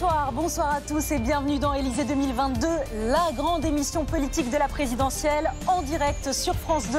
Bonsoir, bonsoir à tous et bienvenue dans Élysée 2022, la grande émission politique de la présidentielle en direct sur France 2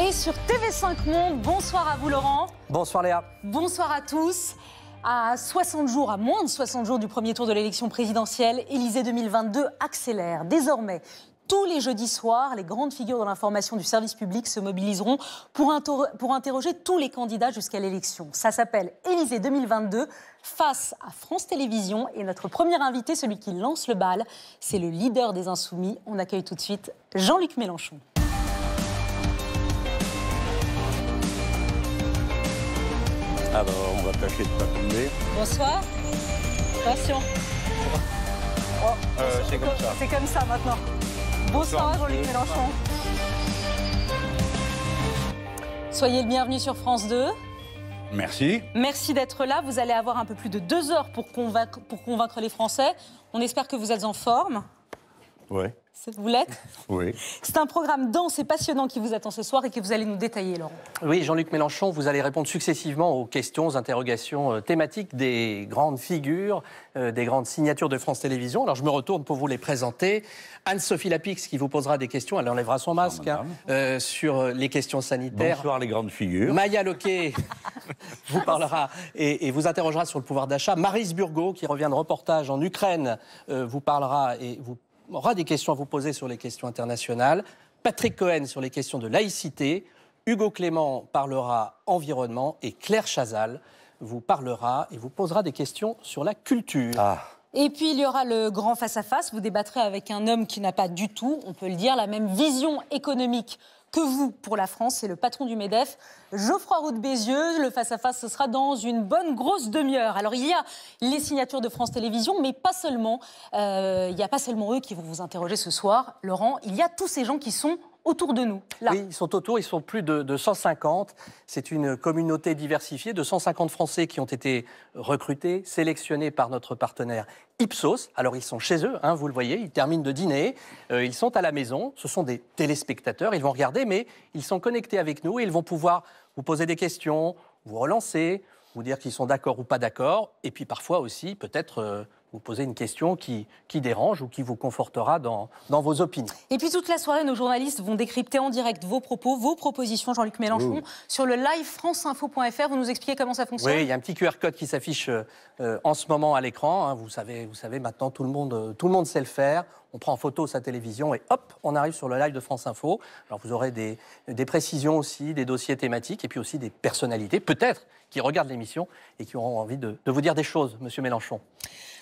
et sur TV5 Monde. Bonsoir à vous Laurent. Bonsoir Léa. Bonsoir à tous. À 60 jours, à moins de 60 jours du premier tour de l'élection présidentielle, Élysée 2022 accélère. Désormais, tous les jeudis soirs, les grandes figures de l'information du service public se mobiliseront pour, pour interroger tous les candidats jusqu'à l'élection. Ça s'appelle Élysée 2022, face à France Télévisions. Et notre premier invité, celui qui lance le bal, c'est le leader des Insoumis. On accueille tout de suite Jean-Luc Mélenchon. Alors, on va tâcher de pas tomber. Bonsoir. Attention. Oh, euh, c'est comme, ça. C'est maintenant. Bonsoir, Bonsoir Jean-Luc Mélenchon. Soyez le bienvenu sur France 2. Merci. Merci d'être là. Vous allez avoir un peu plus de deux heures pour convaincre, les Français. On espère que vous êtes en forme. Oui. Vous l'êtes Oui. C'est un programme dense et passionnant qui vous attend ce soir et que vous allez nous détailler, Laurent. Oui, Jean-Luc Mélenchon, vous allez répondre successivement aux questions, aux interrogations euh, thématiques des grandes figures, euh, des grandes signatures de France Télévisions. Alors, je me retourne pour vous les présenter. Anne-Sophie Lapix, qui vous posera des questions, elle enlèvera son masque, hein, euh, sur les questions sanitaires. Bonsoir, les grandes figures. Maya Loquet vous parlera et, vous interrogera sur le pouvoir d'achat. Marise Burgot, qui revient de reportage en Ukraine, vous parlera et vous on aura des questions à vous poser sur les questions internationales. Patrick Cohen sur les questions de laïcité. Hugo Clément parlera environnement et Claire Chazal vous parlera et vous posera des questions sur la culture. Ah. Et puis il y aura le grand face à -face. Vous débattrez avec un homme qui n'a pas du tout, on peut le dire, la même vision économique que vous pour la France. C'est le patron du MEDEF, Geoffroy Roux de Bézieux. Le face-à-face, ce sera dans une bonne grosse demi-heure. Alors, il y a les signatures de France Télévisions, mais pas seulement. Euh, il n'y a pas seulement eux qui vont vous interroger ce soir. Laurent, il y a tous ces gens qui sont autour de nous. Là. Oui, ils sont autour, ils sont plus de, 150. C'est une communauté diversifiée de 150 Français qui ont été recrutés, sélectionnés par notre partenaire Ipsos. Alors ils sont chez eux, hein, vous le voyez, ils terminent de dîner, euh, ils sont à la maison, ce sont des téléspectateurs, ils vont regarder, mais ils sont connectés avec nous et ils vont pouvoir vous poser des questions, vous relancer, vous dire qu'ils sont d'accord ou pas d'accord, et puis parfois aussi peut-être... Euh, vous posez une question qui, qui dérange ou qui vous confortera dans, vos opinions. Et puis toute la soirée, nos journalistes vont décrypter en direct vos propos, vos propositions, Jean-Luc Mélenchon, sur le live franceinfo.fr. Vous nous expliquez comment ça fonctionne Oui, il y a un petit QR code qui s'affiche euh, en ce moment à l'écran. Hein. Vous, savez, vous savez, maintenant, tout le, monde, euh, tout le monde sait le faire. On prend en photo sa télévision et hop, on arrive sur le live de France Info. Alors vous aurez des, précisions aussi, des dossiers thématiques et puis aussi des personnalités, peut-être, qui regardent l'émission et qui auront envie de, de vous dire des choses, Monsieur Mélenchon.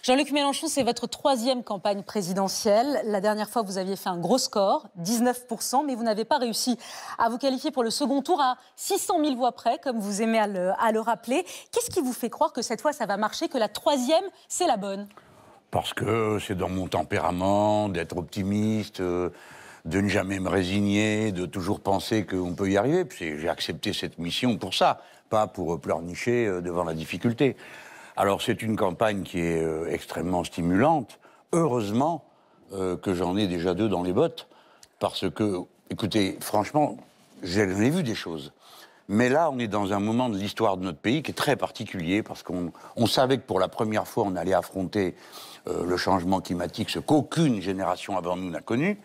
Jean-Luc Mélenchon, c'est votre troisième campagne présidentielle. La dernière fois, vous aviez fait un gros score, 19%, mais vous n'avez pas réussi à vous qualifier pour le second tour à 600 000 voix près, comme vous aimez à le, rappeler. Qu'est-ce qui vous fait croire que cette fois, ça va marcher, que la troisième, c'est la bonne Parce que c'est dans mon tempérament d'être optimiste. Euh, de ne jamais me résigner, de toujours penser qu'on peut y arriver. J'ai accepté cette mission pour ça, pas pour pleurnicher euh, devant la difficulté. Alors c'est une campagne qui est euh, extrêmement stimulante. Heureusement euh, que j'en ai déjà deux dans les bottes, parce que, écoutez, franchement, j'en ai vu des choses. Mais là, on est dans un moment de l'histoire de notre pays qui est très particulier, parce qu'on savait que pour la première fois, on allait affronter euh, le changement climatique, ce qu'aucune génération avant nous n'a connu.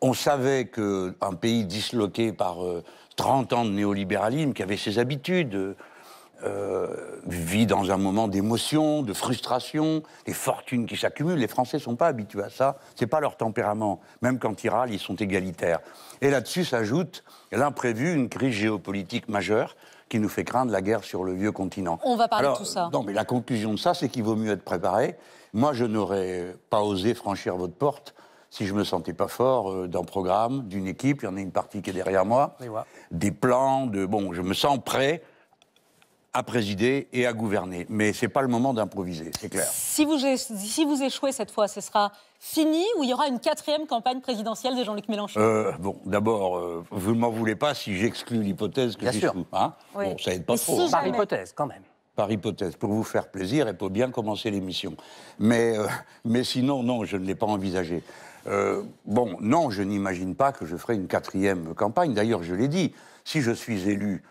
On savait qu'un pays disloqué par 30 ans de néolibéralisme, qui avait ses habitudes, euh, vit dans un moment d'émotion, de frustration, des fortunes qui s'accumulent. Les Français ne sont pas habitués à ça, ce n'est pas leur tempérament. Même quand ils râlent, ils sont égalitaires. Et là-dessus s'ajoute l'imprévu, une crise géopolitique majeure qui nous fait craindre la guerre sur le vieux continent. On va parler de tout ça. Non, mais la conclusion de ça, c'est qu'il vaut mieux être préparé. Moi, je n'aurais pas osé franchir votre porte si je me sentais pas fort euh, d'un programme, d'une équipe, il y en a une partie qui est derrière moi, des plans, de bon, je me sens prêt à présider et à gouverner. Mais ce n'est pas le moment d'improviser, c'est clair. Si vous, si vous échouez cette fois, ce sera fini ou il y aura une quatrième campagne présidentielle de Jean-Luc Mélenchon euh, Bon, d'abord, euh, vous ne m'en voulez pas si j'exclus l'hypothèse que j'échoue. Hein Bon, ça n'aide pas trop. Hein. Par hypothèse, quand même. Par hypothèse, pour vous faire plaisir et pour bien commencer l'émission. Mais, euh, mais sinon, non, je ne l'ai pas envisagé. bon, non, je n'imagine pas que je ferai une quatrième campagne. D'ailleurs, je l'ai dit, si je suis élu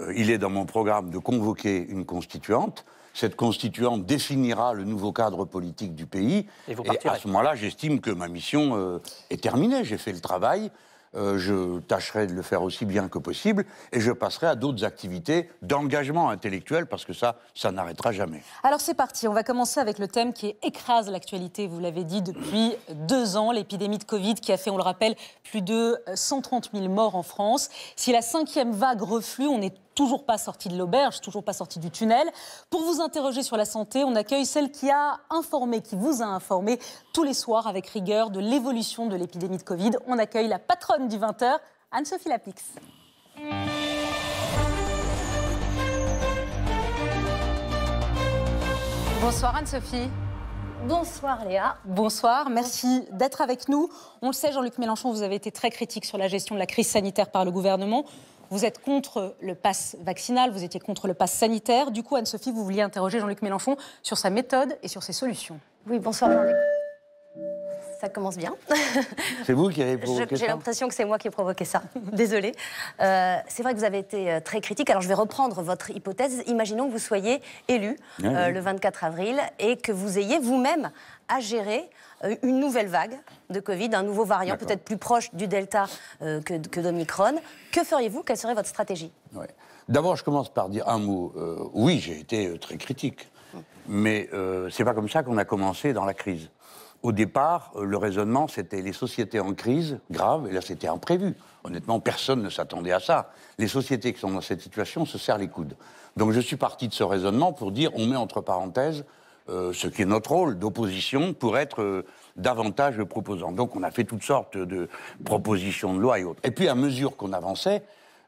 euh, il est dans mon programme de convoquer une constituante. Cette constituante définira le nouveau cadre politique du pays. Et, à ce moment-là, j'estime que ma mission euh, est terminée. J'ai fait le travail. Euh, je tâcherai de le faire aussi bien que possible et je passerai à d'autres activités d'engagement intellectuel parce que ça, ça n'arrêtera jamais. Alors c'est parti, on va commencer avec le thème qui écrase l'actualité, vous l'avez dit, depuis deux ans, l'épidémie de Covid qui a fait, on le rappelle, plus de 130 000 morts en France. Si la cinquième vague reflue, on est toujours pas sortie de l'auberge, toujours pas sortie du tunnel. Pour vous interroger sur la santé, on accueille celle qui a informé, qui vous a informé tous les soirs avec rigueur de l'évolution de l'épidémie de Covid. On accueille la patronne du 20h, Anne-Sophie Lapix. Bonsoir Anne-Sophie. Bonsoir Léa. Bonsoir, merci d'être avec nous. On le sait, Jean-Luc Mélenchon, vous avez été très critique sur la gestion de la crise sanitaire par le gouvernement. Vous êtes contre le pass vaccinal, vous étiez contre le pass sanitaire. Du coup, Anne-Sophie, vous vouliez interroger Jean-Luc Mélenchon sur sa méthode et sur ses solutions. Oui, bonsoir Jean-Luc ça commence bien. C'est vous qui avez provoqué ça J'ai l'impression que c'est moi qui ai provoqué ça. Désolée. Euh, c'est vrai que vous avez été euh, très critique. Alors je vais reprendre votre hypothèse. Imaginons que vous soyez élu euh, le 24 avril et que vous ayez vous-même à gérer une nouvelle vague de Covid, un nouveau variant, peut-être plus proche du Delta que, que d'Omicron. Que feriez-vous Quelle serait votre stratégie D'abord, je commence par dire un mot. oui, j'ai été très critique, hum. mais euh, c'est pas comme ça qu'on a commencé dans la crise au départ, euh, le raisonnement, c'était les sociétés en crise grave, et là, c'était imprévu. Honnêtement, personne ne s'attendait à ça. Les sociétés qui sont dans cette situation se serrent les coudes. Donc, je suis parti de ce raisonnement pour dire, on met entre parenthèses euh, ce qui est notre rôle d'opposition pour être euh, davantage proposant. Donc on a fait toutes sortes de propositions de loi et autres. Et puis à mesure qu'on avançait,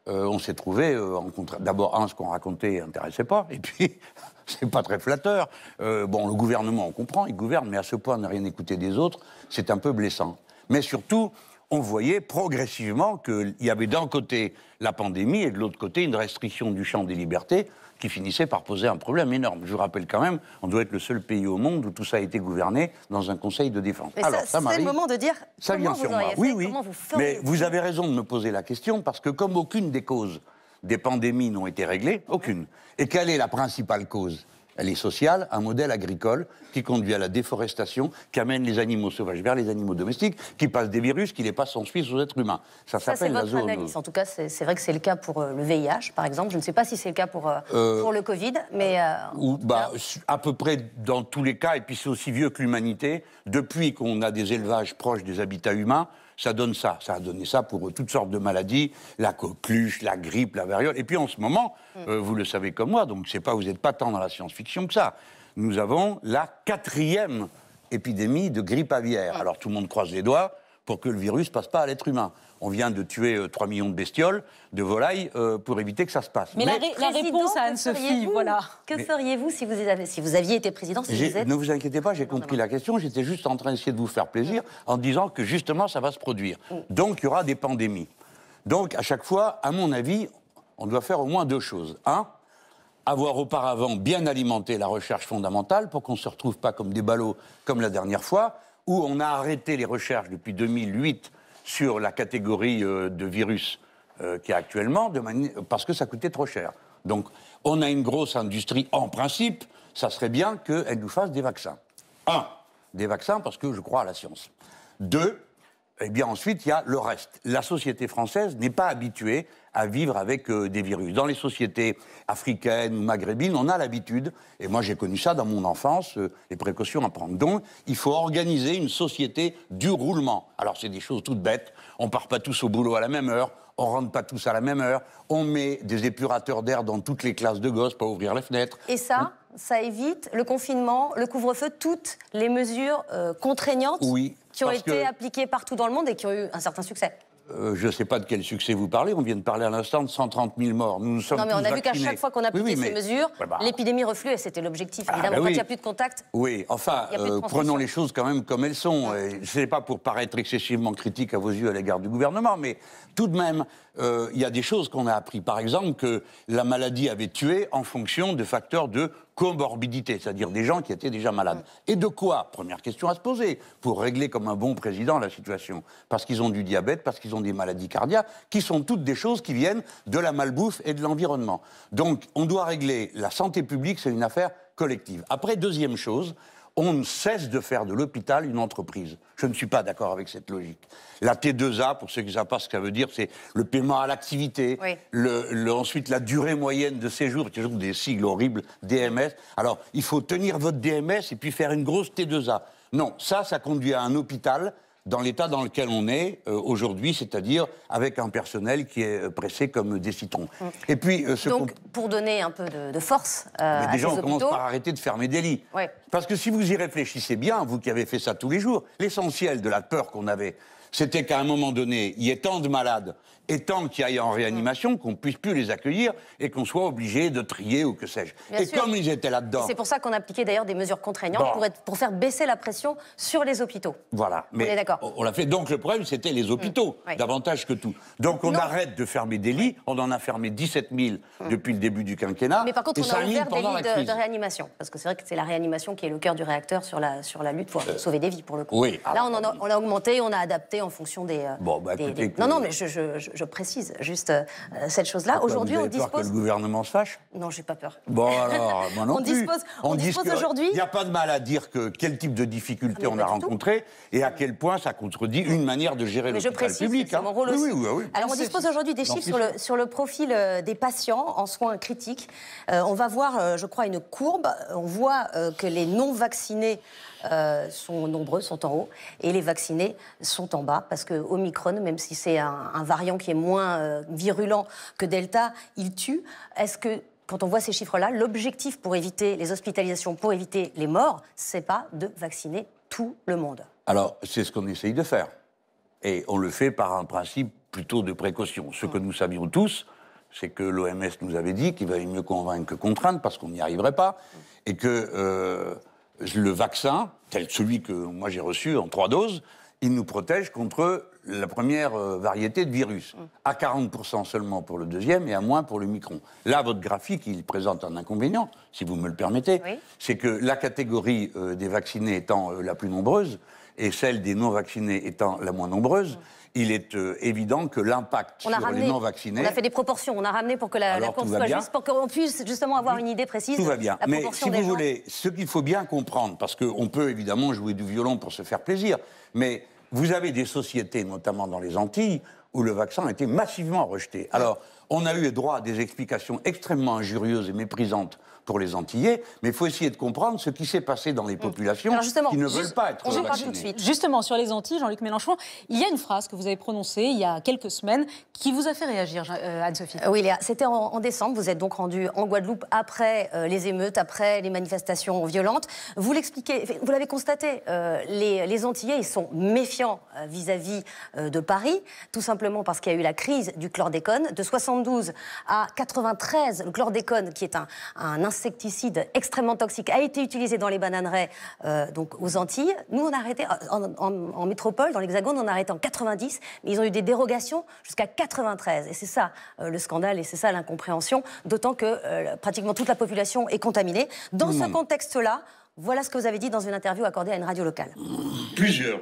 on s'est trouvé en d'abord un ce qu'on racontait n'intéressait pas et puis c'est pas très flatteur. Euh, bon, le gouvernement, on comprend, il gouverne, mais à ce point, ne rien écouter des autres, c'est un peu blessant. Mais surtout, on voyait progressivement qu'il y avait d'un côté la pandémie et de l'autre côté une restriction du champ des libertés qui finissait par poser un problème énorme. Je vous rappelle quand même, on doit être le seul pays au monde où tout ça a été gouverné dans un conseil de défense. Alors, ça, ça c'est le moment de dire ça comment vient sur moi. oui, oui. mais vous avez raison de me poser la question parce que comme aucune des causes des pandémies n'ont été réglées Aucune. Et quelle est la principale cause elle est sociale, un modèle agricole qui conduit à la déforestation, qui amène les animaux sauvages vers les animaux domestiques, qui passent des virus, qui les passe ensuite aux êtres humains. Ça, ça la Analyse. En tout cas, c'est vrai que c'est le cas pour euh, le VIH, par exemple. Je ne sais pas si c'est le cas pour, euh, euh, pour le Covid, mais. ou, bah, à peu près dans tous les cas, et puis c'est aussi vieux que l'humanité. Depuis qu'on a des élevages proches des habitats humains, ça donne ça. Ça a donné ça pour euh, toutes sortes de maladies, la coqueluche, la grippe, la variole. Et puis en ce moment, mm. euh, vous le savez comme moi, donc c'est pas, vous n'êtes pas tant dans la science-fiction que ça. Nous avons la quatrième épidémie de grippe aviaire. Mm. Alors tout le monde croise les doigts pour que le virus passe pas à l'être humain. On vient de tuer 3 euh, millions de bestioles, de volailles, euh, pour éviter que ça se passe. Mais, la, réponse à Anne-Sophie, voilà. Que feriez-vous si, vous aviez été président si vous êtes... Ne vous inquiétez pas, j'ai compris la question. J'étais juste en train d'essayer de vous faire plaisir en disant que justement, ça va se produire. Mm. Donc, il y aura des pandémies. Donc, à chaque fois, à mon avis, on doit faire au moins deux choses. Un, avoir auparavant bien alimenté la recherche fondamentale pour qu'on ne se retrouve pas comme des ballots comme la dernière fois où on a arrêté les recherches depuis 2008 sur la catégorie euh, de virus euh, qu'il y a actuellement, de parce que ça coûtait trop cher. Donc, on a une grosse industrie. En principe, ça serait bien qu'elle nous fasse des vaccins. Un, des vaccins parce que je crois à la science. Deux, eh bien ensuite, il y a le reste. La société française n'est pas habituée à vivre avec euh, des virus. Dans les sociétés africaines, ou maghrébines, on a l'habitude, et moi j'ai connu ça dans mon enfance, euh, les précautions à prendre. Donc, il faut organiser une société du roulement. Alors, c'est des choses toutes bêtes. On part pas tous au boulot à la même heure, on rentre pas tous à la même heure, on met des épurateurs d'air dans toutes les classes de gosses pour ouvrir les fenêtres. Et ça hein ça évite le confinement, le couvre-feu, toutes les mesures euh, contraignantes Oui, qui ont été appliquées partout dans le monde et qui ont eu un certain succès. Euh, je ne sais pas de quel succès vous parlez. On vient de parler à l'instant de 130 000 morts. Nous, nous sommes Non, mais on a vu qu'à chaque fois qu'on a ces mesures, bah. l'épidémie reflue, et c'était l'objectif. Ah, évidemment, bah quand il n'y a plus de contact. Oui, enfin, euh, prenons les choses quand même comme elles sont. Ce n'est pas pour paraître excessivement critique à vos yeux à l'égard du gouvernement, mais tout de même, euh, il y a des choses qu'on a appris. Par exemple, que la maladie avait tué en fonction de facteurs de comorbidité, c'est-à-dire des gens qui étaient déjà malades. Et de quoi Première question à se poser, pour régler comme un bon président la situation. Parce qu'ils ont du diabète, parce qu'ils ont des maladies cardiaques, qui sont toutes des choses qui viennent de la malbouffe et de l'environnement. Donc, on doit régler la santé publique, c'est une affaire collective. Après, deuxième chose, on ne cesse de faire de l'hôpital une entreprise. Je ne suis pas d'accord avec cette logique. La T2A, pour ceux qui ne savent pas ce que ça veut dire, c'est le paiement à l'activité, ensuite la durée moyenne de séjour, qui sont des sigles horribles, DMS. Alors, il faut tenir votre DMS et puis faire une grosse T2A. Non, ça, ça conduit à un hôpital dans l'état dans lequel on est euh, aujourd'hui, c'est-à-dire avec un personnel qui est euh, pressé comme des citrons. Mm. Et puis, euh, donc pour donner un peu de, force les mais déjà, on commence par arrêter de fermer des lits. Parce que si vous y réfléchissez bien, vous qui avez fait ça tous les jours, l'essentiel de la peur qu'on avait, c'était qu'à un moment donné, il y ait tant de malades et tant qu'il y ait en réanimation, qu'on puisse plus les accueillir et qu'on soit obligé de trier ou que sais-je. Et comme ils étaient là-dedans. C'est pour ça qu'on a appliqué d'ailleurs des mesures contraignantes pour, être, pour, faire baisser la pression sur les hôpitaux. Voilà. Mais on est d'accord. On l'a fait. Donc le problème, c'était les hôpitaux, mmh, davantage que tout. Donc on arrête de fermer des lits. On en a fermé 17 000 mmh. depuis le début du quinquennat. Mais par contre, on a ouvert des lits de, réanimation. Parce que c'est vrai que c'est la réanimation qui est le cœur du réacteur sur la, sur la lutte pour euh. sauver des vies, pour le coup. Oui. Là, on, a, on a augmenté, on a adapté en fonction des. Bon, bah, Non, non, mais je je précise juste euh, cette chose-là. Aujourd'hui, on dispose. Peur que le gouvernement se fâche Non, j'ai pas peur. Bon alors, on Dispose, on, dispose, aujourd'hui. Il n'y a pas de mal à dire que quel type de difficultés ah, on a rencontré et à quel point ça contredit une manière de gérer le public. Hein. Mon rôle Oui, oui, alors, on dispose aujourd'hui des chiffres sur le, sur le profil euh, des patients en soins critiques. Euh, on va voir, je crois, une courbe. On voit que les non vaccinés euh, sont nombreux, sont en haut, et les vaccinés sont en bas, parce que Omicron, même si c'est un, variant qui est moins euh, virulent que Delta, il tue. Est-ce que quand on voit ces chiffres-là, l'objectif pour éviter les hospitalisations, pour éviter les morts, c'est pas de vacciner tout le monde Alors, c'est ce qu'on essaye de faire. Et on le fait par un principe plutôt de précaution. Ce que nous savions tous, c'est que l'OMS nous avait dit qu'il valait mieux convaincre que contraindre, parce qu'on n'y arriverait pas, et que... Euh, le vaccin, tel celui que moi j'ai reçu en trois doses, il nous protège contre la première euh, variété de virus. Mm. À 40% seulement pour le deuxième et à moins pour le micron. Là, votre graphique, il présente un inconvénient, si vous me le permettez. C'est que la catégorie euh, des vaccinés étant euh, la plus nombreuse et celle des non-vaccinés étant la moins nombreuse, mm il est euh, évident que l'impact sur les non-vaccinés... On a fait des proportions, on a ramené pour que la, la soit juste, pour qu'on puisse justement avoir une idée précise. Tout va bien. Mais si vous voulez, ce qu'il faut bien comprendre, parce qu'on peut évidemment jouer du violon pour se faire plaisir, mais vous avez des sociétés, notamment dans les Antilles, où le vaccin a été massivement rejeté. Alors, on a eu droit à des explications extrêmement injurieuses et méprisantes pour les Antillais, mais il faut essayer de comprendre ce qui s'est passé dans les mm. populations qui ne veulent pas être vaccinées. Justement, sur les Antilles, Jean-Luc Mélenchon, il y a une phrase que vous avez prononcée il y a quelques semaines qui vous a fait réagir, euh, Anne-Sophie. Oui, c'était en, décembre. Vous êtes donc rendu en Guadeloupe après euh, les émeutes, après les manifestations violentes. Vous l'expliquez, vous l'avez constaté, euh, les, les, Antillais, ils sont méfiants vis-à-vis de Paris, tout simplement parce qu'il y a eu la crise du chlordécone. De 72 à 93, le chlordécone, qui est un, un insecticide extrêmement toxique a été utilisé dans les bananeraies, euh, donc aux Antilles. Nous, on a arrêté en, métropole, dans l'Hexagone, on a arrêté en 90, mais ils ont eu des dérogations jusqu'à 93. Et c'est ça euh, le scandale et c'est ça l'incompréhension, d'autant que euh, pratiquement toute la population est contaminée. Dans ce mmh. contexte-là, voilà ce que vous avez dit dans une interview accordée à une radio locale. Plusieurs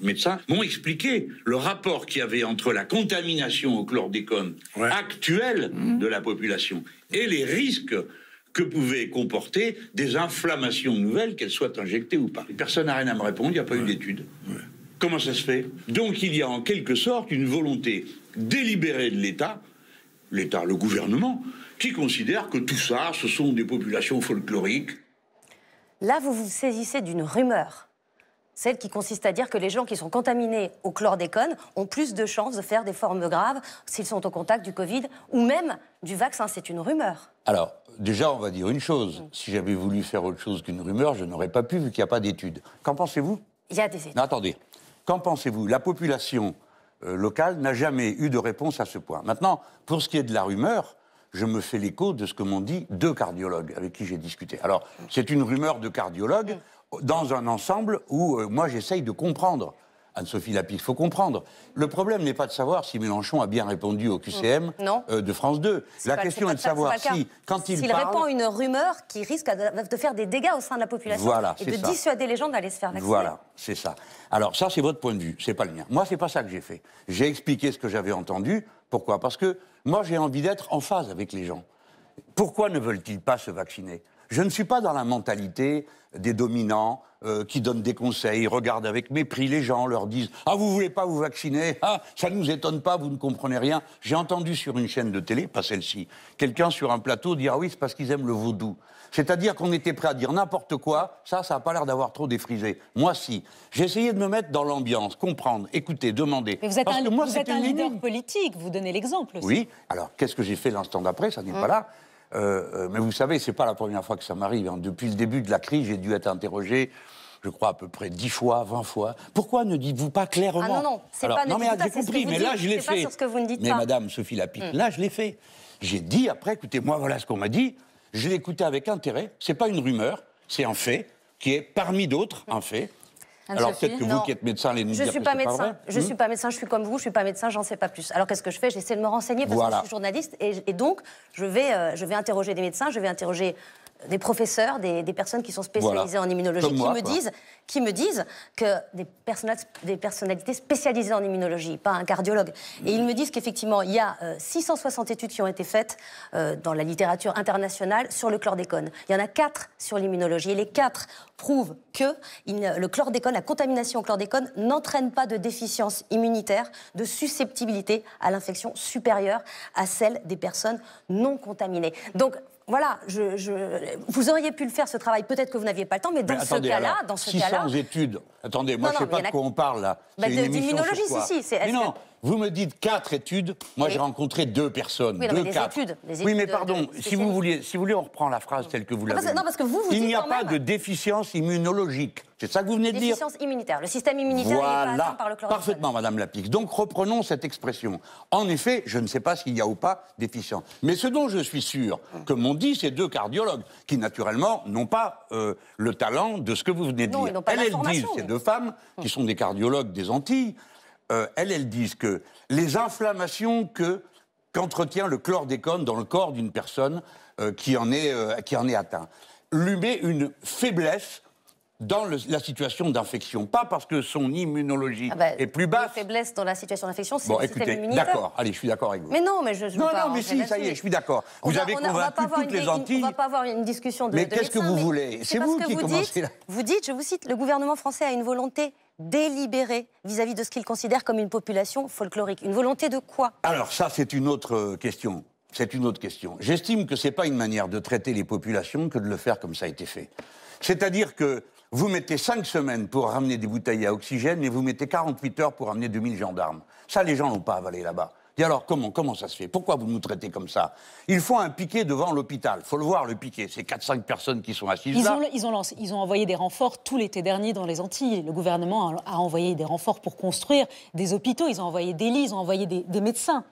médecins m'ont expliqué le rapport qu'il y avait entre la contamination au chlordécone actuel actuelle mmh. de la population et les risques que pouvaient comporter des inflammations nouvelles, qu'elles soient injectées ou pas. Personne n'a rien à me répondre, il n'y a pas eu d'étude. Comment ça se fait Donc il y a en quelque sorte une volonté délibérée de l'État, l'État, le gouvernement, qui considère que tout ça, ce sont des populations folkloriques. Là, vous vous saisissez d'une rumeur celle qui consiste à dire que les gens qui sont contaminés au chlordécone ont plus de chances de faire des formes graves s'ils sont au contact du Covid ou même du vaccin. C'est une rumeur. Alors, déjà, on va dire une chose. Si j'avais voulu faire autre chose qu'une rumeur, je n'aurais pas pu, vu qu'il n'y a pas d'études. Qu'en pensez-vous Il y a des études. Non, attendez. Qu'en pensez-vous La population euh, locale n'a jamais eu de réponse à ce point. Maintenant, pour ce qui est de la rumeur, je me fais l'écho de ce que m'ont dit deux cardiologues avec qui j'ai discuté. Alors, c'est une rumeur de cardiologue dans un ensemble où euh, moi j'essaye de comprendre Anne-Sophie Lapis, il faut comprendre. Le problème n'est pas de savoir si Mélenchon a bien répondu au QCM mm. euh, de France 2. La question est, de savoir si, quand il S'il parle... une rumeur qui risque de faire des dégâts au sein de la population et de dissuader les gens d'aller se faire vacciner. Voilà, c'est ça. Alors ça, c'est votre point de vue, c'est pas le mien. Moi, c'est pas ça que j'ai fait. J'ai expliqué ce que j'avais entendu. Pourquoi Parce que moi, j'ai envie d'être en phase avec les gens. Pourquoi ne veulent-ils pas se vacciner je ne suis pas dans la mentalité des dominants euh, qui donnent des conseils, regardent avec mépris les gens, leur disent Ah, vous voulez pas vous vacciner Ah, ça nous étonne pas, vous ne comprenez rien. J'ai entendu sur une chaîne de télé, pas celle-ci, quelqu'un sur un plateau dire ah Oui, c'est parce qu'ils aiment le vaudou. C'est-à-dire qu'on était prêt à dire n'importe quoi, ça, ça n'a pas l'air d'avoir trop défrisé. Moi, si. J'ai essayé de me mettre dans l'ambiance, comprendre, écouter, demander. Mais vous êtes un, leader politique, vous donnez l'exemple aussi. Oui, alors qu'est-ce que j'ai fait l'instant d'après Ça n'est hein pas là. Euh, euh, mais vous savez, c'est pas la première fois que ça m'arrive. Hein. Depuis le début de la crise, j'ai dû être interrogé je crois à peu près 10 fois, 20 fois. Pourquoi ne dites-vous pas clairement Ah non, non, c'est pas Non, mais ah, j'ai compris, mais là, je l'ai fait. mais madame Sophie Lapic, mm. là, je l'ai fait. J'ai dit après, écoutez, moi, voilà ce qu'on m'a dit. Je l'ai écouté avec intérêt. C'est pas une rumeur, c'est un fait, qui est parmi d'autres un fait. Alors peut-être que vous qui êtes médecin, je suis pas médecin. Je ne suis pas médecin, je suis comme vous, je suis pas médecin, j'en sais pas plus. Alors qu'est-ce que je fais J'essaie de me renseigner parce que je suis journaliste et, donc je vais, euh, je vais interroger des médecins, je vais interroger des professeurs, des, personnes qui sont spécialisées en immunologie, qui, me disent, qui me disent que des, des personnalités spécialisées en immunologie, pas un cardiologue. Et ils me disent qu'effectivement, il y a 660 euh, études qui ont été faites euh, dans la littérature internationale sur le chlordécone. Il y en a 4 sur l'immunologie. Et les 4 prouvent que le chlordécone, la contamination au chlordécone, n'entraîne pas de déficience immunitaire, de susceptibilité à l'infection supérieure à celle des personnes non contaminées. Donc voilà, je, vous auriez pu le faire ce travail, peut-être que vous n'aviez pas le temps, mais dans ce cas-là, dans ce cas-là, études. Attendez, moi je ne sais pas de quoi on parle là. Bah, c'est une si, si. non, vous me dites quatre études, moi j'ai rencontré deux personnes. Oui, deux, mais Études, oui, mais pardon, si, vous voulez, si vous voulez, on reprend la phrase telle que vous l'avez. Non, parce que vous, Il n'y a pas de déficience immunologique. C'est ça que vous venez de dire Déficience immunitaire. Le système immunitaire est pas par le Voilà, Parfaitement, Madame Lapix. Donc reprenons cette expression. En effet, je ne sais pas s'il y a ou pas déficience. Mais ce dont je suis sûr, que m'ont dit ces deux cardiologues, qui naturellement n'ont pas euh, le talent de ce que vous venez de dire. Elles, elles disent, ces deux femmes, qui sont des cardiologues des Antilles, euh, elles, disent que les inflammations que qu'entretient le chlordécone dans le corps d'une personne euh, euh, qui, en est, atteinte, qui en est atteint, lui met une faiblesse dans la situation d'infection, pas parce que son immunologie ah bah, est plus basse. La faiblesse dans la situation d'infection, c'est bon, écoutez, D'accord, allez, je suis d'accord avec vous. Mais non, mais je, je Non, non, mais si, ça y est, je suis d'accord. Vous avez on toutes les Antilles. On ne va pas avoir une discussion de. Mais qu'est-ce que vous voulez C'est vous qui vous commencez. Dites, là. Vous dites, je vous cite, le gouvernement français a une volonté Délibéré vis-à-vis de ce qu'ils considèrent comme une population folklorique Une volonté de quoi Alors ça, c'est une autre euh, question. C'est une autre question. J'estime que ce n'est pas une manière de traiter les populations que de le faire comme ça a été fait. C'est-à-dire que vous mettez 5 semaines pour ramener des bouteilles à oxygène et vous mettez 48 heures pour ramener 2000 gendarmes. Ça, les gens n'ont pas avalé là-bas. Et alors, comment, comment ça se fait Pourquoi vous nous traitez comme ça Il faut un piquet devant l'hôpital. faut le voir, le piquet. C'est 4-5 personnes qui sont assises ils là. ils, ont ils ont envoyé des renforts tout l'été dernier dans les Antilles. Le gouvernement a, envoyé des renforts pour construire des hôpitaux. Ils ont envoyé des lits, ils ont envoyé des, médecins.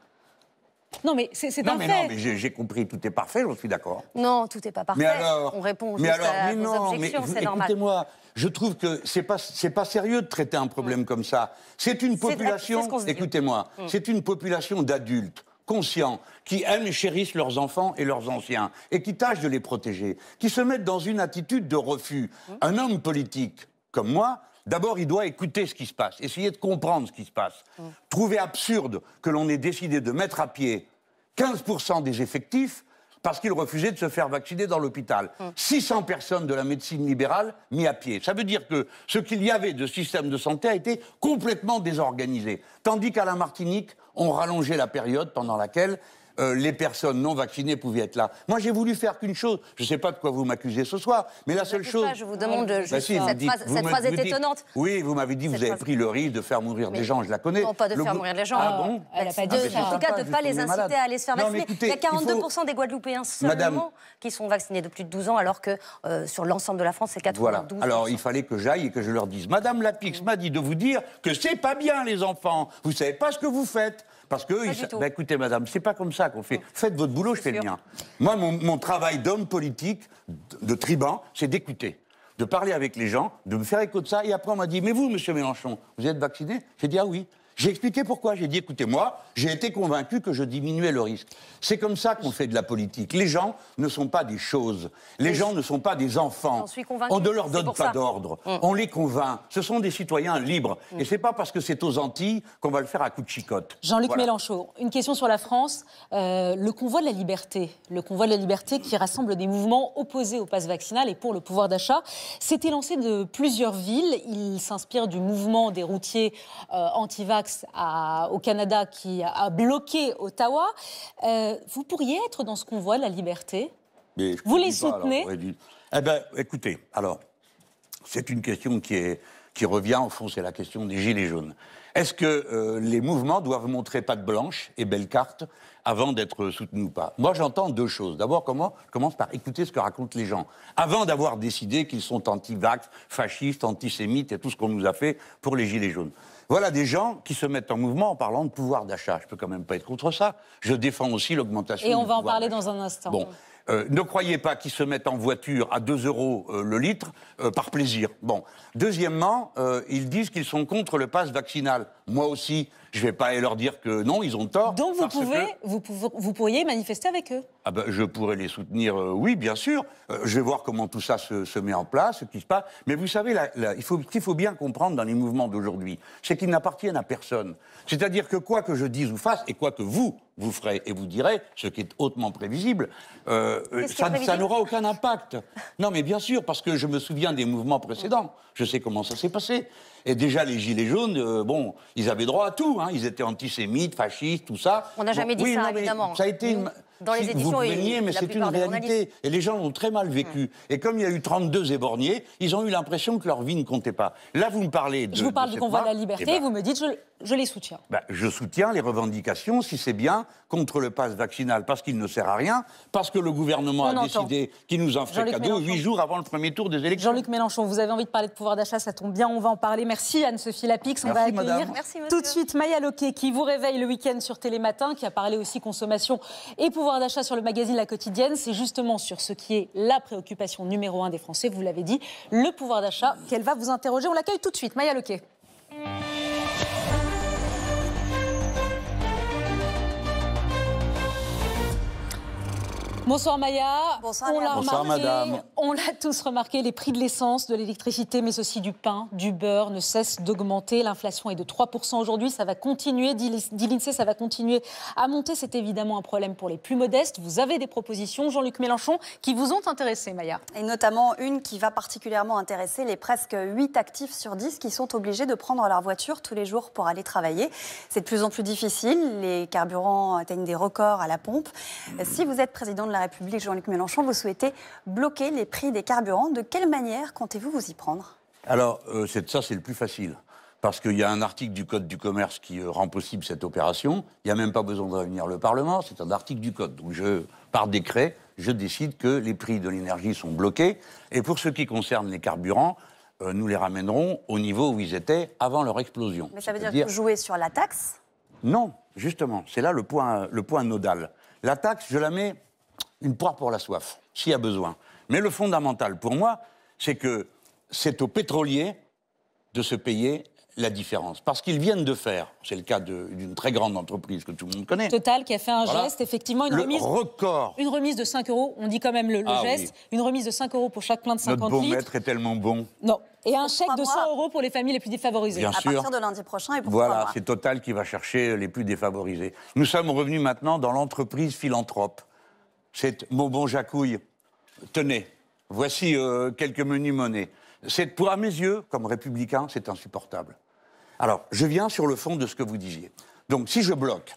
Non, mais c'est un fait. Non, mais j'ai compris, tout est parfait, je suis d'accord. Non, tout n'est pas parfait. alors, on répond mais alors, à mais objections, c'est normal. Écoutez-moi, je trouve que ce n'est pas sérieux de traiter un problème mm. comme ça. C'est une population, écoutez-moi, mm. c'est une population d'adultes conscients, qui aiment et chérissent leurs enfants et leurs anciens, et qui tâchent de les protéger, qui se mettent dans une attitude de refus. Mm. Un homme politique comme moi, D'abord, il doit écouter ce qui se passe, essayer de comprendre ce qui se passe. Trouver absurde que l'on ait décidé de mettre à pied 15% des effectifs parce qu'ils refusaient de se faire vacciner dans l'hôpital. 600 mmh. personnes de la médecine libérale mis à pied. Ça veut dire que ce qu'il y avait de système de santé a été complètement désorganisé. Tandis qu'à la Martinique, on rallongeait la période pendant laquelle euh, les personnes non vaccinées pouvaient être là. Moi, j'ai voulu faire qu'une chose. Je ne sais pas de quoi vous m'accusez ce soir, mais la seule chose. je vous demande. Ah, bah cette, phrase, est étonnante. oui, vous m'avez dit vous avez pris le risque de faire mourir des gens. Je la connais. Non, pas de faire mourir des gens. Ah bon bah, pas ah, En tout cas, de ne pas les inciter à aller se faire vacciner. il y a 42 des Guadeloupéens seulement qui sont vaccinés de plus de 12 ans, alors que euh, sur l'ensemble de la France, c'est 92. Voilà. Alors, il fallait que j'aille et que je leur dise Madame Lapix m'a dit de vous dire que c'est pas bien, les enfants. Vous savez pas ce que vous faites. Parce que, ben, écoutez, madame, c'est pas comme ça qu'on fait. Faites votre boulot, je fais le mien. Moi, mon, travail d'homme politique, de tribun, c'est d'écouter de parler avec les gens, de me faire écouter ça. Et après, on m'a dit, mais vous, monsieur Mélenchon, vous êtes vacciné J'ai dit, ah oui. J'ai expliqué pourquoi. J'ai dit, écoutez-moi, j'ai été convaincu que je diminuais le risque. C'est comme ça qu'on fait de la politique. Les gens ne sont pas des choses. Les gens ne sont pas des enfants. on ne leur donne pas d'ordre. Mm. On les convainc. Ce sont des citoyens libres. Et mm. Et c'est pas parce que c'est aux Antilles qu'on va le faire à coup de chicotte. Jean-Luc Mélenchon, une question sur la France. Euh, le convoi de la liberté. Le convoi de la liberté qui rassemble des mouvements opposés au pass vaccinal et pour le pouvoir d'achat. s'est lancé de plusieurs villes. Il s'inspire du mouvement des routiers euh, anti-vax au Canada qui a bloqué Ottawa. Euh, vous pourriez être dans ce qu'on voit, la liberté Vous les soutenez eh ben, écoutez, alors, c'est une question qui, est, qui revient, en fond, c'est la question des Gilets jaunes. Est-ce que euh, les mouvements doivent montrer patte blanche et belle carte avant d'être soutenus ou pas Moi, j'entends deux choses. D'abord, comment je commence par écouter ce que racontent les gens. Avant d'avoir décidé qu'ils sont anti-vax, fascistes, antisémites et tout ce qu'on nous a fait pour les Gilets jaunes. Voilà des gens qui se mettent en mouvement en parlant de pouvoir d'achat. Je ne peux quand même pas être contre ça. Je défends aussi l'augmentation. Et on va en parler dans un instant. Bon. Euh, ne croyez pas qu'ils se mettent en voiture à 2 euros euh, le litre euh, par plaisir. Bon. Deuxièmement, ils disent qu'ils sont contre le pass vaccinal. Moi aussi, je ne vais pas aller leur dire que non, ils ont tort. Donc vous, vous, vous, pourriez manifester avec eux ah ben, Je pourrais les soutenir, euh, oui, bien sûr. Euh, je vais voir comment tout ça se, met en place, ce qui se passe. Mais vous savez, il faut, ce qu'il faut bien comprendre dans les mouvements d'aujourd'hui, c'est qu'ils n'appartiennent à personne. C'est-à-dire que quoi que je dise ou fasse, et quoi que vous, vous ferez et vous direz, ce qui est hautement prévisible, euh, ça n'aura aucun impact. Non, mais bien sûr, parce que je me souviens des mouvements précédents. Je sais comment ça s'est passé. Et déjà, les Gilets jaunes, euh, bon, ils avaient droit à tout. Hein. Ils étaient antisémites, fascistes, tout ça. On n'a jamais dit ça, évidemment. Ça a été une... Mmh. Dans les éditions vous nier, mais c'est une réalité. Et les gens l'ont très mal vécu. Hum. Et comme il y a eu 32 éborgnés, ils ont eu l'impression que leur vie ne comptait pas. Là, vous me parlez de. Je vous parle du convoi de la liberté, eh ben vous me dites, je, les soutiens. Ben, je soutiens les revendications, si c'est bien, contre le pass vaccinal, parce qu'il ne sert à rien, parce que le gouvernement a décidé qu'il nous en ferait cadeau huit jours avant le premier tour des élections. Jean-Luc Mélenchon, vous avez envie de parler de pouvoir d'achat, ça tombe bien, on va en parler. Merci Anne-Sophie Lapix, on va accueillir Merci, tout de suite Maya Loquet qui vous réveille le week-end sur Télématin, qui a parlé aussi consommation et pouvoir le pouvoir d'achat sur le magazine La Quotidienne, c'est justement sur ce qui est la préoccupation numéro un des Français, vous l'avez dit, le pouvoir d'achat, qu'elle va vous interroger. On l'accueille tout de suite, Maya Loquet. Bonsoir Maya. on l'a On l'a tous remarqué, les prix de l'essence, de l'électricité, mais aussi du pain, du beurre ne cessent d'augmenter. L'inflation est de 3% aujourd'hui. Ça va continuer, dit l'INSEE, ça va continuer à monter. C'est évidemment un problème pour les plus modestes. Vous avez des propositions, Jean-Luc Mélenchon, qui vous ont intéressé, Maya. Et notamment une qui va particulièrement intéresser les presque 8 actifs sur 10 qui sont obligés de prendre leur voiture tous les jours pour aller travailler. C'est de plus en plus difficile. Les carburants atteignent des records à la pompe. Si vous êtes président de la la République, Jean-Luc Mélenchon, vous souhaitez bloquer les prix des carburants. De quelle manière comptez-vous vous y prendre Alors, euh, ça, c'est le plus facile. Parce qu'il y a un article du Code du commerce qui euh, rend possible cette opération. Il n'y a même pas besoin de réunir le Parlement. C'est un article du Code. Donc, je, par décret, je décide que les prix de l'énergie sont bloqués. Et pour ce qui concerne les carburants, euh, nous les ramènerons au niveau où ils étaient avant leur explosion. Mais ça veut dire, dire que vous jouez sur la taxe Non, justement, c'est là le point, le point nodal. La taxe, je la mets une poire pour la soif, s'il y a besoin. Mais le fondamental pour moi, c'est que c'est aux pétroliers de se payer la différence. Parce qu'ils viennent de faire, c'est le cas d'une très grande entreprise que tout le monde connaît. Total, qui a fait un geste, effectivement, une remise. record. Une remise de 5 euros, on dit quand même le, ah geste. Une remise de 5 euros pour chaque plein de 50 Notre bon maître est tellement bon. Non. Et un chèque de 100 euros pour les familles les plus défavorisées. à partir de lundi prochain et Voilà, c'est Total qui va chercher les plus défavorisés. Nous sommes revenus maintenant dans l'entreprise philanthrope c'est bon Jacouille. Tenez, voici euh, quelques menus monnaies. C'est pour à mes yeux, comme républicain, c'est insupportable. Alors, je viens sur le fond de ce que vous disiez. Donc, si je bloque,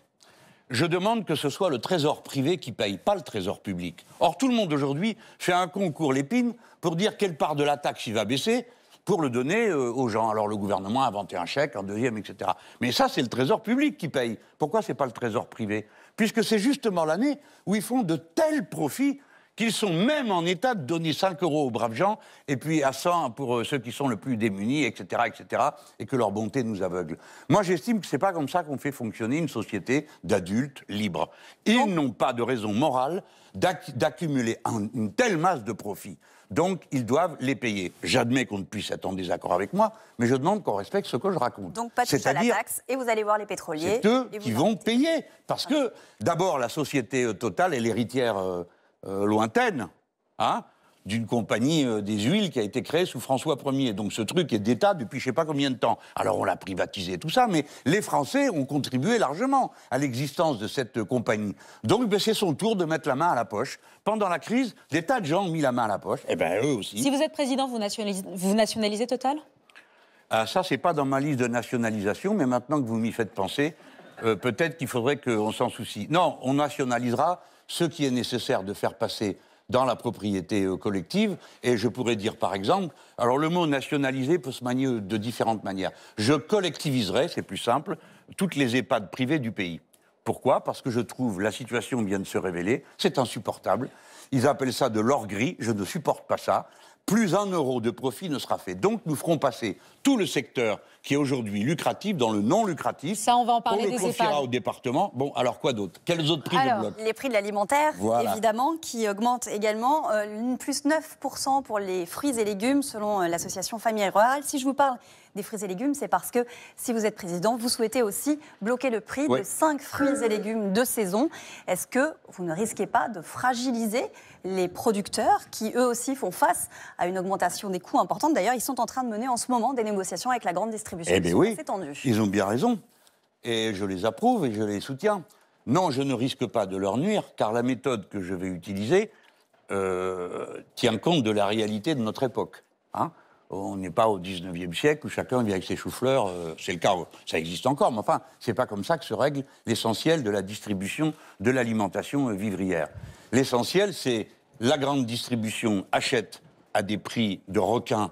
je demande que ce soit le trésor privé qui paye, pas le trésor public. Or, tout le monde aujourd'hui fait un concours l'épine pour dire quelle part de la taxe il va baisser pour le donner euh, aux gens. Alors le gouvernement a inventé un chèque, un deuxième, etc. Mais ça, c'est le trésor public qui paye. Pourquoi ce n'est pas le trésor privé Puisque c'est justement l'année où ils font de tels profits qu'ils sont même en état de donner 5 euros aux braves gens, et puis à 100 pour euh, ceux qui sont le plus démunis, etc., etc., et que leur bonté nous aveugle. Moi, j'estime que c'est pas comme ça qu'on fait fonctionner une société d'adultes libres. Ils n'ont pas de raison morale d'accumuler une telle masse de profits. Donc, ils doivent les payer. J'admets qu'on ne puisse être en désaccord avec moi, mais je demande qu'on respecte ce que je raconte. Donc, pas de à, la taxe, et vous allez voir les pétroliers. C'est eux qui vont payer. Parce que, d'abord, la société euh, totale est l'héritière euh, euh, lointaine. Hein d'une compagnie euh, des huiles qui a été créée sous François Ier. Donc ce truc est d'État depuis je ne sais pas combien de temps. Alors on l'a privatisé, tout ça, mais les Français ont contribué largement à l'existence de cette compagnie. Donc ben, c'est son tour de mettre la main à la poche. Pendant la crise, des tas de gens ont mis la main à la poche, Eh bien eux aussi. Si vous êtes président, vous nationalisez, Total Ça, ah, Ça, c'est pas dans ma liste de nationalisation, mais maintenant que vous m'y faites penser, euh, peut-être qu'il faudrait qu'on s'en soucie. Non, on nationalisera ce qui est nécessaire de faire passer dans la propriété euh, collective. Et je pourrais dire, par exemple, alors le mot nationaliser peut se manier de différentes manières. Je collectiviserai, c'est plus simple, toutes les EHPAD privées du pays. Pourquoi Parce que je trouve la situation vient de se révéler, c'est insupportable. Ils appellent ça de l'or gris, je ne supporte pas ça plus un euro de profit ne sera fait. Donc nous ferons passer tout le secteur qui est aujourd'hui lucratif dans le non lucratif. Ça, on va en parler. On le confiera au département. Bon, alors quoi d'autre Quels autres prix de Les prix de l'alimentaire, évidemment, qui augmentent également, euh, plus 9% pour les fruits et légumes, selon euh, l'association Famille Rurale. Si je vous parle des fruits et légumes, c'est parce que si vous êtes président, vous souhaitez aussi bloquer le prix de 5 fruits et légumes de saison. Est-ce que vous ne risquez pas de fragiliser les producteurs qui, eux aussi, font face à une augmentation des coûts importante D'ailleurs, ils sont en train de mener en ce moment des négociations avec la grande distribution. Eh bien oui, ils ont bien raison. Et je les approuve et je les soutiens. Non, je ne risque pas de leur nuire, car la méthode que je vais utiliser euh, tient compte de la réalité de notre époque. Hein. On n'est pas au 19e siècle où chacun vient avec ses choux-fleurs. Euh, c'est le cas, ça existe encore, mais enfin, c'est pas comme ça que se règle l'essentiel de la distribution de l'alimentation euh, vivrière. L'essentiel, c'est la grande distribution achète à des prix de requin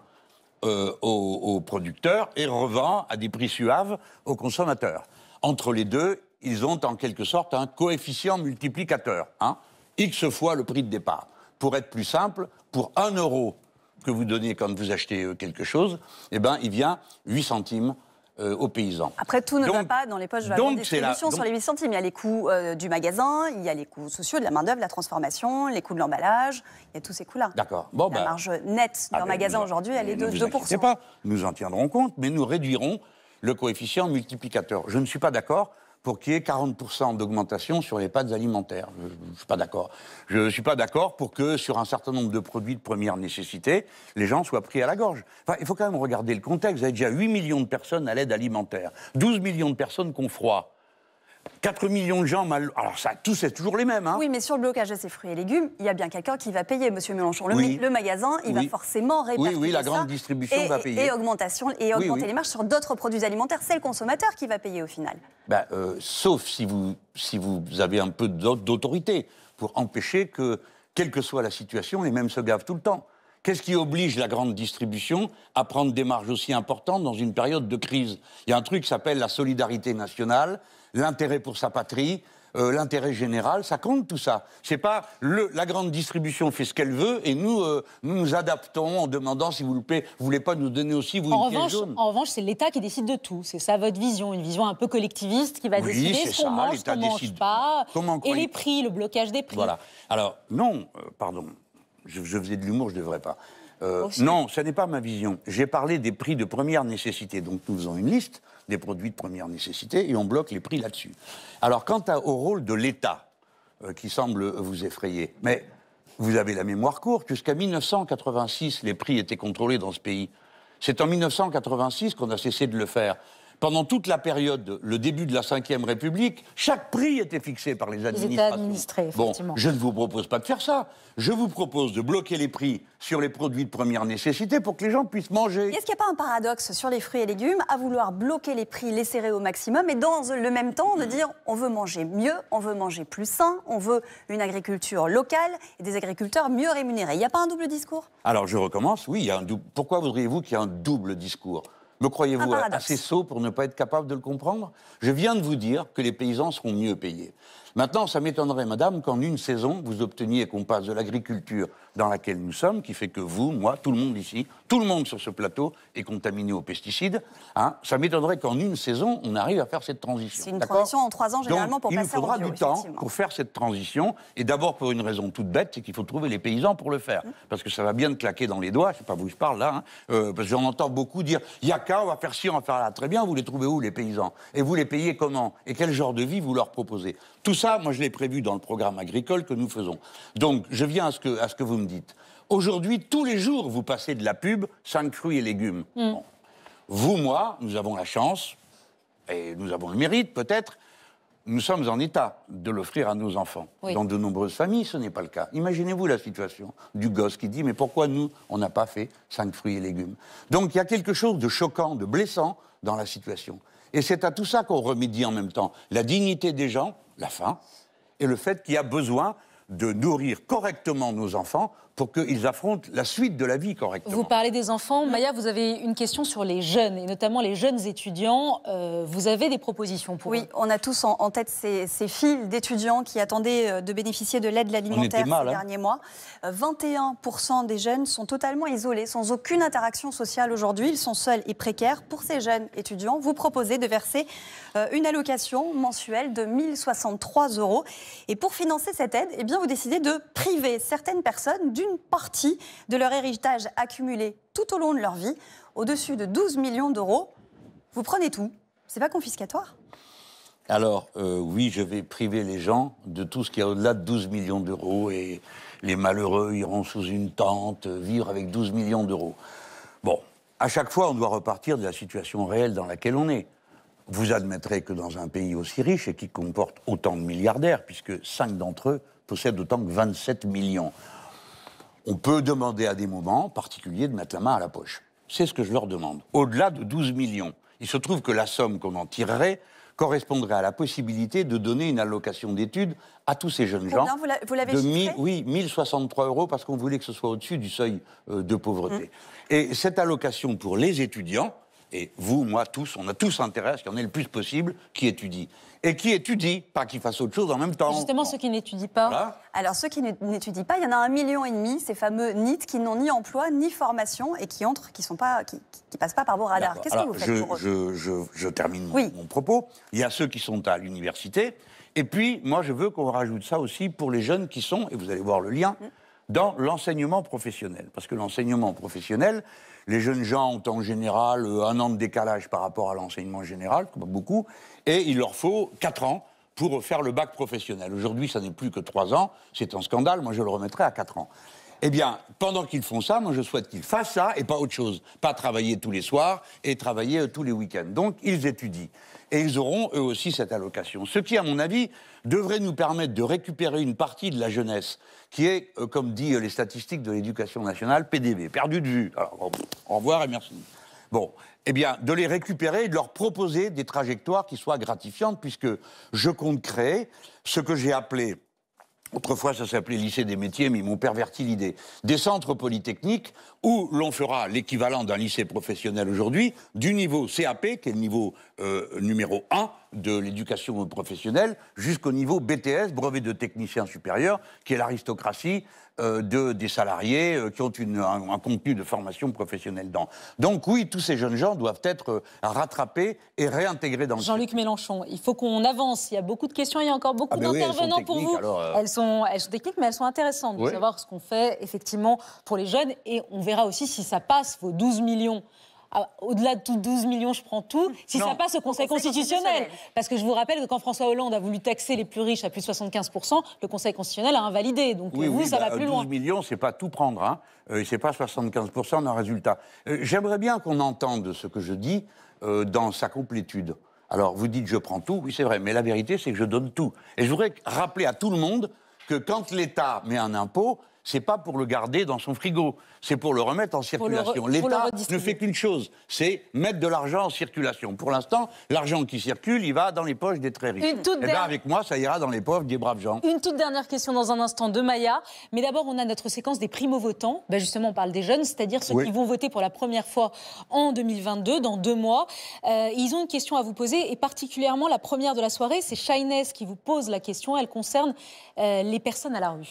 euh, aux, producteurs et revend à des prix suaves aux consommateurs. Entre les deux, ils ont en quelque sorte un coefficient multiplicateur, hein, x fois le prix de départ. Pour être plus simple, pour 1 euro que vous donnez quand vous achetez euh, quelque chose, eh ben, il vient 8 centimes euh, aux paysans. Après, tout ne va pas dans les poches de la distribution sur les 8 centimes. Il y a les coûts euh, du magasin, il y a les coûts sociaux de la main-d'œuvre, la transformation, les coûts de l'emballage, il y a tous ces coûts-là. D'accord. Bon, la ben. marge nette ah d'un ben, magasin aujourd'hui, elle est de 2%. Pas, nous en tiendrons compte, mais nous réduirons le coefficient multiplicateur. Je ne suis pas d'accord pour qu'il y ait 40% d'augmentation sur les pâtes alimentaires. Je ne suis pas d'accord. Je ne suis pas d'accord pour que sur un certain nombre de produits de première nécessité, les gens soient pris à la gorge. il faut quand même regarder le contexte. Vous avez déjà 8 millions de personnes à l'aide alimentaire, 12 millions de personnes qui ont froid. 4 millions de gens mal. Alors, ça, tous, c'est toujours les mêmes. Hein. Oui, mais sur le blocage de ces fruits et légumes, il y a bien quelqu'un qui va payer, monsieur Mélenchon. Le, le magasin, il va forcément répercuter. Oui, oui, la grande distribution va payer. Et, augmentation, et augmenter les marges sur d'autres produits alimentaires. C'est le consommateur qui va payer au final. Ben, euh, sauf si vous, si vous avez un peu d'autorité pour empêcher que, quelle que soit la situation, les mêmes se gavent tout le temps. Qu'est-ce qui oblige la grande distribution à prendre des marges aussi importantes dans une période de crise Il y a un truc qui s'appelle la solidarité nationale, l'intérêt pour sa patrie, euh, l'intérêt général, ça compte tout ça. C'est pas la grande distribution fait ce qu'elle veut et nous, euh, nous, adaptons en demandant si vous plaît, vous voulez pas nous donner aussi vous en une revanche, jaune. En revanche, c'est l'État qui décide de tout. C'est ça votre vision, une vision un peu collectiviste qui va décider ce qu'on mange, qu'on mange pas, Comment, et les prix, le blocage des prix. Voilà. Alors non, euh, pardon, je, je, faisais de l'humour, je devrais pas. non, ce n'est pas ma vision. J'ai parlé des prix de première nécessité, donc nous faisons une liste des produits de première nécessité et on bloque les prix là-dessus. Alors quant au rôle de l'État, euh, qui semble vous effrayer, mais vous avez la mémoire courte, jusqu'à 1986, les prix étaient contrôlés dans ce pays. C'est en 1986 qu'on a cessé de le faire pendant toute la période, le début de la Ve République, chaque prix était fixé par les administrations. Administrés, effectivement. Bon, je ne vous propose pas de faire ça. Je vous propose de bloquer les prix sur les produits de première nécessité pour que les gens puissent manger. Est-ce qu'il n'y a pas un paradoxe sur les fruits et légumes à vouloir bloquer les prix, les serrer au maximum, et dans le même temps de dire on veut manger mieux, on veut manger plus sain, on veut une agriculture locale et des agriculteurs mieux rémunérés Il n'y a pas un double discours Alors je recommence, oui, il y a un Pourquoi voudriez-vous qu'il y ait un double discours me croyez-vous assez sot pour ne pas être capable de le comprendre Je viens de vous dire que les paysans seront mieux payés. Maintenant, ça m'étonnerait, madame, qu'en une saison, vous obteniez qu'on passe de l'agriculture dans laquelle nous sommes, qui fait que vous, moi, tout le monde ici, tout le monde sur ce plateau est contaminé aux pesticides. Hein. ça m'étonnerait qu'en une saison, on arrive à faire cette transition. C'est une transition en trois ans, généralement, pour passer Il faudra du temps pour faire cette transition. Et d'abord, pour une raison toute bête, c'est qu'il faut trouver les paysans pour le faire. Hum. Parce que ça va bien de claquer dans les doigts, je sais pas vous je parle là, hein. euh, parce que j'en entends beaucoup dire Yaka, on va faire ci, on va faire là. Très bien, vous les trouvez où, les paysans Et vous les payez comment Et quel genre de vie vous leur proposez Tout ça, moi, je l'ai prévu dans le programme agricole que nous faisons. Donc, je viens à ce que, à ce que vous me dites. Aujourd'hui, tous les jours, vous passez de la pub 5 fruits et légumes. Hmm. Vous, moi, nous avons la chance, et nous avons le mérite peut-être, nous sommes en état de l'offrir à nos enfants. Dans de nombreuses familles, ce n'est pas le cas. Imaginez-vous la situation du gosse qui dit Mais pourquoi nous, on n'a pas fait cinq fruits et légumes Donc il y a quelque chose de choquant, de blessant dans la situation. Et c'est à tout ça qu'on remédie en même temps. La dignité des gens, la faim, et le fait qu'il y a besoin de nourrir correctement nos enfants pour qu'ils affrontent la suite de la vie correctement. Vous parlez des enfants. Maya, vous avez une question sur les jeunes, et notamment les jeunes étudiants. Euh, vous avez des propositions pour oui, Oui, on a tous en, tête ces, ces files d'étudiants qui attendaient euh, de bénéficier de l'aide alimentaire ces hein. derniers mois. 21% euh, des jeunes sont totalement isolés, sans aucune interaction sociale aujourd'hui. Ils sont seuls et précaires. Pour ces jeunes étudiants, vous proposez de verser une allocation mensuelle de 1063 euros. Et pour financer cette aide, eh bien, vous décidez de priver certaines personnes d'une une partie de leur héritage accumulé tout au long de leur vie, au-dessus de 12 millions d'euros. Vous prenez tout. C'est pas confiscatoire alors, euh, oui, je vais priver les gens de tout ce qui est au-delà de 12 millions d'euros et les malheureux iront sous une tente, euh, vivre avec 12 millions d'euros. Bon, à chaque fois, on doit repartir de la situation réelle dans laquelle on est. Vous admettrez que dans un pays aussi riche et qui comporte autant de milliardaires, puisque 5 d'entre eux possèdent autant que 27 millions, on peut demander à des moments particuliers de mettre la main à la poche. C'est ce que je leur demande. Au-delà de 12 millions, il se trouve que la somme qu'on en tirerait correspondrait à la possibilité de donner une allocation d'études à tous ces jeunes eh gens. vous l'avez de Oui, 1063 euros parce qu'on voulait que ce soit au-dessus du seuil euh, de pauvreté. Mm. Et cette allocation pour les étudiants, et vous, moi, tous, on a tous intérêt à ce qu'il y en ait le plus possible qui étudient et qui étudient, pas qui fassent autre chose en même temps. Justement, ceux qui n'étudient pas. Alors, ceux qui n'étudient pas, il y en a un million et demi, ces fameux NIT, qui n'ont ni emploi, ni formation, et qui entrent, qui sont pas, qui, passent pas par vos radars. Qu'est-ce que vous faites je, pour eux je, termine mon propos. Il y a ceux qui sont à l'université, et puis, moi, je veux qu'on rajoute ça aussi pour les jeunes qui sont, et vous allez voir le lien, mm. dans l'enseignement professionnel. Parce que l'enseignement professionnel, les jeunes gens ont en général euh, un an de décalage par rapport à l'enseignement général, comme beaucoup, et il leur faut 4 ans pour faire le bac professionnel. Aujourd'hui, ça n'est plus que 3 ans, c'est un scandale, moi je le remettrai à 4 ans. Eh bien, pendant qu'ils font ça, moi je souhaite qu'ils fassent ça et pas autre chose. Pas travailler tous les soirs et travailler euh, tous les week-ends. Donc, ils étudient. Et ils auront eux aussi cette allocation. Ce qui, à mon avis, devrait nous permettre de récupérer une partie de la jeunesse qui est, euh, comme dit euh, les statistiques de l'éducation nationale, PDB, perdue de vue. Alors, au revoir et merci. Bon, eh bien, de les récupérer et de leur proposer des trajectoires qui soient gratifiantes, puisque je compte créer ce que j'ai appelé Autrefois, ça s'appelait lycée des métiers, mais ils m'ont perverti l'idée. Des centres polytechniques où l'on fera l'équivalent d'un lycée professionnel aujourd'hui du niveau CAP, qui est le niveau euh, numéro 1 de l'éducation professionnelle, jusqu'au niveau BTS, brevet de technicien supérieur, qui est l'aristocratie euh, de, des salariés euh, qui ont une, un, contenu de formation professionnelle dans. Donc oui, tous ces jeunes gens doivent être rattrapés et réintégrés dans Jean-Luc Mélenchon, il faut qu'on avance. Il y a beaucoup de questions, il y a encore beaucoup ah, d'intervenants pour vous. elles, sont, elles sont techniques, mais elles sont intéressantes de savoir ce qu'on fait effectivement pour les jeunes et on verra aussi si ça passe vos 12 millions. Ah, au-delà de tout 12 millions, je prends tout. Si ça passe au Conseil, constitutionnel. Parce que je vous rappelle que quand François Hollande a voulu taxer les plus riches à plus de 75%, le Conseil constitutionnel a invalidé. Donc oui, vous, ça bah, va plus loin. 12 millions, c'est pas tout prendre. Hein. Euh, c'est pas 75% d'un résultat. Euh, j'aimerais bien qu'on entende ce que je dis euh, dans sa complétude. Alors, vous dites je prends tout, oui, c'est vrai, mais la vérité, c'est que je donne tout. Et je voudrais rappeler à tout le monde que quand l'État met un impôt, c'est pas pour le garder dans son frigo, c'est pour le remettre en circulation. L'État ne fait qu'une chose, c'est mettre de l'argent en circulation. Pour l'instant, l'argent qui circule, il va dans les poches des très riches. Et eh avec moi, ça ira dans les poches des braves gens. Une toute dernière question dans un instant de Maya. Mais d'abord, on a notre séquence des primo-votants. Ben justement, on parle des jeunes, c'est-à-dire ceux qui vont voter pour la première fois en 2022, dans deux mois. Euh, ils ont une question à vous poser, et particulièrement la première de la soirée, c'est Shines qui vous pose la question. Elle concerne euh, les personnes à la rue.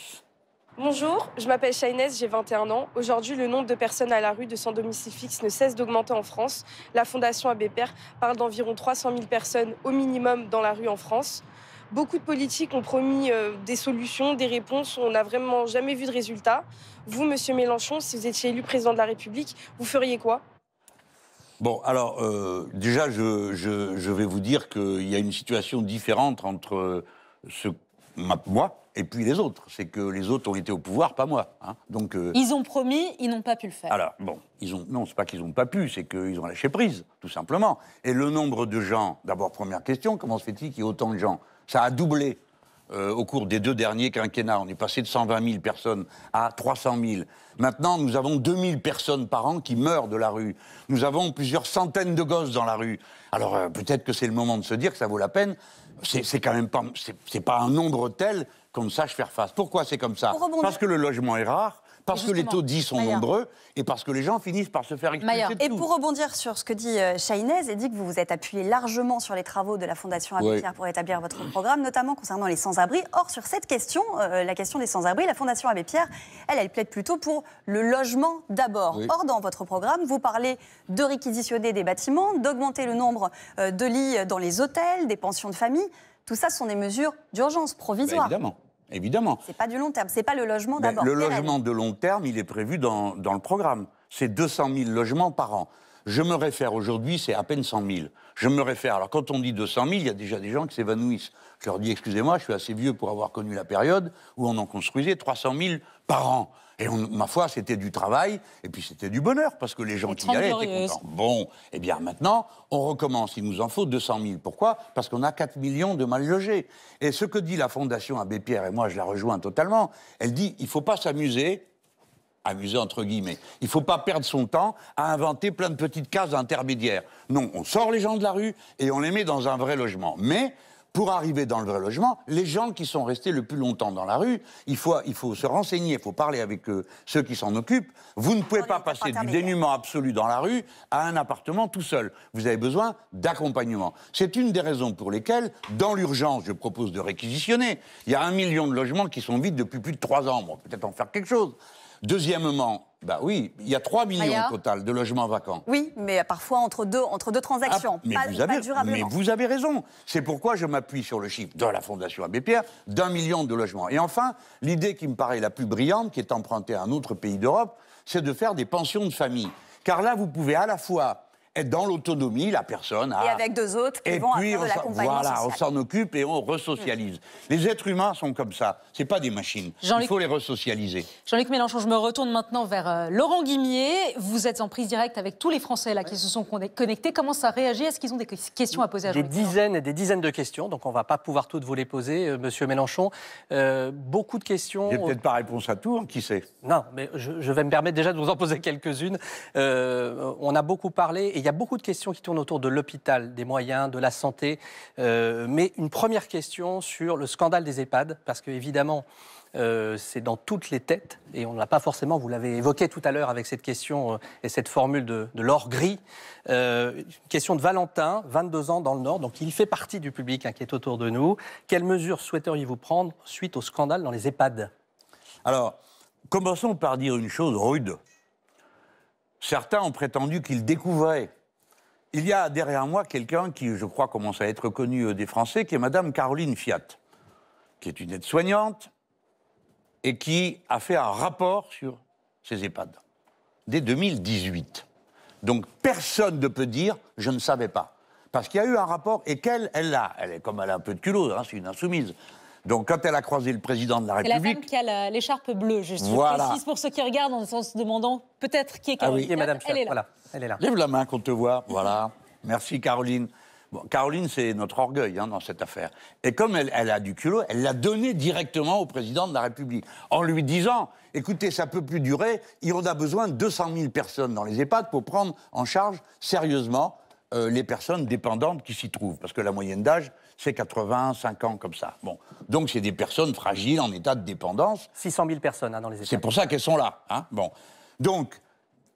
Bonjour, je m'appelle Chaynez, j'ai 21 ans. Aujourd'hui, le nombre de personnes à la rue de sans domicile fixe ne cesse d'augmenter en France. La Fondation Abbé parle d'environ 300 000 personnes au minimum dans la rue en France. Beaucoup de politiques ont promis euh, des solutions, des réponses. On n'a vraiment jamais vu de résultats. Vous, Monsieur Mélenchon, si vous étiez élu président de la République, vous feriez quoi Bon, alors euh, déjà, je, je, vais vous dire qu'il y a une situation différente entre ce moi et puis les autres. C'est que les autres ont été au pouvoir, pas moi. Hein. Donc euh, ils ont promis, ils n'ont pas pu le faire. Alors bon, ils ont non, c'est pas qu'ils n'ont pas pu, c'est qu'ils ont lâché prise, tout simplement. Et le nombre de gens, d'abord première question, comment se fait-il qu'il y ait autant de gens Ça a doublé. Euh, au cours des deux derniers quinquennats, on est passé de 120 000 personnes à 300 000. Maintenant, nous avons 2 000 personnes par an qui meurent de la rue. Nous avons plusieurs centaines de gosses dans la rue. Alors euh, peut-être que c'est le moment de se dire que ça vaut la peine c'est quand même pas, c'est pas un nombre tel qu'on ne sache faire face. Pourquoi c'est comme ça Parce que le logement est rare, parce que les taux dits sont nombreux et parce que les gens finissent par se faire expulser. et pour rebondir sur ce que dit Chahinez, euh, et dit que vous vous êtes appuyé largement sur les travaux de la Fondation Abbé Pierre pour établir votre programme, notamment concernant les sans-abri. Or, sur cette question, euh, la question des sans-abri, la Fondation Abbé Pierre, elle, elle plaide plutôt pour le logement d'abord. Or, dans votre programme, vous parlez de réquisitionner des bâtiments, d'augmenter le nombre euh, de lits dans les hôtels, des pensions de famille. Tout ça sont des mesures d'urgence bah, provisoires. évidemment. Évidemment. C'est pas du long terme, c'est pas le logement d'abord. Le logement de long terme, il est prévu dans, dans le programme. C'est 200 000 logements par an. Je me réfère aujourd'hui, c'est à peine 100 000. Je me réfère. Alors quand on dit 200 000, il y a déjà des gens qui s'évanouissent. Je leur dis, excusez-moi, je suis assez vieux pour avoir connu la période où on en construisait 300 000 par an. Et ma foi, c'était du travail, et puis c'était du bonheur, parce que les gens qui y allaient étaient contents. Bon, eh bien maintenant, on recommence. Il nous en faut 200 000. Pourquoi Parce qu'on a 4 millions de mal logés. Et ce que dit la Fondation Abbé Pierre, et moi je la rejoins totalement, elle dit il ne faut pas s'amuser amuser entre guillemets. Il ne faut pas perdre son temps à inventer plein de petites cases intermédiaires. Non, on sort les gens de la rue et on les met dans un vrai logement. Mais pour arriver dans le vrai logement, les gens qui sont restés le plus longtemps dans la rue, il faut, il faut se renseigner, il faut parler avec euh, ceux qui s'en occupent. Vous ne pouvez pas passer du dénuement absolu dans la rue à un appartement tout seul. Vous avez besoin d'accompagnement. C'est une des raisons pour lesquelles, dans l'urgence, je propose de réquisitionner. Il y a un million de logements qui sont vides depuis plus de trois ans. On va peut-être en faire quelque chose. Deuxièmement, bah oui, il y a 3 millions total de logements vacants. Oui, mais parfois entre deux, entre deux transactions, ah, pas, vous avez, Mais vous avez raison. C'est pourquoi je m'appuie sur le chiffre de la Fondation Abbé Pierre d'un million de logements. Et enfin, l'idée qui me paraît la plus brillante, qui est empruntée à un autre pays d'Europe, c'est de faire des pensions de famille. Car là, vous pouvez à la fois dans l'autonomie, la personne a... Et avec deux autres qui et vont puis, avoir de Voilà, on s'en occupe et on resocialise. Mm. Les êtres humains sont comme ça, c'est pas des machines. Il faut les resocialiser. Jean-Luc Mélenchon, je me retourne maintenant vers euh, Laurent Guimier. Vous êtes en prise directe avec tous les Français là, qui se sont connectés. Comment ça réagit Est-ce qu'ils ont des questions à poser à Des dizaines et des dizaines de questions, donc on va pas pouvoir toutes vous les poser, euh, monsieur Mélenchon. Euh, beaucoup de questions... a peut-être pas réponse à tout, hein, qui sait Non, mais je, vais me permettre déjà de vous en poser quelques-unes. on a beaucoup parlé et il y a beaucoup de questions qui tournent autour de l'hôpital, des moyens, de la santé. Euh, mais une première question sur le scandale des EHPAD, parce que évidemment, euh, c'est dans toutes les têtes, et on ne l'a pas forcément, vous l'avez évoqué tout à l'heure avec cette question euh, et cette formule de, l'or gris. une question de Valentin, 22 ans dans le Nord, donc il fait partie du public hein, qui est autour de nous. Quelles mesures souhaiteriez-vous prendre suite au scandale dans les EHPAD Alors, commençons par dire une chose rude. Certains ont prétendu qu'ils découvraient il y a derrière moi quelqu'un qui, je crois, commence à être connu euh, des Français, qui est Madame Caroline Fiat, qui est une aide-soignante et qui a fait un rapport sur ces EHPAD dès 2018. Donc personne ne peut dire je ne savais pas. Parce qu'il y a eu un rapport et qu'elle, elle l'a. Elle, est comme elle a un peu de culot, hein, c'est une insoumise. Donc quand elle a croisé le président de la République... C'est la femme qui a l'écharpe bleue, je suis voilà. pour ceux qui regardent en se demandant peut-être qui est ah Caroline. Madame elle, est là. elle est là. Lève la main qu'on te voit, voilà. Merci Caroline. Caroline, c'est notre orgueil hein, dans cette affaire. Et comme elle, a du culot, elle l'a donné directement au président de la République en lui disant écoutez, ça peut plus durer, Il en a besoin de 200 000 personnes dans les EHPAD pour prendre en charge sérieusement euh, les personnes dépendantes qui s'y trouvent. Parce que la moyenne d'âge, c'est 85 ans comme ça. Bon, donc c'est des personnes fragiles, en état de dépendance. 600 000 personnes hein, dans les États. C'est pour ça qu'elles sont là. Hein bon, donc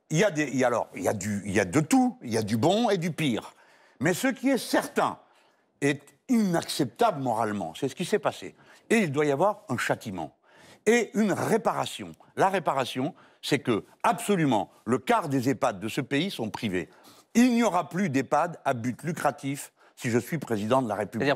il y a du, il y a de tout, il y a du bon et du pire. Mais ce qui est certain est inacceptable moralement. C'est ce qui s'est passé. Et il doit y avoir un châtiment et une réparation. La réparation, c'est que absolument le quart des EHPAD de ce pays sont privés. Il n'y aura plus d'EHPAD à but lucratif si je suis président de la République.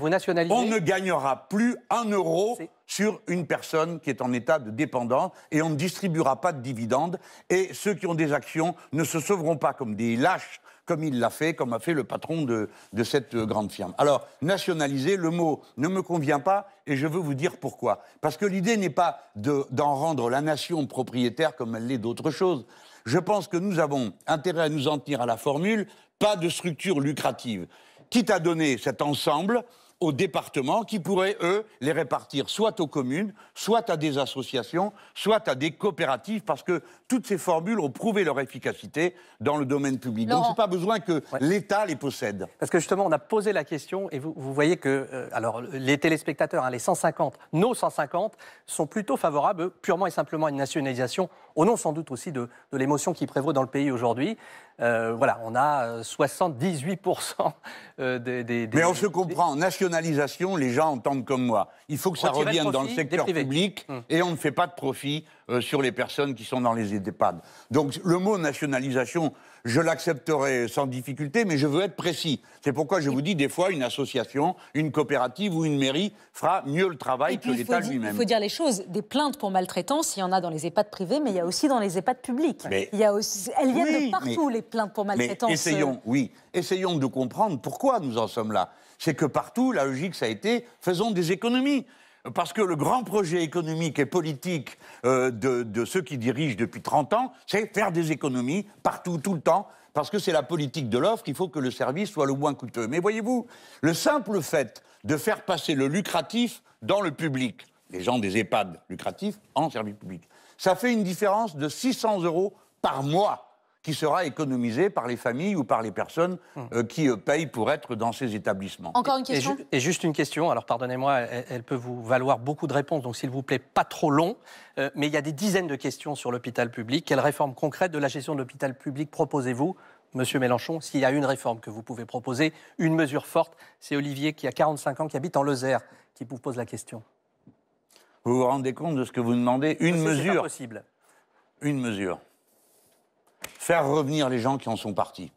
On ne gagnera plus un euro sur une personne qui est en état de dépendance et on ne distribuera pas de dividendes. Et ceux qui ont des actions ne se sauveront pas comme des lâches comme il l'a fait, comme a fait le patron de, cette grande firme. Alors, nationaliser, le mot ne me convient pas et je veux vous dire pourquoi. Parce que l'idée n'est pas d'en rendre la nation propriétaire comme elle l'est d'autres choses. Je pense que nous avons intérêt à nous en tenir à la formule, pas de structure lucrative quitte à donner cet ensemble aux départements qui pourraient, eux, les répartir soit aux communes, soit à des associations, soit à des coopératives, parce que toutes ces formules ont prouvé leur efficacité dans le domaine public. Donc, c'est pas besoin que l'État les possède. Parce que justement, on a posé la question, et vous, voyez que, euh, alors, les téléspectateurs, hein, les 150, nos 150, sont plutôt favorables, purement et simplement, à une nationalisation au nom sans doute aussi de, l'émotion qui prévaut dans le pays aujourd'hui. Euh, voilà, on a 78% euh, euh, des, Mais on se comprend, nationalisation, les gens entendent comme moi. Il faut que ça revienne dans le secteur public hum. et on ne fait pas de profit euh, sur les personnes qui sont dans les EHPAD. Donc le mot nationalisation, je l'accepterai sans difficulté, mais je veux être précis. C'est pourquoi je vous dis, des fois, une association, une coopérative ou une mairie fera mieux le travail que l'État lui-même. Il faut dire les choses. Des plaintes pour maltraitance, il y en a dans les EHPAD privés, mais il y a aussi dans les EHPAD publics. il aussi, elles viennent de partout, les plaintes pour maltraitance. Mais essayons, euh. oui, essayons de comprendre pourquoi nous en sommes là. C'est que partout, la logique, ça a été, faisons des économies parce que le grand projet économique et politique euh, de, de, ceux qui dirigent depuis 30 ans, c'est faire des économies partout, tout le temps, parce que c'est la politique de l'offre qu'il faut que le service soit le moins coûteux. Mais voyez-vous, le simple fait de faire passer le lucratif dans le public, les gens des EHPAD lucratifs en service public, ça fait une différence de 600 euros par mois qui sera économisé par les familles ou par les personnes hum. euh, qui euh, payent pour être dans ces établissements. Encore une question. Et, juste une question, alors pardonnez-moi, elle, peut vous valoir beaucoup de réponses, donc s'il vous plaît, pas trop long. Euh, mais il y a des dizaines de questions sur l'hôpital public. Quelle réforme concrète de la gestion de l'hôpital public proposez-vous Monsieur Mélenchon, s'il y a une réforme que vous pouvez proposer, une mesure forte, c'est Olivier qui a 45 ans, qui habite en Lozère, qui vous pose la question. Vous vous rendez compte de ce que vous demandez Une mesure. C'est possible. Une mesure faire revenir les gens qui en sont partis.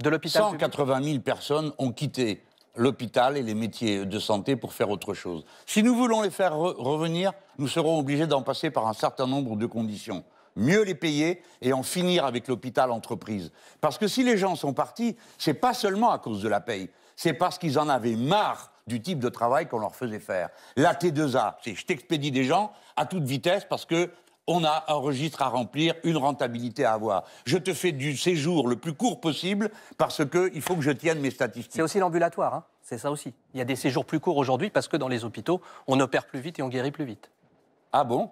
De l'hôpital 180 000 personnes ont quitté l'hôpital et les métiers de santé pour faire autre chose. Si nous voulons les faire revenir, nous serons obligés d'en passer par un certain nombre de conditions. Mieux les payer et en finir avec l'hôpital entreprise. Parce que si les gens sont partis, c'est pas seulement à cause de la paye, c'est parce qu'ils en avaient marre du type de travail qu'on leur faisait faire. La T2A, c'est je t'expédie des gens à toute vitesse parce que on a un registre à remplir, une rentabilité à avoir. Je te fais du séjour le plus court possible parce qu'il faut que je tienne mes statistiques. C'est aussi l'ambulatoire, hein. c'est ça aussi. Il y a des séjours plus courts aujourd'hui parce que dans les hôpitaux, on opère plus vite et on guérit plus vite. Ah bon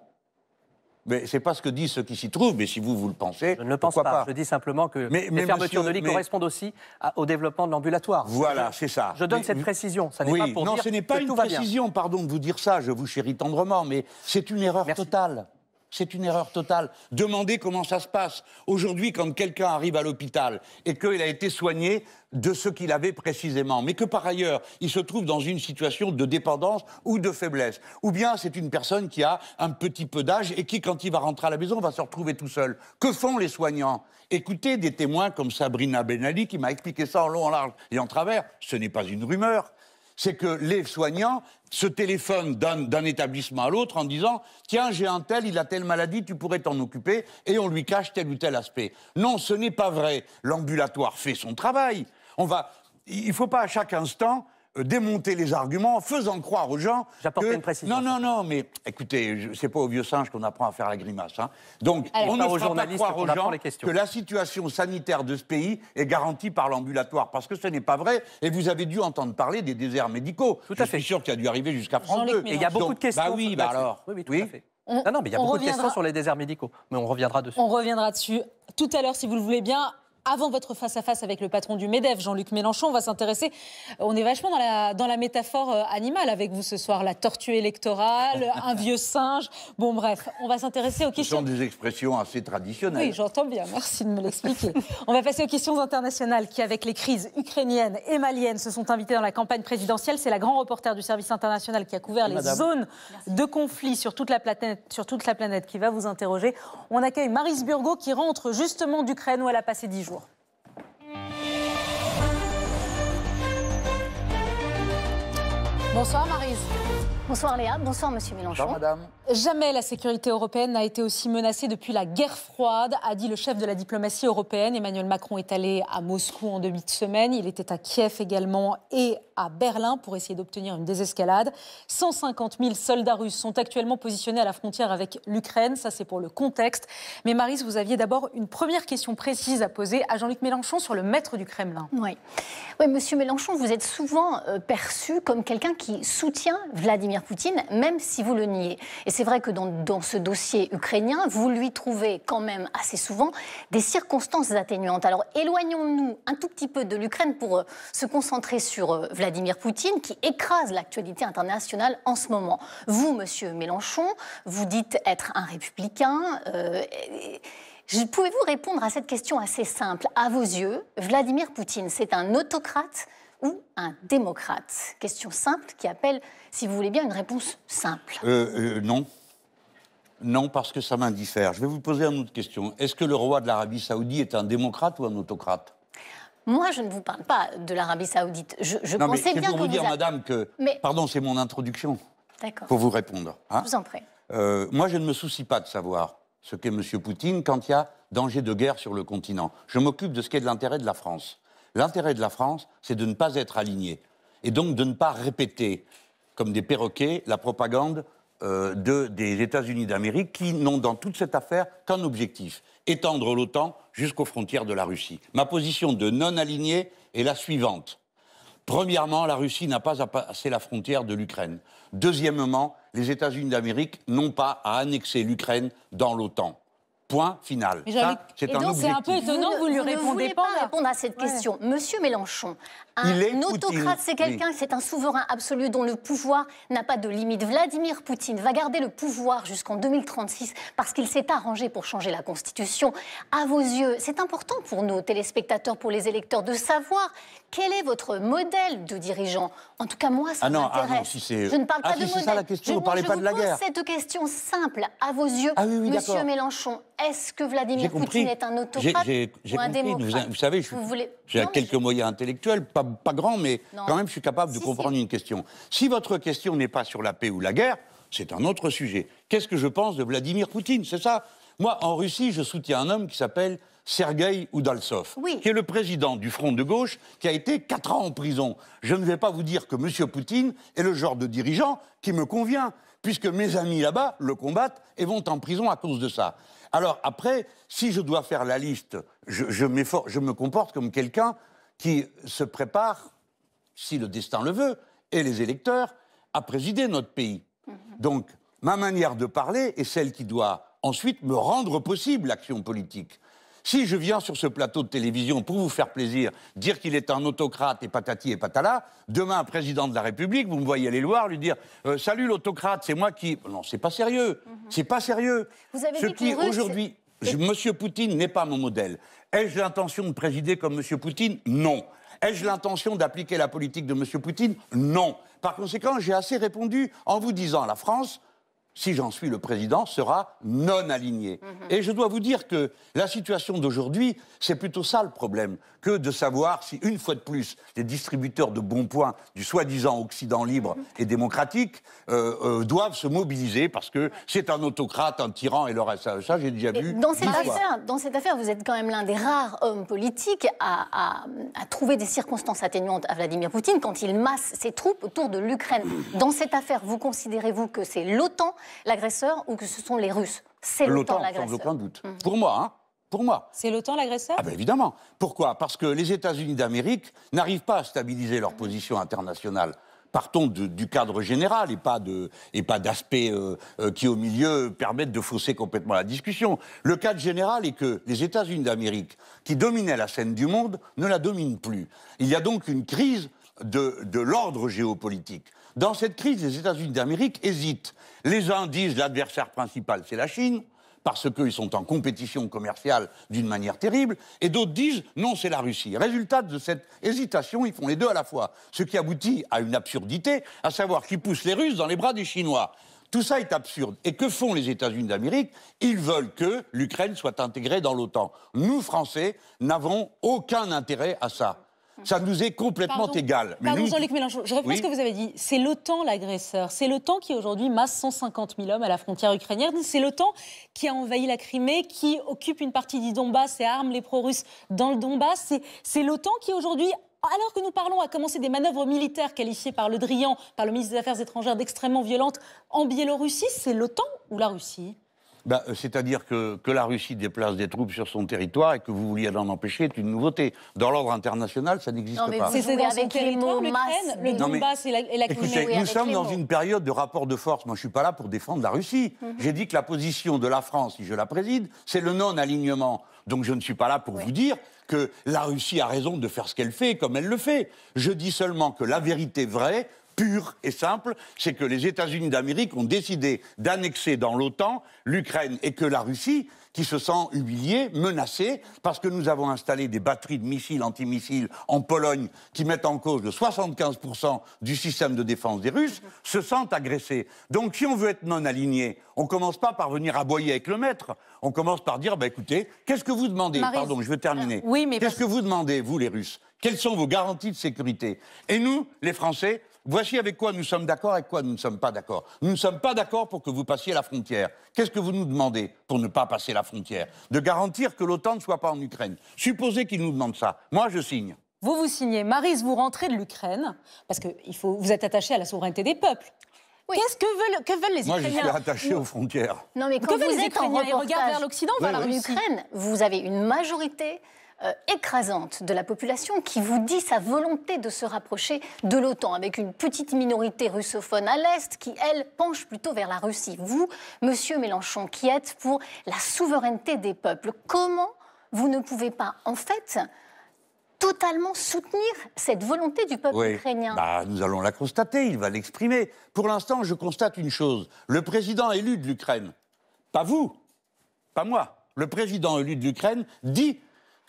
mais c'est pas ce que disent ceux qui s'y trouvent, mais si vous, vous le pensez. Je ne le pense pas. Je dis simplement que les fermetures de lit correspondent aussi au développement de l'ambulatoire. Voilà, c'est ça. Je donne cette précision. Ça n'est pas pour non, ce n'est pas une précision, pardon de vous dire ça, je vous chéris tendrement, mais c'est une erreur totale. C'est une erreur totale. Demandez comment ça se passe. Aujourd'hui, quand quelqu'un arrive à l'hôpital et qu'il a été soigné de ce qu'il avait précisément, mais que par ailleurs, il se trouve dans une situation de dépendance ou de faiblesse, ou bien c'est une personne qui a un petit peu d'âge et qui, quand il va rentrer à la maison, va se retrouver tout seul. Que font les soignants Écoutez des témoins comme Sabrina Benali qui m'a expliqué ça en long, en large et en travers. Ce n'est pas une rumeur c'est que les soignants se téléphonent d'un établissement à l'autre en disant Tiens, j'ai un tel, il a telle maladie, tu pourrais t'en occuper, et on lui cache tel ou tel aspect. Non, ce n'est pas vrai. L'ambulatoire fait son travail. On va. Il ne faut pas à chaque instant euh, démonter les arguments, en faisant croire aux gens. J'apporte que... une précision. Non, non, non, mais écoutez, c'est pas aux vieux singes qu'on apprend à faire la grimace. Hein. Donc, on a croire aux gens que la situation sanitaire de ce pays est garantie par l'ambulatoire, parce que ce n'est pas vrai. Et vous avez dû entendre parler des déserts médicaux. Tout à fait. Je suis sûr qu'il a dû arriver jusqu'à France Et il y a beaucoup de questions. Bah oui, bah alors. Oui, oui, tout À fait. non, non, mais il y a beaucoup de questions sur les déserts médicaux, mais on reviendra dessus. On reviendra dessus tout à l'heure, si vous le voulez bien avant votre face-à-face avec le patron du MEDEF, Jean-Luc Mélenchon, on va s'intéresser, on est vachement dans la, dans la métaphore euh, animale avec vous ce soir, la tortue électorale, un vieux singe, bon bref, on va s'intéresser aux questions... Ce sont des expressions assez traditionnelles. Oui, j'entends bien, merci de me l'expliquer. on va passer aux questions internationales qui, avec les crises ukrainiennes et maliennes, se sont invitées dans la campagne présidentielle. C'est la grand reporter du service international qui a couvert les zones de conflit sur toute, la planète, sur toute la planète qui va vous interroger. On accueille Marie Burgot qui rentre justement d'Ukraine où elle a passé 10 jours. Bonsoir Marise. Bonsoir Léa, bonsoir Monsieur Mélenchon. Bonsoir Madame. Jamais la sécurité européenne n'a été aussi menacée depuis la guerre froide, a dit le chef de la diplomatie européenne. Emmanuel Macron est allé à Moscou en demi de semaine. Il était à Kiev également et à Berlin pour essayer d'obtenir une désescalade. 150 000 soldats russes sont actuellement positionnés à la frontière avec l'Ukraine. Ça, c'est pour le contexte. Mais Maris, vous aviez d'abord une première question précise à poser à Jean-Luc Mélenchon sur le maître du Kremlin. Oui. Oui, monsieur Mélenchon, vous êtes souvent euh, perçu comme quelqu'un qui soutient Vladimir Poutine, même si vous le niez c'est vrai que dans, ce dossier ukrainien, vous lui trouvez quand même assez souvent des circonstances atténuantes. Alors éloignons-nous un tout petit peu de l'Ukraine pour euh, se concentrer sur euh, Vladimir Poutine qui écrase l'actualité internationale en ce moment. Vous, monsieur Mélenchon, vous dites être un républicain. Euh, pouvez-vous répondre à cette question assez simple À vos yeux, Vladimir Poutine, c'est un autocrate ou un démocrate Question simple qui appelle, si vous voulez bien, une réponse simple. Euh, euh, non. Non, parce que ça m'indiffère. Je vais vous poser une autre question. Est-ce que le roi de l'Arabie saoudite est un démocrate ou un autocrate moi, je ne vous parle pas de l'Arabie saoudite. Je, je pensais mais bien que vous dire, vous madame, que... Pardon, c'est mon introduction. D'accord. Pour vous répondre. Hein. je vous en prie. Euh, moi, je ne me soucie pas de savoir ce qu'est M. Poutine quand il y a danger de guerre sur le continent. Je m'occupe de ce qui est de l'intérêt de la France. L'intérêt de la France, c'est de ne pas être aligné et donc de ne pas répéter comme des perroquets la propagande euh, des États-Unis d'Amérique qui n'ont dans toute cette affaire qu'un objectif, étendre l'OTAN jusqu'aux frontières de la Russie. Ma position de non-aligné est la suivante. Premièrement, la Russie n'a pas à passer la frontière de l'Ukraine. Deuxièmement, les États-Unis d'Amérique n'ont pas à annexer l'Ukraine dans l'OTAN. Point final. c'est un, vous, ne, lui pas. répondre à cette question. Monsieur Mélenchon, un autocrate, c'est quelqu'un, c'est un souverain absolu dont le pouvoir n'a pas de limite. Vladimir Poutine va garder le pouvoir jusqu'en 2036 parce qu'il s'est arrangé pour changer la Constitution. À vos yeux, c'est important pour nos téléspectateurs, pour les électeurs, de savoir quel est votre modèle de dirigeant En tout cas, moi, ça m'intéresse. Ah non, ah je ne parle pas de modèle. la je, vous pose cette question simple à vos yeux, ah Monsieur Mélenchon. Est-ce que Vladimir Poutine est un autocrate un vous, savez, j'ai quelques moyens intellectuels, pas, grands, mais quand même, je suis capable de comprendre une question. Si votre question n'est pas sur la paix ou la guerre, c'est un autre sujet. Qu'est-ce que je pense de Vladimir Poutine C'est ça. Moi, en Russie, je soutiens un homme qui s'appelle Sergueï Oudalsov, qui est le président du Front de gauche, qui a été quatre ans en prison. Je ne vais pas vous dire que M. Poutine est le genre de dirigeant qui me convient, puisque mes amis là-bas le combattent et vont en prison à cause de ça. Alors après, si je dois faire la liste, je, me comporte comme quelqu'un qui se prépare, si le destin le veut, et les électeurs, à présider notre pays. Mhm. Donc, ma manière de parler est celle qui doit ensuite me rendre possible l'action politique. Si je viens sur ce plateau de télévision pour vous faire plaisir, dire qu'il est un autocrate et patati et patala, demain président de la République, vous me voyez aller le voir, lui dire euh, Salut l'autocrate, c'est moi qui. Non, c'est pas sérieux. Mhm. C'est pas sérieux. ce qui aujourd'hui. M. Poutine n'est pas mon modèle. Ai-je l'intention de présider comme M. Poutine Non. Ai-je l'intention d'appliquer la politique de M. Poutine Non. Par conséquent, j'ai assez répondu en vous disant à la France, si j'en suis le président, sera non aligné. Mhm. Et je dois vous dire que la situation d'aujourd'hui, c'est plutôt ça le problème, que de savoir si, une fois de plus, les distributeurs de bons points du soi-disant Occident libre mhm. et démocratique euh, euh, doivent se mobiliser parce que c'est un autocrate, un tyran et le reste. Ça, j'ai déjà vu. Dans cette, affaire, dans cette affaire, vous êtes quand même l'un des rares hommes politiques à, à, trouver des circonstances atténuantes à Vladimir Poutine quand il masse ses troupes autour de l'Ukraine. Dans cette affaire, vous considérez-vous que c'est l'OTAN l'agresseur ou que ce sont les Russes. C'est l'OTAN l'agresseur. Sans aucun doute. Hum. Pour moi, hein. Pour moi. C'est l'OTAN l'agresseur Ah ben évidemment. Pourquoi Parce que les États-Unis d'Amérique n'arrivent pas à stabiliser leur position internationale. Partons du cadre général et pas de et pas d'aspects euh, euh, qui au milieu permettent de fausser complètement la discussion. Le cadre général est que les États-Unis d'Amérique, qui dominaient la scène du monde, ne la dominent plus. Il y a donc une crise de l'ordre géopolitique. Dans cette crise, les États-Unis d'Amérique hésitent. Les uns disent l'adversaire principal, c'est la Chine, parce qu'ils sont en compétition commerciale d'une manière terrible, et d'autres disent non, c'est la Russie. Résultat de cette hésitation, ils font les deux à la fois, ce qui aboutit à une absurdité, à savoir qu'ils poussent les Russes dans les bras des Chinois. Tout ça est absurde. Et que font les États-Unis d'Amérique Ils veulent que l'Ukraine soit intégrée dans l'OTAN. Nous, Français, n'avons aucun intérêt à ça. Ça nous est complètement égal. Pardon, Jean-Luc Mélenchon, je reprends ce que vous avez dit. C'est l'OTAN l'agresseur. C'est l'OTAN qui aujourd'hui masse 150 000 hommes à la frontière ukrainienne. C'est l'OTAN qui a envahi la Crimée, qui occupe une partie du Donbass et arme les pro-russes dans le Donbass. C'est l'OTAN qui aujourd'hui alors que nous parlons à commencer des manœuvres militaires qualifiées par Le Drian, par le ministre des Affaires étrangères, d'extrêmement violentes en Biélorussie, c'est l'OTAN ou la Russie bah, euh, c'est-à-dire que, la Russie déplace des troupes sur son territoire et que vous vouliez l'en empêcher est une nouveauté. Dans l'ordre international, ça n'existe pas. C'est dans son territoire, l'Ukraine, le Donbass et la, écoutez, Nous sommes dans une période de rapport de force. Moi, je ne suis pas là pour défendre la Russie. Mhm. J'ai dit que la position de la France, si je la préside, c'est le non-alignement. Donc je ne suis pas là pour vous dire que la Russie a raison de faire ce qu'elle fait comme elle le fait. Je dis seulement que la vérité vraie, pure et simple, c'est que les États-Unis d'Amérique ont décidé d'annexer dans l'OTAN l'Ukraine et que la Russie, qui se sent humiliée, menacée, parce que nous avons installé des batteries de missiles antimissiles en Pologne qui mettent en cause le 75% du système de défense des Russes, se sentent agressée. Donc si on veut être non aligné, on commence pas par venir aboyer avec le maître. On commence par dire, bah, écoutez, qu'est-ce que vous demandez Pardon, je veux terminer. Euh, qu'est-ce que vous demandez, vous les Russes Quelles sont vos garanties de sécurité Et nous, les Français, Voici avec quoi nous sommes d'accord et avec quoi nous ne sommes pas d'accord. Nous ne sommes pas d'accord pour que vous passiez la frontière. Qu'est-ce que vous nous demandez pour ne pas passer la frontière De garantir que l'OTAN ne soit pas en Ukraine. Supposez qu'ils nous demandent ça. Moi, je signe. Vous vous signez. Marise, vous rentrez de l'Ukraine, parce que il faut, vous êtes attaché à la souveraineté des peuples. Qu'est-ce que veulent, les Ukrainiens Moi, je suis attaché aux frontières. Non, mais quand vous, êtes en reportage... vers l'Occident, vers vous avez une majorité euh, écrasante de la population qui vous dit sa volonté de se rapprocher de l'OTAN, avec une petite minorité russophone à l'Est qui, elle, penche plutôt vers la Russie. Vous, monsieur Mélenchon, qui êtes pour la souveraineté des peuples, comment vous ne pouvez pas, en fait, totalement soutenir cette volonté du peuple ukrainien bah, Nous allons la constater, il va l'exprimer. Pour l'instant, je constate une chose. Le président élu de l'Ukraine, pas vous, pas moi, le président élu de l'Ukraine dit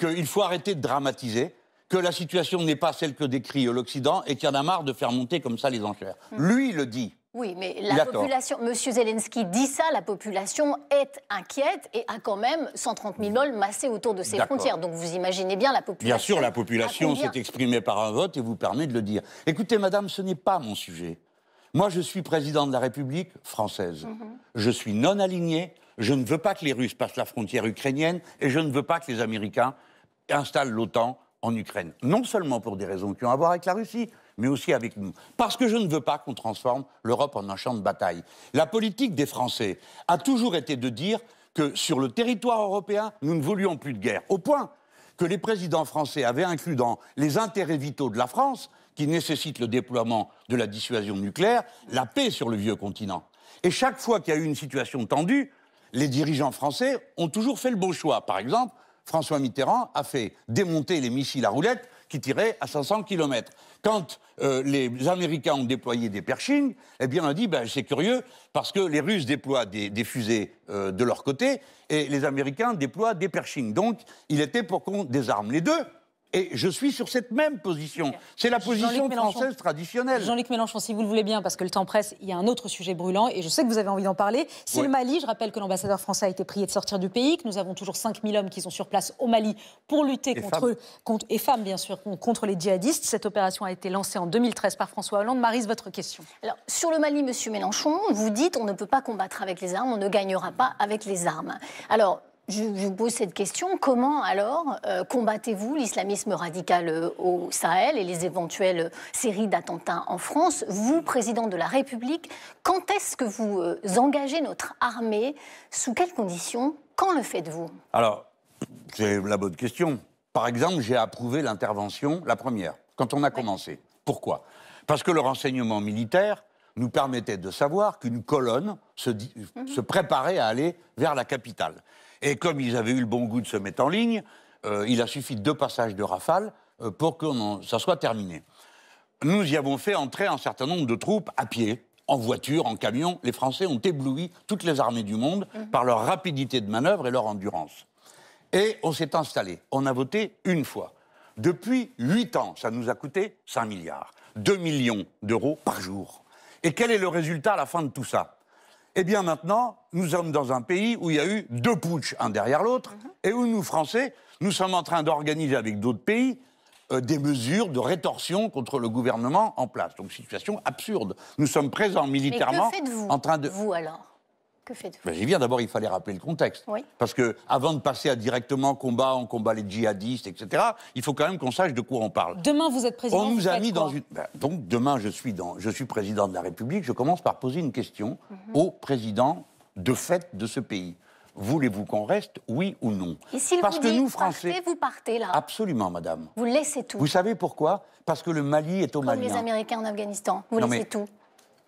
qu'il faut arrêter de dramatiser, que la situation n'est pas celle que décrit l'Occident et qu'il y en a marre de faire monter comme ça les enchères. Hmm. Lui, le dit. Oui, mais la population, Monsieur Zelensky dit ça, la population est inquiète et a quand même 130 000 vols massés autour de ses frontières. Donc vous imaginez bien la population. Bien sûr, la population s'est exprimée par un vote et vous permet de le dire. Écoutez, madame, ce n'est pas mon sujet. Moi, je suis président de la République française. Mhm. Je suis non aligné. Je ne veux pas que les Russes passent la frontière ukrainienne et je ne veux pas que les Américains installe l'OTAN en Ukraine. Non seulement pour des raisons qui ont à voir avec la Russie, mais aussi avec nous. Parce que je ne veux pas qu'on transforme l'Europe en un champ de bataille. La politique des Français a toujours été de dire que sur le territoire européen, nous ne voulions plus de guerre. Au point que les présidents français avaient inclus dans les intérêts vitaux de la France, qui nécessitent le déploiement de la dissuasion nucléaire, la paix sur le vieux continent. Et chaque fois qu'il y a eu une situation tendue, les dirigeants français ont toujours fait le bon choix. Par exemple, François Mitterrand a fait démonter les missiles à roulette qui tiraient à 500 km. Quand euh, les Américains ont déployé des Pershing, eh bien on a dit ben, c'est curieux parce que les Russes déploient des, fusées euh, de leur côté et les Américains déploient des Pershing. Donc il était pour qu'on désarme les deux. Et je suis sur cette même position. C'est la position française traditionnelle. Jean-Luc Mélenchon, si vous le voulez bien, parce que le temps presse, il y a un autre sujet brûlant et je sais que vous avez envie d'en parler. C'est le Mali. Je rappelle que l'ambassadeur français a été prié de sortir du pays, que nous avons toujours 5000 hommes qui sont sur place au Mali pour lutter contre, eux, contre, et femmes bien sûr, contre les djihadistes. Cette opération a été lancée en 2013 par François Hollande. Marise, votre question. Alors, sur le Mali, monsieur Mélenchon, vous dites on ne peut pas combattre avec les armes, on ne gagnera pas avec les armes. Alors, je vous pose cette question. Comment alors euh, combattez-vous l'islamisme radical euh, au Sahel et les éventuelles euh, séries d'attentats en France Vous, président de la République, quand est-ce que vous engagez notre armée Sous quelles conditions Quand le faites-vous Alors, c'est la bonne question. Par exemple, j'ai approuvé l'intervention, la première, quand on a commencé. Pourquoi Parce que le renseignement militaire nous permettait de savoir qu'une colonne se, mhm. préparait à aller vers la capitale. Et comme ils avaient eu le bon goût de se mettre en ligne, euh, il a suffi de deux passages de rafale euh, pour que ça soit terminé. Nous y avons fait entrer un certain nombre de troupes à pied, en voiture, en camion. Les Français ont ébloui toutes les armées du monde mhm. par leur rapidité de manœuvre et leur endurance. Et on s'est installé. On a voté une fois. Depuis huit ans, ça nous a coûté 5 milliards, 2 millions d'euros par jour. Et quel est le résultat à la fin de tout ça eh bien maintenant, nous sommes dans un pays où il y a eu deux putschs, un derrière l'autre, mhm. et où nous, Français, nous sommes en train d'organiser avec d'autres pays euh, des mesures de rétorsion contre le gouvernement en place. Donc situation absurde. Nous sommes présents militairement en train de... Vous alors que ben, J'y viens. D'abord, il fallait rappeler le contexte. Parce que avant de passer à directement combat, on combat les djihadistes, etc., il faut quand même qu'on sache de quoi on parle. Demain, vous êtes président. On nous a mis dans une. Ben, donc, demain, je suis, dans... je suis président de la République. Je commence par poser une question mhm. au président de fait de ce pays. Voulez-vous qu'on reste, oui ou non Et Parce que nous, Français. vous partez là. Absolument, madame. Vous laissez tout. Vous savez pourquoi Parce que le Mali est au Mali. Comme les hein. Américains en Afghanistan. Vous laissez tout.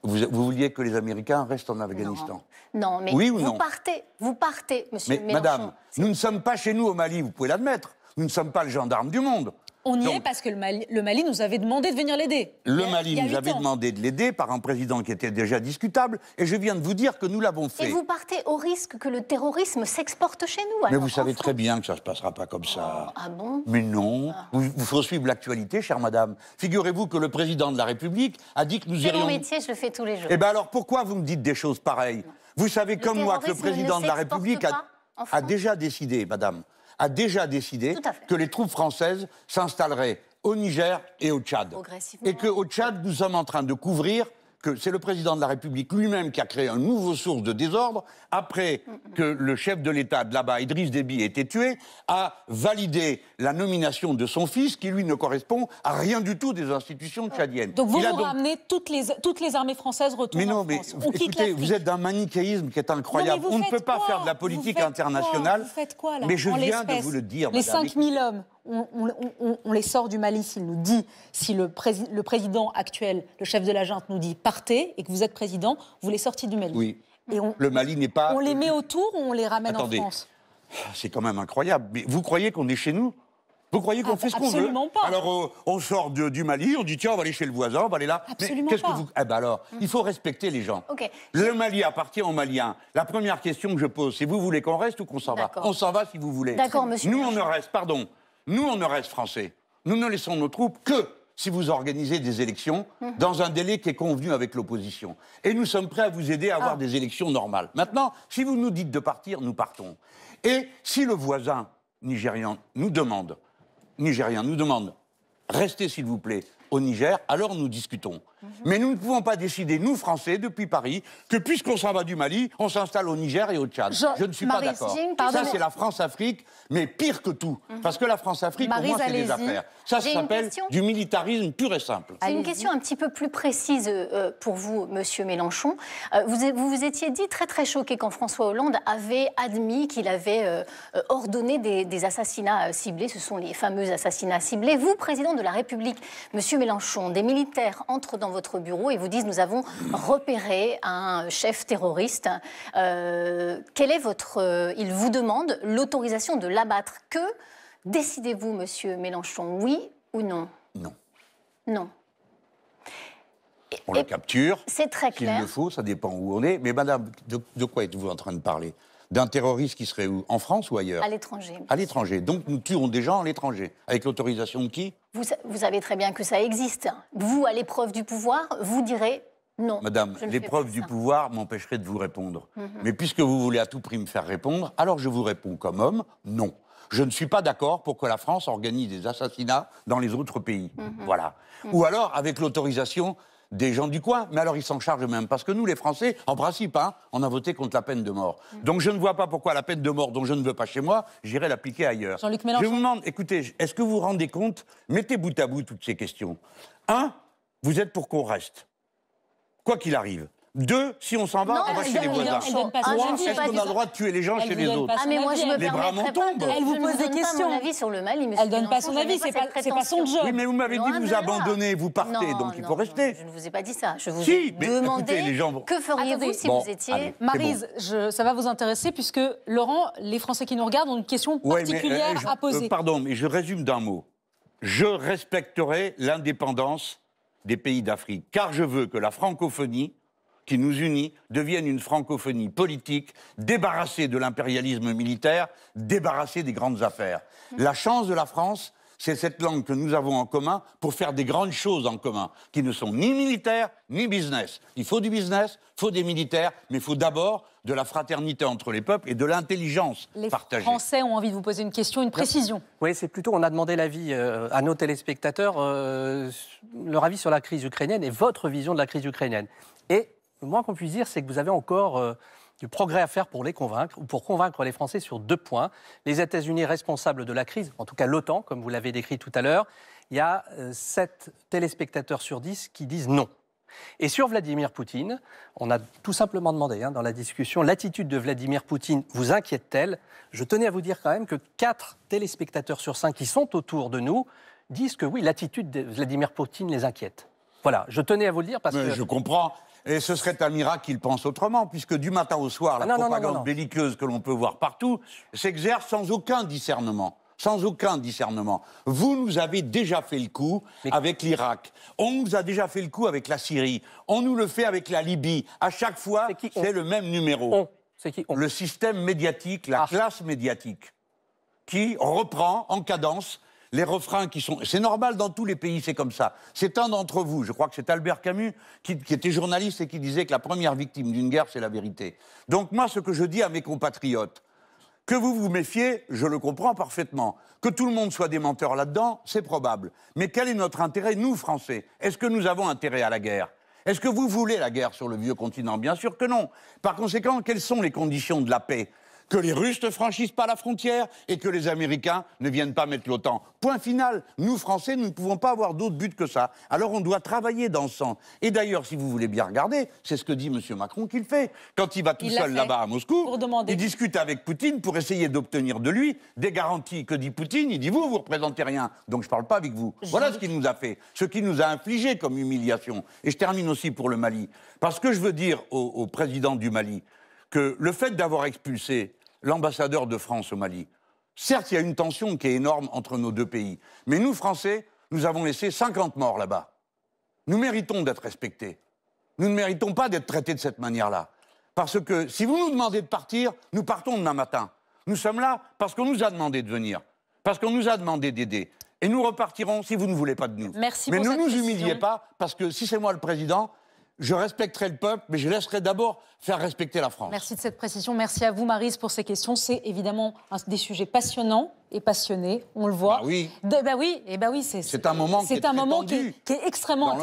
Vous, vouliez que les Américains restent en Afghanistan non, mais vous partez, vous partez, monsieur mais, Madame, nous ne sommes pas chez nous au Mali, vous pouvez l'admettre. Nous ne sommes pas le gendarme du monde. On y est parce que le Mali, nous avait demandé de venir l'aider. Le Mali nous avait demandé de l'aider par un président qui était déjà discutable, et je viens de vous dire que nous l'avons fait. Et vous partez au risque que le terrorisme s'exporte chez nous. Mais vous savez très bien que ça ne se passera pas comme ça. Oh, ah bon Mais non. Ah. Vous, vous faut suivre l'actualité, chère madame. Figurez-vous que le président de la République a dit que nous irions. mon métier, je le fais tous les jours. Et eh bien alors pourquoi vous me dites des choses pareilles vous savez comme moi que le président de la République a, déjà décidé, madame, a déjà décidé que les troupes françaises s'installeraient au Niger et au Tchad. Et qu'au Tchad, nous sommes en train de couvrir que c'est le président de la République lui-même qui a créé un nouveau source de désordre après que le chef de l'État de là-bas, Idriss Déby, ait été tué, a validé la nomination de son fils qui, lui, ne correspond à rien du tout des institutions tchadiennes. Donc vous Il vous toutes les, toutes les armées françaises retournent mais non, mais vous êtes d'un manichéisme qui est incroyable. On ne peut pas faire de la politique internationale. mais je viens de vous le dire. Les 5000 hommes on, les sort du Mali s'il nous dit, si le, président actuel, le chef de la junte nous dit partez et que vous êtes président, vous les sortez du Mali. Oui. le Mali n'est pas. On les met autour ou on les ramène en France ah, C'est quand même incroyable. Mais vous croyez qu'on est chez nous vous croyez qu'on ah, fait ce qu'on veut Absolument pas. Alors euh, on sort du Mali, on dit tiens on va aller chez le voisin, on va aller là. Absolument Mais qu'est-ce que vous Eh ben alors, il faut respecter les gens. Le Mali appartient aux Maliens. La première question que je pose, c'est vous voulez qu'on reste ou qu'on s'en va On s'en va si vous voulez. D'accord, Nous on ne reste, pardon. Nous, on ne reste français. Nous ne laissons nos troupes que si vous organisez des élections mhm. dans un délai qui est convenu avec l'opposition. Et nous sommes prêts à vous aider à avoir ah. des élections normales. Maintenant, si vous nous dites de partir, nous partons. Et si le voisin nigérian nous demande, nigérien nous demande, restez s'il vous plaît au Niger, alors nous discutons. Mhm. Mais nous ne pouvons pas décider, nous, Français, depuis Paris, que puisqu'on s'en va du Mali, on s'installe au Niger et au Tchad. Je, ne suis pas d'accord. Ça, c'est la France-Afrique, mais pire que tout. Mhm. Parce que la France-Afrique, pour moi, c'est des affaires. Ça, ça s'appelle du militarisme pur et simple. une question un petit peu plus précise euh, pour vous, monsieur Mélenchon. Euh, vous, vous, étiez dit très, très choqué quand François Hollande avait admis qu'il avait euh, ordonné des, des assassinats ciblés. Ce sont les fameux assassinats ciblés. Vous, président de la République, monsieur Mélenchon, des militaires entrent dans votre bureau et vous disent nous avons repéré un chef terroriste. Euh, quel est votre euh, Il vous demande l'autorisation de l'abattre. Que décidez-vous, Monsieur Mélenchon, oui ou non Non. Non. On le capture. C'est très clair. S'il le faut, ça dépend où on est. Mais Madame, de quoi êtes-vous en train de parler d'un terroriste qui serait où En France ou ailleurs À l'étranger. À l'étranger. Donc nous tuons des gens à l'étranger. Avec l'autorisation de qui vous, savez très bien que ça existe. Vous, à l'épreuve du pouvoir, vous direz non. Madame, l'épreuve du pouvoir m'empêcherait de vous répondre. Mhm. Mais puisque vous voulez à tout prix me faire répondre, alors je vous réponds comme homme, non. Je ne suis pas d'accord pour que la France organise des assassinats dans les autres pays. Mhm. Voilà. Mhm. Ou alors avec l'autorisation des gens du coin. Mais alors ils s'en chargent eux-mêmes. Parce que nous, les Français, en principe, hein, on a voté contre la peine de mort. Mm. Donc je ne vois pas pourquoi la peine de mort dont je ne veux pas chez moi, j'irai l'appliquer ailleurs. Je vous demande, écoutez, est-ce que vous vous rendez compte Mettez bout à bout toutes ces questions. Un, vous êtes pour qu'on reste. Quoi qu'il arrive. Deux, si on s'en va, on va chez les voisins. Trois, ah, est-ce qu'on a le droit de tuer les gens chez les autres Ah mais moi je me Les bras m'en tombent. Elle vous pose des questions. avis sur le mal, Elle donne pas son avis, c'est pas son job. Oui, mais vous m'avez dit que vous abandonnez, vous partez, donc il faut rester. Je ne vous ai pas dit ça. Je vous ai demandé que feriez-vous si vous étiez Marise. Ça va vous intéresser puisque Laurent, les Français qui nous regardent ont une question euh, particulière à poser. Euh, pardon, mais je résume d'un mot. Je respecterai l'indépendance des pays d'Afrique, car je veux que la francophonie qui nous unit devienne une francophonie politique débarrassée de l'impérialisme militaire, débarrassée des grandes affaires. Mm. La chance de la France, c'est cette langue que nous avons en commun pour faire des grandes choses en commun, qui ne sont ni militaires ni business. Il faut du business, il faut des militaires, mais il faut d'abord de la fraternité entre les peuples et de l'intelligence partagée. Les Français ont envie de vous poser une question, une précision. Oui, c'est plutôt, on a demandé l'avis euh, à nos téléspectateurs, euh, leur avis sur la crise ukrainienne et votre vision de la crise ukrainienne. Et le moins qu'on puisse dire, c'est que vous avez encore euh, du progrès à faire pour les convaincre, ou pour convaincre les Français sur deux points. Les États-Unis responsables de la crise, en tout cas l'OTAN, comme vous l'avez décrit tout à l'heure, il y a 7 euh, téléspectateurs sur 10 qui disent non. Et sur Vladimir Poutine, on a tout simplement demandé hein, dans la discussion, l'attitude de Vladimir Poutine vous inquiète-t-elle Je tenais à vous dire quand même que 4 téléspectateurs sur 5 qui sont autour de nous disent que oui, l'attitude de Vladimir Poutine les inquiète. Voilà, je tenais à vous le dire parce que. Je comprends. Et ce serait un miracle qu'il pense autrement, puisque du matin au soir, la ah propagande belliqueuse que l'on peut voir partout s'exerce sans aucun discernement. Sans aucun discernement. Vous nous avez déjà fait le coup avec l'Irak. On nous a déjà fait le coup avec la Syrie. On nous le fait avec la Libye. À chaque fois, c'est le même numéro. On. Qui on... Le système médiatique, la ah. classe médiatique, qui reprend en cadence les refrains qui sont. C'est normal dans tous les pays, c'est comme ça. C'est un d'entre vous, je crois que c'est Albert Camus, qui, était journaliste et qui disait que la première victime d'une guerre, c'est la vérité. Donc, moi, ce que je dis à mes compatriotes, que vous vous méfiez, je le comprends parfaitement. Que tout le monde soit des menteurs là-dedans, c'est probable. Mais quel est notre intérêt, nous, Français Est-ce que nous avons intérêt à la guerre Est-ce que vous voulez la guerre sur le vieux continent Bien sûr que non. Par conséquent, quelles sont les conditions de la paix que les Russes ne franchissent pas la frontière et que les Américains ne viennent pas mettre l'OTAN. Point final. Nous, Français, nous ne pouvons pas avoir d'autre but que ça. Alors on doit travailler dans ce sens. Et d'ailleurs, si vous voulez bien regarder, c'est ce que dit M. Macron qu'il fait. Quand il va tout seul là-bas à Moscou, il discute avec Poutine pour essayer d'obtenir de lui des garanties. Que dit Poutine Il dit Vous, vous ne représentez rien, donc je ne parle pas avec vous. Voilà ce qu'il nous a fait, ce qu'il nous a infligé comme humiliation. Et je termine aussi pour le Mali. Parce que je veux dire au président du Mali, que le fait d'avoir expulsé l'ambassadeur de France au Mali, certes, il y a une tension qui est énorme entre nos deux pays, mais nous, Français, nous avons laissé 50 morts là-bas. Nous méritons d'être respectés. Nous ne méritons pas d'être traités de cette manière-là. Parce que si vous nous demandez de partir, nous partons demain matin. Nous sommes là parce qu'on nous a demandé de venir, parce qu'on nous a demandé d'aider. Et nous repartirons si vous ne voulez pas de nous. Merci mais ne nous humiliez pas, parce que si c'est moi le président, je respecterai le peuple, mais je laisserai d'abord faire respecter la France. Merci de cette précision. Merci à vous, Marise, pour ces questions. C'est évidemment un, des sujets passionnants et passionnés, on le voit. oui. bah oui, et bah, eh bah oui c'est, c'est un moment, qui, est qui, extrêmement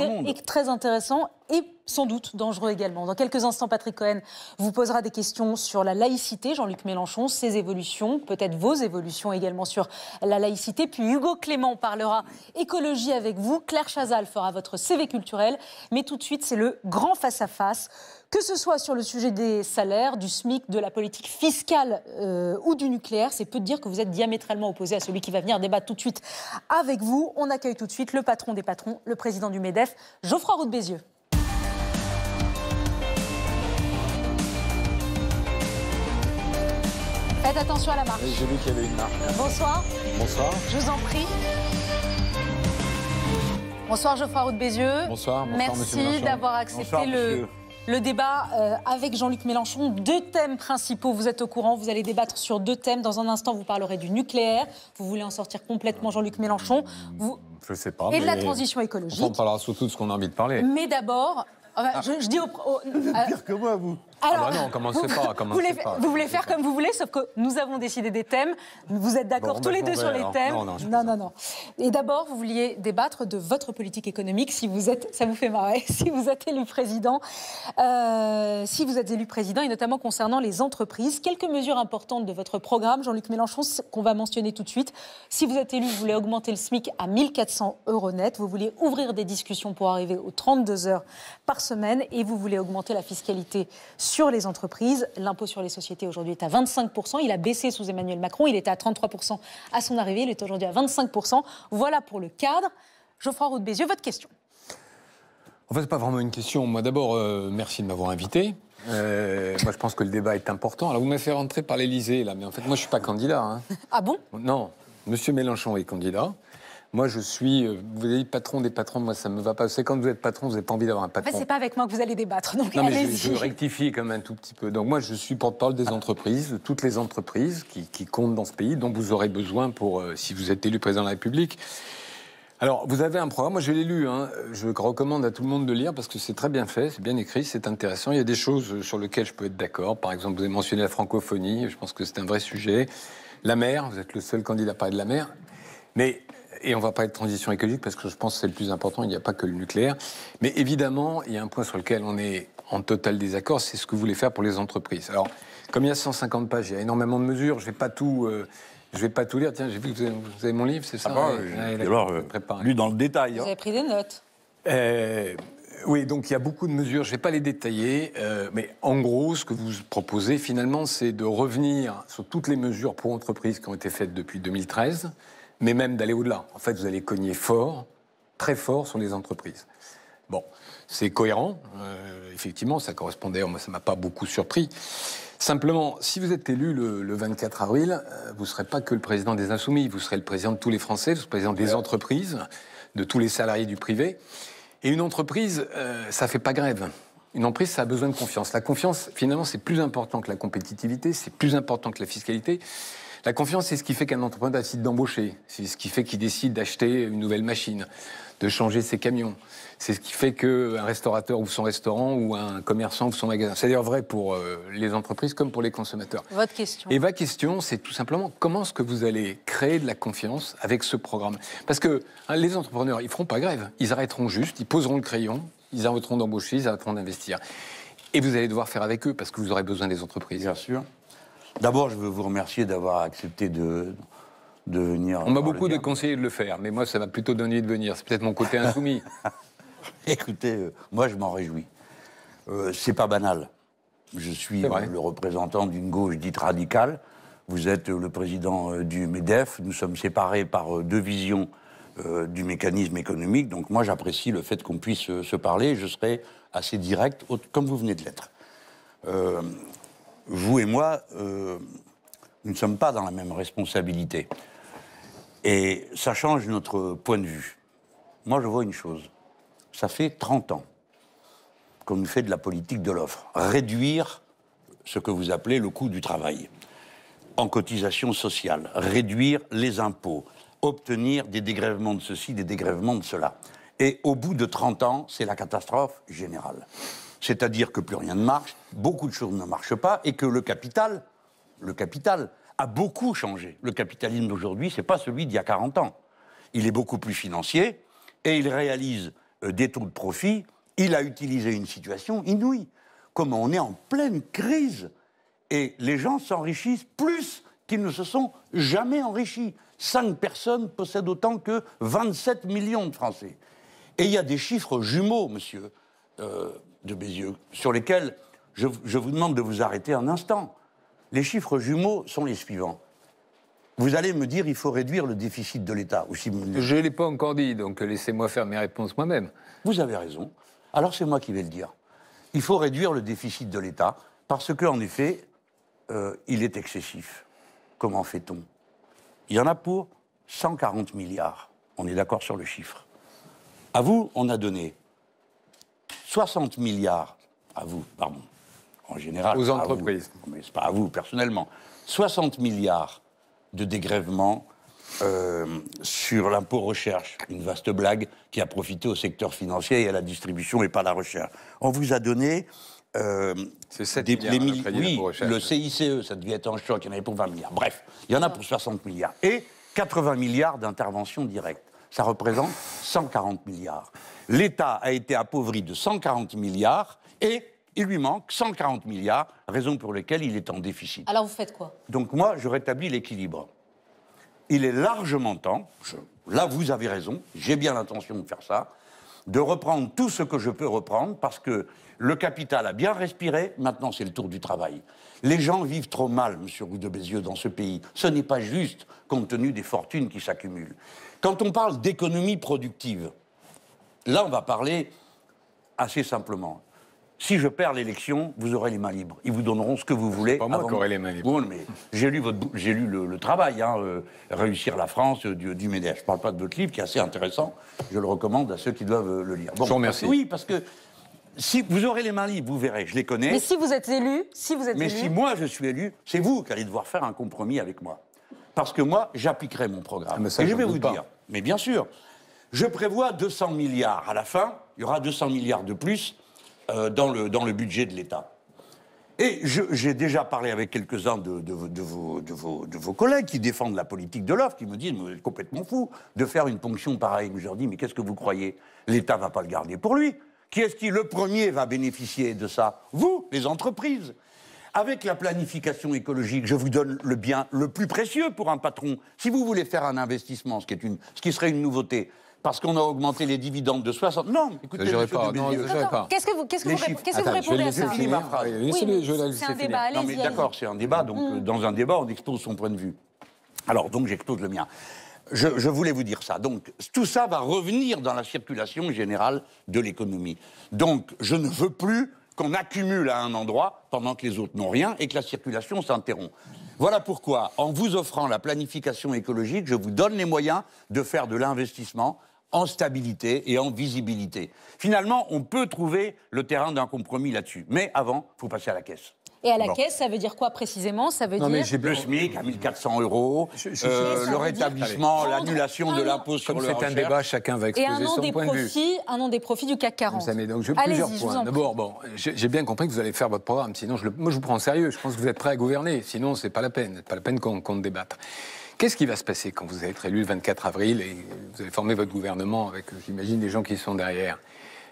très intéressant et sans doute dangereux également. Dans quelques instants, Patrick Cohen vous posera des questions sur la laïcité, Jean-Luc Mélenchon, ses évolutions, peut-être vos évolutions également sur la laïcité. Puis Hugo Clément parlera écologie avec vous, Claire Chazal fera votre CV culturel. Mais tout de suite, c'est le grand face-à-face. face à face que ce soit sur le sujet des salaires, du SMIC, de la politique fiscale euh, ou du nucléaire, c'est peu de dire que vous êtes diamétralement opposé à celui qui va venir débattre tout de suite avec vous. On accueille tout de suite le patron des patrons, le président du MEDEF, Geoffroy Roux Bézieux. Faites attention à la marche. J'ai vu qu'il y avait une marche. Bonsoir. Bonsoir. Je vous en prie. Bonsoir Geoffroy Roux Bézieux. Bonsoir, Merci d'avoir accepté le le débat euh, avec Jean-Luc Mélenchon. Deux thèmes principaux, vous êtes au courant, vous allez débattre sur deux thèmes. Dans un instant, vous parlerez du nucléaire. Vous voulez en sortir complètement Jean-Luc Mélenchon. Euh, vous... Je sais pas. Et de la transition écologique. On parlera surtout de ce qu'on a envie de parler. Mais d'abord, Je, dis au, que moi, vous. Alors, vous, voulez, faire comme vous voulez, sauf que nous avons décidé des thèmes. Vous êtes d'accord tous bah, les deux sur les hein. thèmes Non, non, non, Et d'abord, vous vouliez débattre de votre politique économique, si vous êtes, ça vous fait marrer, si vous êtes élu président, euh, si vous êtes élu président, et notamment concernant les entreprises. Quelques mesures importantes de votre programme, Jean-Luc Mélenchon, qu'on va mentionner tout de suite. Si vous êtes élu, vous voulez augmenter le SMIC à 1400 euros net. Vous voulez ouvrir des discussions pour arriver aux 32 heures par semaine, et vous voulez augmenter la fiscalité sur sur les entreprises. L'impôt sur les sociétés aujourd'hui est à 25%. Il a baissé sous Emmanuel Macron. Il était à 33% à son arrivée. Il est aujourd'hui à 25%. Voilà pour le cadre. Geoffroy Roux de Bézieux, votre question. En fait, pas vraiment une question. Moi, d'abord, euh, merci de m'avoir invité. Euh, moi, je pense que le débat est important. Alors, vous m'avez fait rentrer par l'Elysée, là, mais en fait, moi, je ne suis pas candidat. Hein. Ah bon Non. Monsieur Mélenchon est candidat. Moi, je suis, euh, vous avez dit patron des patrons, moi, ça ne me va pas. C'est quand vous êtes patron, vous n'avez pas envie d'avoir un patron. C'est pas avec moi que vous allez débattre. Donc non, mais je, je, rectifie quand même un tout petit peu. Donc, moi, je suis porte-parole des entreprises, de toutes les entreprises qui, comptent dans ce pays, dont vous aurez besoin pour, euh, si vous êtes élu président de la République. Alors, vous avez un programme, moi je l'ai lu, hein. je recommande à tout le monde de lire parce que c'est très bien fait, c'est bien écrit, c'est intéressant. Il y a des choses sur lesquelles je peux être d'accord. Par exemple, vous avez mentionné la francophonie, je pense que c'est un vrai sujet. La mer, vous êtes le seul candidat à parler de la mer. Mais et on va pas être transition écologique parce que je pense que c'est le plus important, il n'y a pas que le nucléaire. Mais évidemment, il y a un point sur lequel on est en total désaccord, c'est ce que vous voulez faire pour les entreprises. Alors, comme il y a 150 pages, il y a énormément de mesures, je ne vais pas tout... Euh, vais pas tout lire. Tiens, j'ai vu que vous avez, mon livre, c'est ça ah lui bah hein dans le détail. Hein. Vous avez pris des notes. Euh, oui, donc il y a beaucoup de mesures. Je ne vais pas les détailler, euh, mais en gros, ce que vous proposez finalement, c'est de revenir sur toutes les mesures pour entreprises qui ont été faites depuis 2013 mais même d'aller au-delà. En fait, vous allez cogner fort, très fort sur les entreprises. Bon, c'est cohérent. Euh, effectivement, ça correspondait. Moi, ça m'a pas beaucoup surpris. Simplement, si vous êtes élu le, 24 avril, euh, vous ne serez pas que le président des Insoumis. Vous serez le président de tous les Français, vous serez le président des entreprises, de tous les salariés du privé. Et une entreprise, ça euh, ça fait pas grève. Une entreprise, ça a besoin de confiance. La confiance, finalement, c'est plus important que la compétitivité, c'est plus important que la fiscalité. La confiance, c'est ce qui fait qu'un entrepreneur décide d'embaucher, c'est ce qui fait qu'il décide d'acheter une nouvelle machine, de changer ses camions, c'est ce qui fait qu'un restaurateur ouvre son restaurant ou un commerçant ouvre son magasin. C'est d'ailleurs vrai pour euh, les entreprises comme pour les consommateurs. Votre question. Et ma question, c'est tout simplement comment est-ce que vous allez créer de la confiance avec ce programme Parce que hein, les entrepreneurs, ils feront pas grève, ils arrêteront juste, ils poseront le crayon, ils arrêteront d'embaucher, ils arrêteront d'investir. Et vous allez devoir faire avec eux parce que vous aurez besoin des entreprises. Bien sûr. D'abord, je veux vous remercier d'avoir accepté de, de venir. On m'a beaucoup de conseillé de le faire, mais moi, ça m'a plutôt donné de venir. C'est peut-être mon côté insoumis. Écoutez, euh, moi, je m'en réjouis. Euh, c'est pas banal. Je suis euh, le représentant d'une gauche dite radicale. Vous êtes le président du MEDEF. Nous sommes séparés par deux visions du mécanisme économique. Donc moi, j'apprécie le fait qu'on puisse se parler. Je serai assez direct, comme vous venez de l'être vous et moi, euh, nous ne sommes pas dans la même responsabilité. Et ça change notre point de vue. Moi, je vois une chose. Ça fait 30 ans qu'on nous fait de la politique de l'offre. Réduire ce que vous appelez le coût du travail en cotisation sociale, réduire les impôts, obtenir des dégrèvements de ceci, des dégrèvements de cela. Et au bout de 30 ans, c'est la catastrophe générale c'est-à-dire que plus rien ne marche, beaucoup de choses ne marchent pas, et que le capital, le capital a beaucoup changé. Le capitalisme d'aujourd'hui, ce n'est pas celui d'il y a 40 ans. Il est beaucoup plus financier, et il réalise euh, des taux de profit, il a utilisé une situation inouïe. Comme on est en pleine crise, et les gens s'enrichissent plus qu'ils ne se sont jamais enrichis. Cinq personnes possèdent autant que 27 millions de Français. Et il y a des chiffres jumeaux, monsieur. Euh, de yeux, sur lesquels je, vous demande de vous arrêter un instant. Les chiffres jumeaux sont les suivants. Vous allez me dire il faut réduire le déficit de l'État. Si Je ne l'ai pas encore dit, donc laissez-moi faire mes réponses moi-même. Vous avez raison. Alors c'est moi qui vais le dire. Il faut réduire le déficit de l'État parce qu'en effet, euh, il est excessif. Comment fait-on Il y en a pour 140 milliards. On est d'accord sur le chiffre. À vous, on a donné 60 milliards, à vous, pardon, en général. Aux entreprises. mais ce pas à vous, personnellement. 60 milliards de dégrèvements euh, sur l'impôt recherche, une vaste blague qui a profité au secteur financier et à la distribution et pas à la recherche. On vous a donné euh, des, milliards, oui, le CICE, ça devait être en choc, il y en avait pour 20 milliards. Bref, il y en a pour 60 milliards. Et 80 milliards d'interventions directes ça représente 140 milliards. L'État a été appauvri de 140 milliards et il lui manque 140 milliards, raison pour laquelle il est en déficit. Alors vous faites quoi Donc moi, je rétablis l'équilibre. Il est largement temps, là vous avez raison, j'ai bien l'intention de faire ça, de reprendre tout ce que je peux reprendre parce que le capital a bien respiré, maintenant c'est le tour du travail. Les gens vivent trop mal, monsieur Rue de Bézieux, dans ce pays. Ce n'est pas juste compte tenu des fortunes qui s'accumulent. Quand on parle d'économie productive, là, on va parler assez simplement. Si je perds l'élection, vous aurez les mains libres. Ils vous donneront ce que vous voulez. Pas moi qui les mains libres. Bon, mais j'ai lu, votre, j'ai lu le, travail, hein, euh, Réussir la France euh, du, du Je ne parle pas de votre livre, qui est assez intéressant. Je le recommande à ceux qui doivent euh, le lire. Bon, je vous remercie. oui, parce que si vous aurez les mains libres, vous verrez, je les connais. Mais si vous êtes élu, si vous êtes Mais élu... si moi je suis élu, c'est vous qui allez devoir faire un compromis avec moi parce que moi, j'appliquerai mon programme. Ah, Et je vais vous dire, mais bien sûr, je prévois 200 milliards à la fin, il y aura 200 milliards de plus euh, dans, le, dans le budget de l'État. Et j'ai déjà parlé avec quelques-uns de, de, vos, collègues qui défendent la politique de l'offre, qui me disent, vous êtes complètement fou de faire une ponction pareille. Je leur dis, mais qu'est-ce que vous croyez L'État va pas le garder pour lui. Qui est-ce qui, le premier, va bénéficier de ça Vous, les entreprises. Avec la planification écologique, je vous donne le bien le plus précieux pour un patron. Si vous voulez faire un investissement, ce qui, est une, ce qui serait une nouveauté, parce qu'on a augmenté les dividendes de 60. Non, écoutez, je ne pas. Qu'est-ce que vous, répondez à ça c'est un débat. Non, mais d'accord, c'est un débat. Donc, mm. dans un débat, on expose son point de vue. Alors, donc, j'expose le mien. Je, je, voulais vous dire ça. Donc, tout ça va revenir dans la circulation générale de l'économie. Donc, je ne veux plus qu'on accumule à un endroit pendant que les autres n'ont rien et que la circulation s'interrompt. Voilà pourquoi, en vous offrant la planification écologique, je vous donne les moyens de faire de l'investissement en stabilité et en visibilité. Finalement, on peut trouver le terrain d'un compromis là-dessus. Mais avant, il faut passer à la caisse. Et à la caisse, ça veut dire quoi précisément Ça veut non, mais j'ai le SMIC à 1400 euros, euh, le rétablissement, l'annulation de l'impôt sur le C'est un débat, chacun va exposer un an son des point profits, de vue. Un an des profits du CAC 40. Vous donc plusieurs points. D'abord, bon, j'ai bien compris que vous allez faire votre programme. Sinon, je moi, je vous prends en sérieux. Je pense que vous êtes prêt à gouverner. Sinon, c'est pas la peine. pas la peine qu'on débatte. Qu'est-ce qui va se passer quand vous allez être élu le 24 avril et vous allez former votre gouvernement avec, j'imagine, des gens qui sont derrière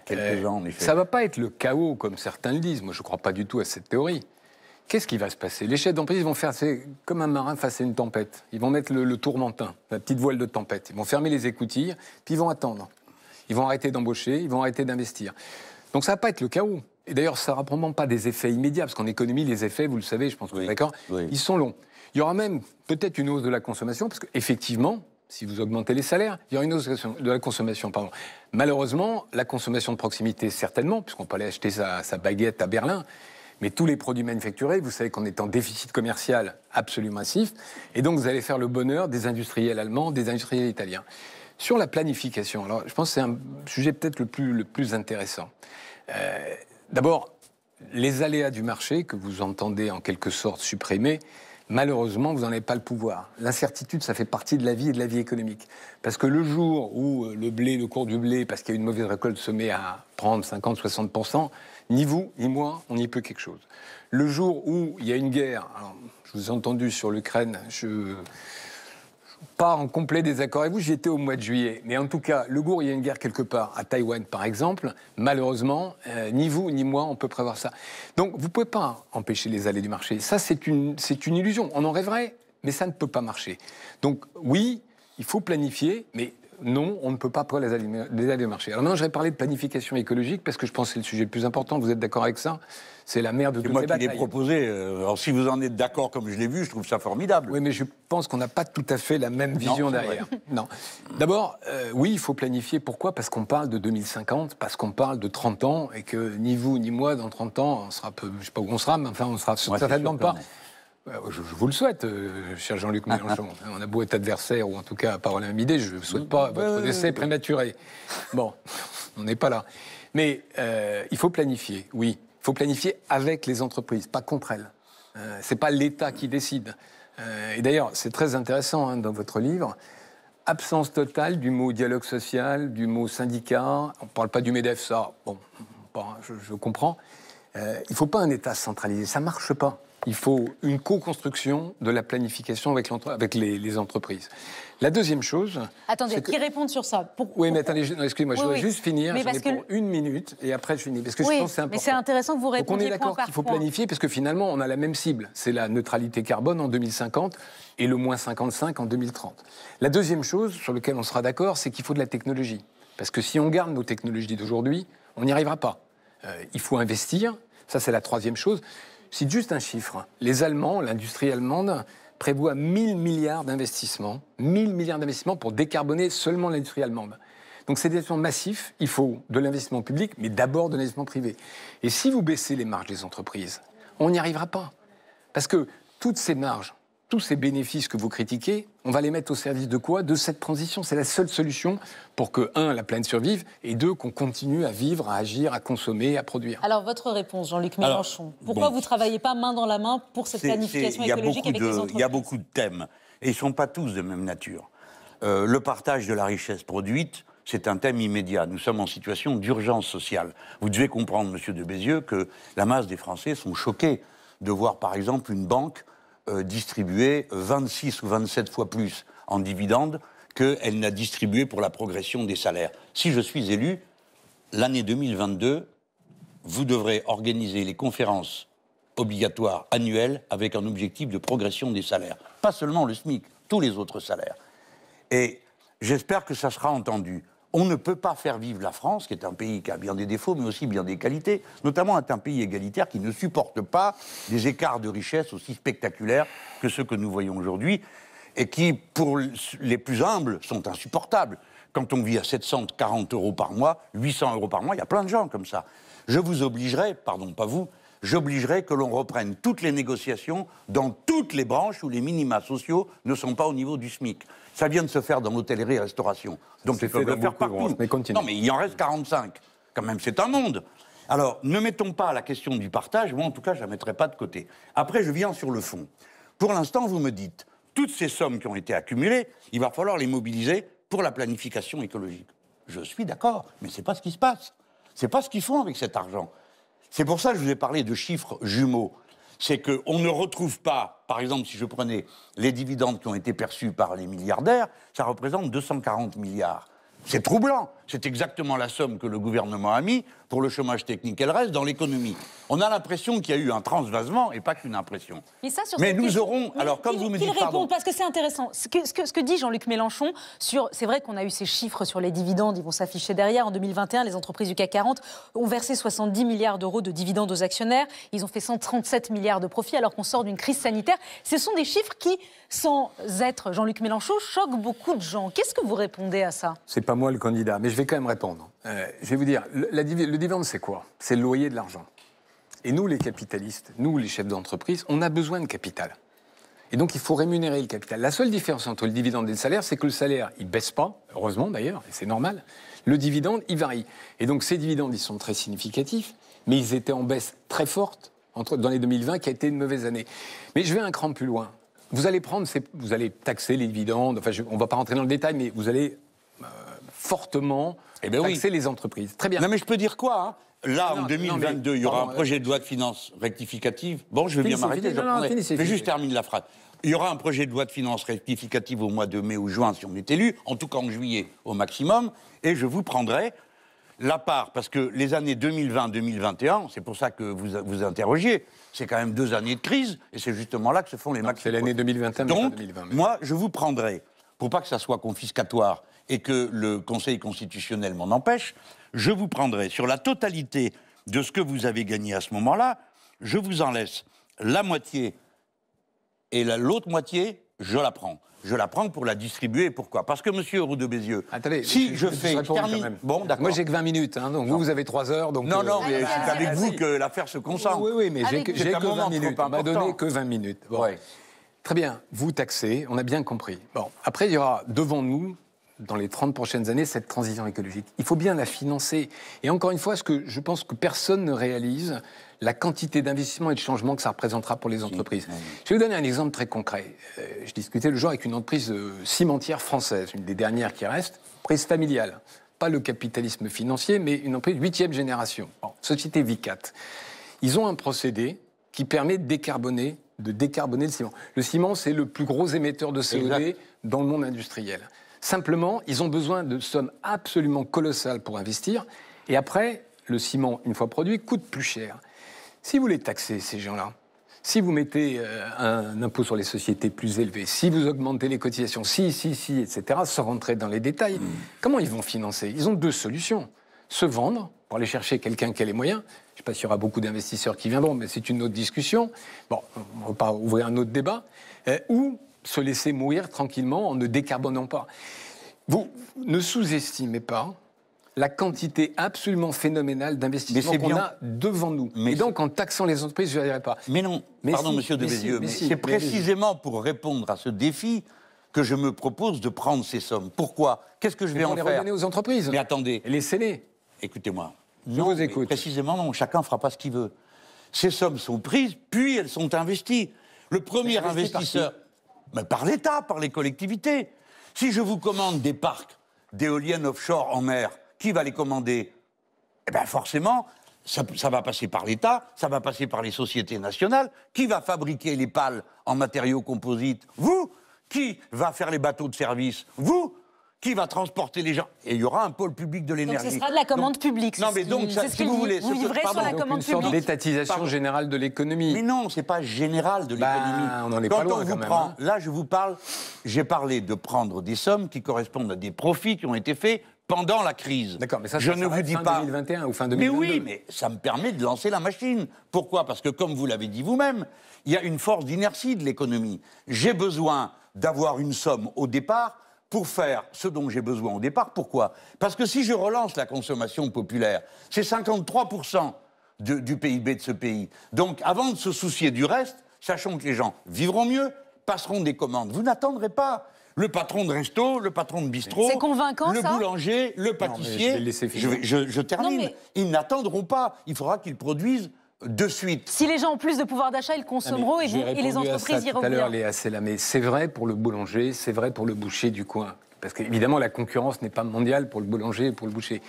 Quelques euh, gens, en effet. Ça va pas être le chaos comme certains le disent. Moi, je ne crois pas du tout à cette théorie. Qu'est-ce qui va se passer Les chefs d'entreprise vont faire, comme un marin face à une tempête. Ils vont mettre le, tourmentin, la petite voile de tempête. Ils vont fermer les écoutilles, puis ils vont attendre. Ils vont arrêter d'embaucher, ils vont arrêter d'investir. Donc ça va pas être le chaos. Et d'ailleurs, ça n'aura probablement pas des effets immédiats, parce qu'en économie, les effets, vous le savez, je pense que d'accord, ils sont longs. Il y aura même peut-être une hausse de la consommation, parce qu'effectivement, si vous augmentez les salaires, il y aura une hausse de la consommation. Pardon. Malheureusement, la consommation de proximité, certainement, puisqu'on peut aller acheter sa baguette à Berlin, mais tous les produits manufacturés, vous savez qu'on est en déficit commercial absolument massif, et donc vous allez faire le bonheur des industriels allemands, des industriels italiens. Sur la planification, alors je pense que c'est un sujet peut-être le plus, intéressant. Euh, d'abord, les aléas du marché que vous entendez en quelque sorte supprimer, malheureusement, vous n'en avez pas le pouvoir. L'incertitude, ça fait partie de la vie et de la vie économique. Parce que le jour où le blé, le cours du blé, parce qu'il y a une mauvaise récolte, se met à prendre 50-60%, ni vous, ni moi, on n'y peut quelque chose. Le jour où il y a une guerre, je vous ai entendu sur l'Ukraine, je pas en complet désaccord avec vous, j'y étais au mois de juillet. Mais en tout cas, le jour où il y a une guerre quelque part, à Taïwan par exemple, malheureusement, euh, ni vous ni moi, on peut prévoir ça. Donc vous ne pouvez pas empêcher les allées du marché. Ça, c'est une illusion. On en rêverait, mais ça ne peut pas marcher. Donc oui, il faut planifier, mais non, on ne peut pas prendre les aller au marché. Alors maintenant, vais parler de planification écologique parce que je pense que c'est le sujet le plus important. Vous êtes d'accord avec ça C'est la merde de toutes moi qui l'ai proposé. Euh, alors si vous en êtes d'accord comme je l'ai vu, je trouve ça formidable. Oui, mais je pense qu'on n'a pas tout à fait la même vision derrière. Non. D'abord, euh, oui, il faut planifier. Pourquoi Parce qu'on parle de 2050, parce qu'on parle de 30 ans et que ni vous ni moi, dans 30 ans, on sera peu, je sais pas où on sera, mais enfin, on sera certainement pas. Bah, je, vous le souhaite, euh, cher Jean-Luc Mélenchon. On a beau être adversaire, ou en tout cas à la même idée, je ne souhaite pas votre décès prématuré. Bon, on n'est pas là. Mais euh, il faut planifier, oui. Il faut planifier avec les entreprises, pas contre elles. Euh, Ce n'est pas l'État qui décide. et d'ailleurs, c'est très intéressant hein, dans votre livre. Absence totale du mot dialogue social, du mot syndicat. On ne parle pas du MEDEF, ça. Bon, je, je, comprends. il ne faut pas un État centralisé, ça ne marche pas il faut une co-construction de la planification avec, avec les, entreprises. La deuxième chose. Attendez, qui répondent sur ça Oui, mais attendez, excusez-moi, je voudrais juste finir. Mais parce pour une minute et après je finis. Parce que je pense c'est important. Mais c'est intéressant que vous répondiez. Donc on est d'accord qu'il faut planifier parce que finalement on a la même cible. C'est la neutralité carbone en 2050 et le moins 55 en 2030. La deuxième chose sur laquelle on sera d'accord, c'est qu'il faut de la technologie. Parce que si on garde nos technologies d'aujourd'hui, on n'y arrivera pas. Euh, il faut investir. Ça, c'est la troisième chose. C'est juste un chiffre. Les Allemands, l'industrie allemande, prévoit 1000 milliards d'investissements, 1000 milliards d'investissements pour décarboner seulement l'industrie allemande. Donc c'est des investissements massifs, il faut de l'investissement public, mais d'abord de l'investissement privé. Et si vous baissez les marges des entreprises, on n'y arrivera pas. Parce que toutes ces marges tous ces bénéfices que vous critiquez, on va les mettre au service de quoi De cette transition. C'est la seule solution pour que, un, la planète survive, et deux, qu'on continue à vivre, à agir, à consommer, à produire. Alors, votre réponse, Jean-Luc Mélenchon. pourquoi vous ne travaillez pas main dans la main pour cette planification écologique avec les entreprises Il y a beaucoup de thèmes, et ils ne sont pas tous de même nature. Euh, le partage de la richesse produite, c'est un thème immédiat. Nous sommes en situation d'urgence sociale. Vous devez comprendre, monsieur de Bézieux, que la masse des Français sont choqués de voir, par exemple, une banque euh, distribuer distribué 26 ou 27 fois plus en dividendes qu'elle n'a distribué pour la progression des salaires. Si je suis élu, l'année 2022, vous devrez organiser les conférences obligatoires annuelles avec un objectif de progression des salaires. Pas seulement le SMIC, tous les autres salaires. Et j'espère que ça sera entendu. On ne peut pas faire vivre la France, qui est un pays qui a bien des défauts, mais aussi bien des qualités, notamment un pays égalitaire qui ne supporte pas des écarts de richesse aussi spectaculaires que ceux que nous voyons aujourd'hui, et qui, pour les plus humbles, sont insupportables. Quand on vit à 740 euros par mois, 800 euros par mois, il y a plein de gens comme ça. Je vous obligerai, pardon, pas vous, j'obligerai que l'on reprenne toutes les négociations dans toutes les branches où les minima sociaux ne sont pas au niveau du SMIC. Ça vient de se faire dans l'hôtellerie-restauration. Donc il faut le faire partout. non, mais il en reste 45. Quand même, c'est un monde. Alors, ne mettons pas la question du partage. Moi, en tout cas, je ne la mettrai pas de côté. Après, je viens sur le fond. Pour l'instant, vous me dites, toutes ces sommes qui ont été accumulées, il va falloir les mobiliser pour la planification écologique. Je suis d'accord, mais ce n'est pas ce qui se passe. Ce n'est pas ce qu'ils font avec cet argent. C'est pour ça que je vous ai parlé de chiffres jumeaux c'est qu'on ne retrouve pas, par exemple, si je prenais les dividendes qui ont été perçus par les milliardaires, ça représente 240 milliards. C'est troublant c'est exactement la somme que le gouvernement a mis pour le chômage technique Elle reste dans l'économie. On a l'impression qu'il y a eu un transvasement et pas qu'une impression. Mais, nous aurons. Alors, comme vous me dites. répond parce que c'est intéressant. Ce que, ce que, dit Jean-Luc Mélenchon sur. C'est vrai qu'on a eu ces chiffres sur les dividendes, ils vont s'afficher derrière. En 2021, les entreprises du CAC 40 ont versé 70 milliards d'euros de dividendes aux actionnaires. Ils ont fait 137 milliards de profits alors qu'on sort d'une crise sanitaire. Ce sont des chiffres qui, sans être Jean-Luc Mélenchon, choquent beaucoup de gens. Qu'est-ce que vous répondez à ça C'est pas moi le candidat vais quand même répondre. Euh, je vais vous dire, le, dividende, c'est quoi C'est le loyer de l'argent. Et nous, les capitalistes, nous, les chefs d'entreprise, on a besoin de capital. Et donc, il faut rémunérer le capital. La seule différence entre le dividende et le salaire, c'est que le salaire, il baisse pas, heureusement d'ailleurs, et c'est normal. Le dividende, il varie. Et donc, ces dividendes, ils sont très significatifs, mais ils étaient en baisse très forte entre, dans les 2020, qui a été une mauvaise année. Mais je vais un cran plus loin. Vous allez prendre, vous allez taxer les dividendes. Enfin, on ne va pas rentrer dans le détail, mais vous allez fortement eh ben taxer les entreprises. Très bien. Non, mais je peux dire quoi hein Là, en 2022, il y aura un projet euh, de loi de finances rectificative. Bon, je vais bien m'arrêter. Je vais juste terminer la phrase. Il y aura un projet de loi de finances rectificative au mois de mai ou juin, si on est élu, en tout cas en juillet au maximum, et je vous prendrai la part, parce que les années 2020-2021, c'est pour ça que vous vous interrogez. c'est quand même deux années de crise, et c'est justement là que se font les maximums. C'est l'année 2021, Donc, 2020, moi, je vous prendrai, pour pas que ça soit confiscatoire, et que le Conseil constitutionnel m'en empêche, je vous prendrai sur la totalité de ce que vous avez gagné à ce moment-là, je vous en laisse la moitié et l'autre moitié, je la prends. Je la prends pour la distribuer. Pourquoi Parce que monsieur Roux de Bézieux, si je, fais. Moi, j'ai que 20 minutes, hein, donc vous, vous avez 3 heures. Donc non, non, euh, mais c'est avec vous que l'affaire se concentre. Oui, oui, mais j'ai que, que 20 minutes. vais m'a donné que 20 minutes. Très bien, vous taxez, on a bien compris. Bon, après, il y aura devant nous dans les 30 prochaines années cette transition écologique. Il faut bien la financer. Et encore une fois, ce que je pense que personne ne réalise, la quantité d'investissement et de changement que ça représentera pour les entreprises. Je vais vous donner un exemple très concret. Euh, je discutais le jour avec une entreprise euh, cimentière française, une des dernières qui reste, prise familiale. Pas le capitalisme financier, mais une entreprise huitième génération, société Vicat. Ils ont un procédé qui permet de décarboner, de décarboner le ciment. Le ciment, c'est le plus gros émetteur de CO2 dans le monde industriel. Simplement, ils ont besoin de sommes absolument colossales pour investir. Et après, le ciment, une fois produit, coûte plus cher. Si vous voulez taxer ces gens-là, si vous mettez euh, un impôt sur les sociétés plus élevé, si vous augmentez les cotisations, si, si, si, etc., sans rentrer dans les détails, hmm. comment ils vont financer Ils ont deux solutions. Se vendre, pour aller chercher quelqu'un qui a les moyens. Je ne sais pas s'il y aura beaucoup d'investisseurs qui viendront, mais c'est une autre discussion. Bon, on ne va pas ouvrir un autre débat. Euh, ou se laisser mourir tranquillement en ne décarbonant pas. Vous ne sous-estimez pas la quantité absolument phénoménale d'investissements qu'on a devant nous. Mais et donc, en taxant les entreprises, je ne dirais pas. Mais non, pardon, monsieur de Bézieux, mais, c'est précisément pour répondre à ce défi que je me propose de prendre ces sommes. Pourquoi Qu'est-ce que je vais en faire les redonner aux entreprises. Mais attendez. Laissez-les. Écoutez-moi. Je vous écoute. Précisément, non, chacun fera pas ce qu'il veut. Ces sommes sont prises, puis elles sont investies. Le premier investisseur. Mais par l'État, par les collectivités. Si je vous commande des parcs d'éoliennes offshore en mer, qui va les commander Eh bien forcément, ça, ça, va passer par l'État, ça va passer par les sociétés nationales. Qui va fabriquer les pales en matériaux composites Vous Qui va faire les bateaux de service Vous qui va transporter les gens Et il y aura un pôle public de l'énergie. Donc ce sera de la commande publique. Non, mais donc, vous voulez, vous vivrez sur la commande publique. Une sorte d'étatisation générale de l'économie. Mais non, c'est pas général de bah, l'économie. on n'en est pas loin, quand hein. là, je vous parle, j'ai parlé de prendre des sommes qui correspondent à des profits qui ont été faits pendant la crise. D'accord, mais ça, je ça ne vous dis fin pas 2021 ou fin 2022. Mais oui, mais ça me permet de lancer la machine. Pourquoi Parce que comme vous l'avez dit vous-même, il y a une force d'inertie de l'économie. J'ai besoin d'avoir une somme au départ pour faire ce dont j'ai besoin au départ. Pourquoi Parce que si je relance la consommation populaire, c'est 53% du PIB de ce pays. Donc avant de se soucier du reste, sachons que les gens vivront mieux, passeront des commandes. Vous n'attendrez pas le patron de resto, le patron de bistrot, le boulanger, le pâtissier. je, je, termine. Ils n'attendront pas. Il faudra qu'ils produisent de suite. Si les gens ont plus de pouvoir d'achat, ils consommeront ah, et, les entreprises iront bien. Tout à l'heure, Léa c'est vrai pour le boulanger, c'est vrai pour le boucher du coin. Parce qu'évidemment, la concurrence n'est pas mondiale pour le boulanger et pour le boucher.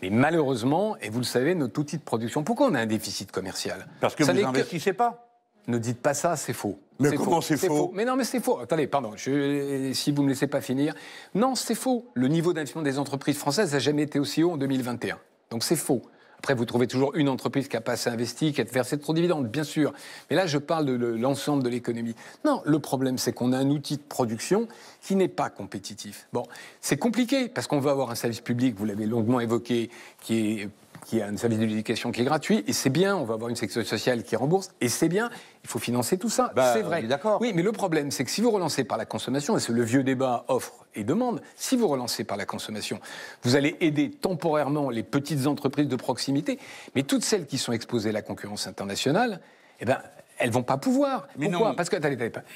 Mais malheureusement, et vous le savez, notre outil de production, pourquoi on a un déficit commercial Parce que ça vous n'investissez pas. Ne dites pas ça, c'est faux. Mais comment c'est faux. Mais non, mais c'est faux. Attendez, pardon, si vous ne me laissez pas finir. Non, c'est faux. Le niveau d'investissement des entreprises françaises n'a jamais été aussi haut en 2021. Donc c'est faux. Après, vous trouvez toujours une entreprise qui n'a pas assez investi, qui a versé trop de dividendes, bien sûr. Mais là, je parle de l'ensemble de l'économie. Non, le problème, c'est qu'on a un outil de production qui n'est pas compétitif. Bon, c'est compliqué parce qu'on veut avoir un service public, vous l'avez longuement évoqué, qui est qui a un service de l'éducation qui est gratuit, et c'est bien, on va avoir une section sociale qui rembourse, et c'est bien, il faut financer tout ça. Bah, c'est vrai. Oui, mais le problème, c'est que si vous relancez par la consommation, et c'est le vieux débat offre et demande, si vous relancez par la consommation, vous allez aider temporairement les petites entreprises de proximité, mais toutes celles qui sont exposées à la concurrence internationale, eh bien elles vont pas pouvoir. Pourquoi Parce que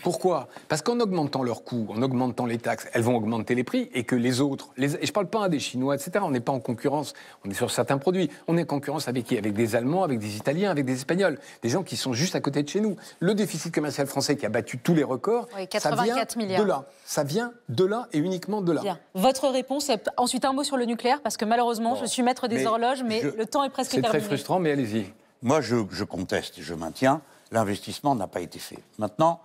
Pourquoi Parce qu'en augmentant leurs coûts, en augmentant les taxes, elles vont augmenter les prix et que les autres, les, et je parle pas des Chinois, etc. On n'est pas en concurrence. On est sur certains produits. On est en concurrence avec qui Avec des Allemands, avec des Italiens, avec des Espagnols, des gens qui sont juste à côté de chez nous. Le déficit commercial français qui a battu tous les records, ça vient de là. Ça vient de là et uniquement de là. Votre réponse. Ensuite un mot sur le nucléaire parce que malheureusement, je suis maître des horloges, mais le temps est presque terminé. C'est très frustrant, mais allez-y. Moi, je, je conteste, je maintiens l'investissement n'a pas été fait. Maintenant,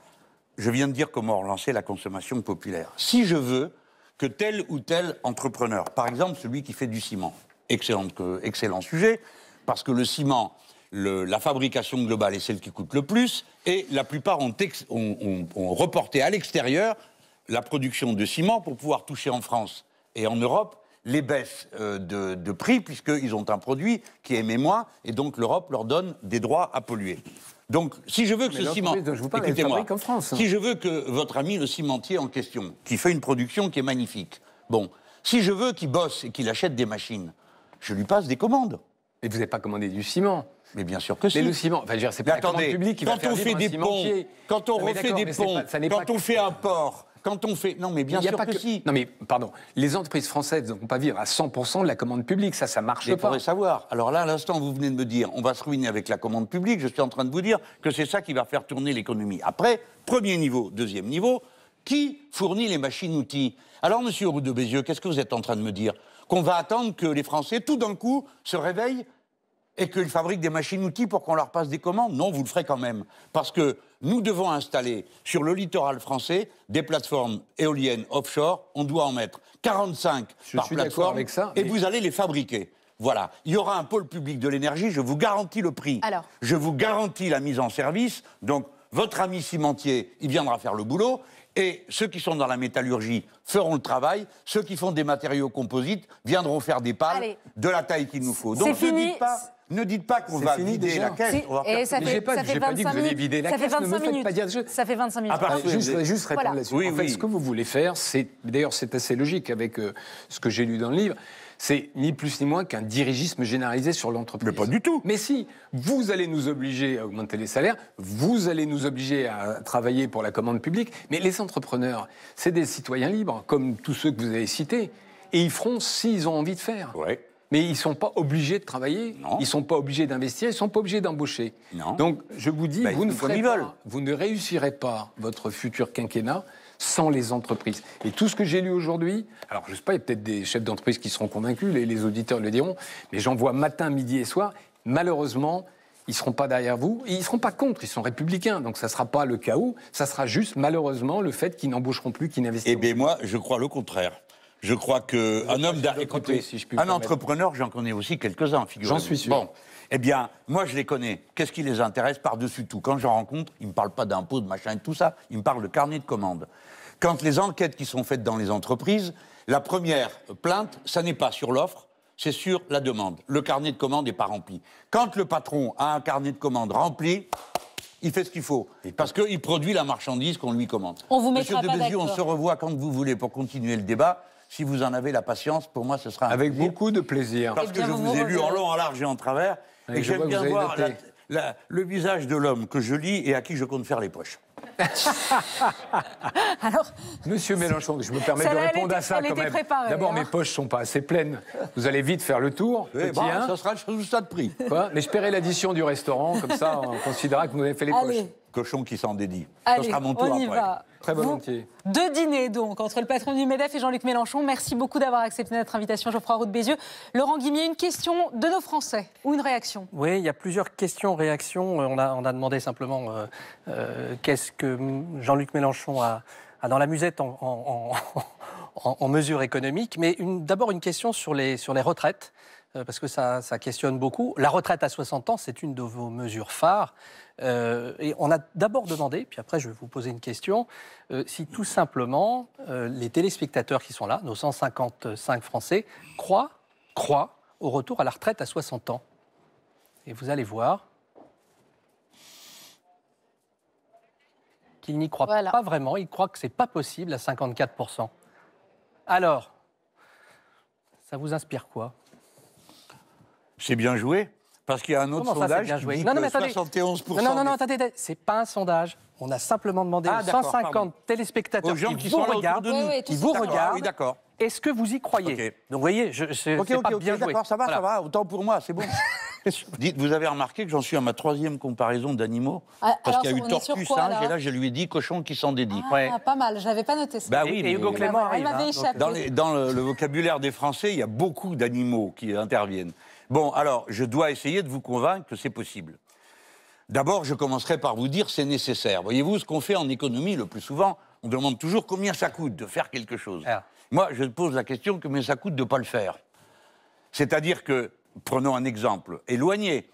je viens de dire comment relancer la consommation populaire. Si je veux que tel ou tel entrepreneur, par exemple celui qui fait du ciment, excellent, euh, excellent sujet, parce que le ciment, la fabrication globale est celle qui coûte le plus, et la plupart ont reporté à l'extérieur la production de ciment pour pouvoir toucher en France et en Europe les baisses euh, de, prix, puisqu'ils ont un produit qui est mémoire, et donc l'Europe leur donne des droits à polluer. Donc, si je veux que ce ciment, fabrique France. Hein. – si je veux que votre ami le cimentier en question, qui fait une production qui est magnifique, bon, si je veux qu'il bosse et qu'il achète des machines, je lui passe des commandes. Mais vous n'avez pas commandé du ciment mais bien sûr que si. Mais le ciment, enfin, c'est pas attendez, publique qui quand on fait des ponts, quand on refait des ponts, quand on fait un port, quand on fait. Non, mais bien sûr a pas que, si. Non, mais pardon. Les entreprises françaises ne vont pas vivre à 100% de la commande publique. Ça, ça marche pas. Je pourrais savoir. Alors là, à l'instant, vous venez de me dire, on va se ruiner avec la commande publique. Je suis en train de vous dire que c'est ça qui va faire tourner l'économie. Après, premier niveau, deuxième niveau, qui fournit les machines-outils Alors, monsieur Roux de Bézieux, qu'est-ce que vous êtes en train de me dire Qu'on va attendre que les Français, tout d'un coup, se réveillent et qu'ils fabriquent des machines-outils pour qu'on leur passe des commandes Non, vous le ferez quand même. Parce que nous devons installer sur le littoral français des plateformes éoliennes offshore. On doit en mettre 45 je par plateforme avec ça, et vous allez les fabriquer. Voilà. Il y aura un pôle public de l'énergie, je vous garantis le prix. Je vous garantis la mise en service. Donc, votre ami cimentier, il viendra faire le boulot. Et ceux qui sont dans la métallurgie feront le travail. Ceux qui font des matériaux composites viendront faire des pales de la taille qu'il nous faut. Donc, ne dites pas ne dites pas qu'on va vider la caisse. ça fait, pas, 25 pas ça Fait 25 ah, minutes. Ça fait 25 minutes. juste, juste répondre là-dessus. Oui, en ce que vous voulez faire, c'est d'ailleurs c'est assez logique avec euh, ce que j'ai lu dans le livre. C'est ni plus ni moins qu'un dirigisme généralisé sur l'entreprise. Mais pas du tout. Mais si, vous allez nous obliger à augmenter les salaires, vous allez nous obliger à travailler pour la commande publique, mais les entrepreneurs, c'est des citoyens libres, comme tous ceux que vous avez cités, et ils feront s'ils ont envie de faire. Ouais mais ils ne sont pas obligés de travailler, ils ne sont pas obligés d'investir, ils ne sont pas obligés d'embaucher. Donc je vous dis, bah, vous, ne réussirez pas votre futur quinquennat sans les entreprises. Et tout ce que j'ai lu aujourd'hui, alors je ne sais pas, il y a peut-être des chefs d'entreprise qui seront convaincus, et les auditeurs le diront, mais j'en vois matin, midi et soir, malheureusement, ils ne seront pas derrière vous, ils ne seront pas contre, ils sont républicains, donc ça ne sera pas le chaos, ça sera juste malheureusement le fait qu'ils n'embaucheront plus, qu'ils n'investiront plus. Eh bien moi, je crois le contraire. Je crois qu'un homme d'affaires, si un entrepreneur, j'en connais aussi quelques-uns, figurez-vous. J'en suis sûr. Bon, eh bien, moi, je les connais. Qu'est-ce qui les intéresse par-dessus tout Quand j'en rencontre, ils ne me parlent pas d'impôts, de machin et tout ça. Ils me parlent de carnet de commandes. Quand les enquêtes qui sont faites dans les entreprises, la première plainte, ça n'est pas sur l'offre, c'est sur la demande. Le carnet de commandes n'est pas rempli. Quand le patron a un carnet de commandes rempli, il fait ce qu'il faut. Parce qu'il produit la marchandise qu'on lui commande. On vous Monsieur on se revoit quand vous voulez pour continuer le débat. Si vous en avez la patience, pour moi, ce sera un Avec beaucoup de plaisir. Parce que je vous, ai lu en long, en large et en travers. Et, j'aime bien voir le visage de l'homme que je lis et à qui je compte faire les poches. Alors, Monsieur Mélenchon, je me permets de répondre à ça quand même. Hein. D'abord, mes poches sont pas assez pleines. Vous allez vite faire le tour. Oui, bah, ça sera le ça de prix. Mais l'addition du restaurant, comme ça on considérera que vous avez fait les poches cochon qui s'en dédie. Allez, Ce sera mon tour après. Très volontiers. deux dîners donc entre le patron du MEDEF et Jean-Luc Mélenchon. Merci beaucoup d'avoir accepté notre invitation, Geoffroy Roux Bézieux. Laurent Guimier, une question de nos Français ou une réaction Oui, il y a plusieurs questions, réactions. Euh, on a, on a demandé simplement euh, euh, qu'est-ce que Jean-Luc Mélenchon a, dans la musette en, mesures économiques. Mais d'abord une question sur les, sur les retraites parce que ça, ça, questionne beaucoup. La retraite à 60 ans, c'est une de vos mesures phares. Euh, et on a d'abord demandé, puis après je vais vous poser une question, euh, si tout simplement euh, les téléspectateurs qui sont là, nos 155 Français, croient, croient au retour à la retraite à 60 ans. Et vous allez voir qu'ils n'y croient pas vraiment, ils croient que c'est pas possible à 54%. Alors, ça vous inspire quoi C'est bien joué. Parce qu'il y a un autre sondage non, mais attendez. 71%... Non, non, non, attendez, c'est pas un sondage. On a simplement demandé à ah, 150 téléspectateurs gens qui, vous regardent, oui, qui vous regardent, ah est-ce que vous y croyez Donc, vous voyez, c'est pas bien D'accord, ça va, ça va, autant pour moi, c'est bon. Dites, vous avez remarqué que j'en suis à ma troisième comparaison d'animaux ah, Parce qu'il y a eu tortue, singe, et là, je lui ai dit cochon qui s'en dédie. Pas mal, n'avais pas noté ça. Bah oui, Clément hein. dans, le vocabulaire des Français, il y a beaucoup d'animaux qui interviennent. Bon, alors, je dois essayer de vous convaincre que c'est possible. D'abord, je commencerai par vous dire c'est nécessaire. Voyez-vous, ce qu'on fait en économie, le plus souvent, on demande toujours combien ça coûte de faire quelque chose. Ah. Moi, je pose la question combien ça coûte de ne pas le faire. C'est-à-dire que, prenons un exemple éloigné,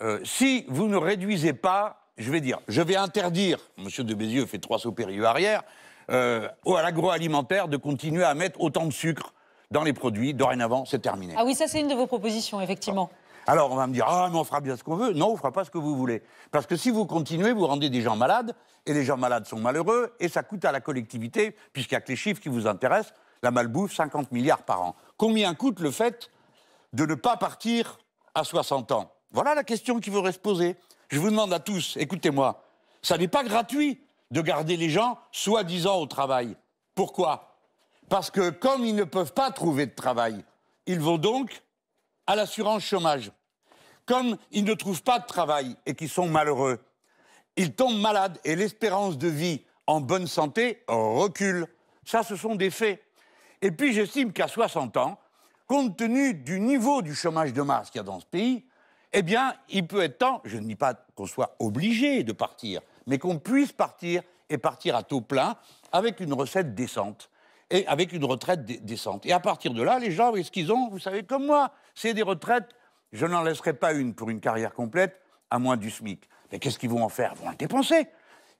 euh, si vous ne réduisez pas, je vais dire, je vais interdire, M. de Bézieux fait trois sauts périlleux arrière, euh, à l'agroalimentaire de continuer à mettre autant de sucre dans les produits. Dorénavant, c'est terminé. Ah oui, ça, c'est une de vos propositions, effectivement. Ah. Alors, on va me dire, ah, mais on fera bien ce qu'on veut. Non, on fera pas ce que vous voulez. Parce que si vous continuez, vous rendez des gens malades, et les gens malades sont malheureux, et ça coûte à la collectivité, puisqu'il n'y a que les chiffres qui vous intéressent, la malbouffe, 50 milliards par an. Combien coûte le fait de ne pas partir à 60 ans Voilà la question qui voudrait se poser. Je vous demande à tous, écoutez-moi, ça n'est pas gratuit de garder les gens soi-disant au travail. Pourquoi parce que comme ils ne peuvent pas trouver de travail, ils vont donc à l'assurance chômage. Comme ils ne trouvent pas de travail et qu'ils sont malheureux, ils tombent malades et l'espérance de vie en bonne santé recule. Ça, ce sont des faits. Et puis j'estime qu'à 60 ans, compte tenu du niveau du chômage de masse qu'il y a dans ce pays, eh bien, il peut être temps, je ne dis pas qu'on soit obligé de partir, mais qu'on puisse partir et partir à taux plein avec une recette décente et avec une retraite décente. Et à partir de là, les gens, ce qu'ils ont, vous savez, comme moi, c'est des retraites. Je n'en laisserai pas une pour une carrière complète, à moins du SMIC. Mais qu'est-ce qu'ils vont en faire Ils vont en dépenser.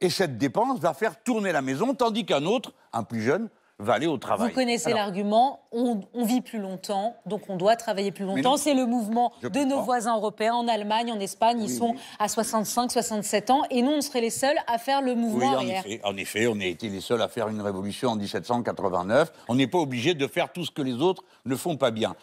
Et cette dépense va faire tourner la maison, tandis qu'un autre, un plus jeune, vous connaissez l'argument, on, vit plus longtemps, donc on doit travailler plus longtemps. C'est le mouvement de nos voisins européens en Allemagne, en Espagne, ils sont à 65, 67 ans, et nous, on serait les seuls à faire le mouvement. Oui, en effet, en effet, on a été les seuls à faire une révolution en 1789. On n'est pas obligé de faire tout ce que les autres ne font pas bien.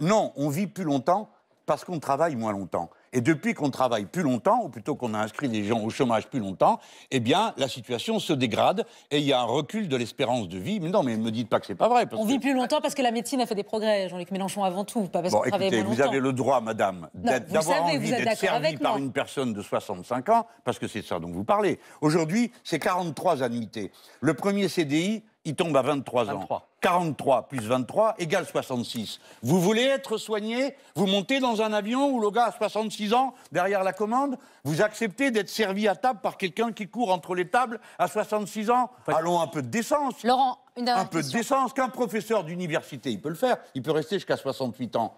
Non, on vit plus longtemps parce qu'on travaille moins longtemps. Et depuis qu'on travaille plus longtemps, ou plutôt qu'on a inscrit les gens au chômage plus longtemps, eh bien, la situation se dégrade et il y a un recul de l'espérance de vie. Mais non, mais ne me dites pas que ce n'est pas vrai. on vit plus longtemps parce que la médecine a fait des progrès, Jean-Luc Mélenchon avant tout, pas parce Vous avez le droit, madame, d'avoir envie d'être servie par une personne de 65 ans, parce que c'est ça dont vous parlez. Aujourd'hui, c'est 43 annuités. Le premier CDI, il tombe à 23. 23. ans. 43 plus 23 égale 66. Vous voulez être soigné Vous montez dans un avion où le gars a 66 ans derrière la commande Vous acceptez d'être servi à table par quelqu'un qui court entre les tables à 66 ans Allons un peu de décence. Laurent, une Un peu de décence. Qu'un professeur d'université, il peut le faire. Il peut rester jusqu'à 68 ans.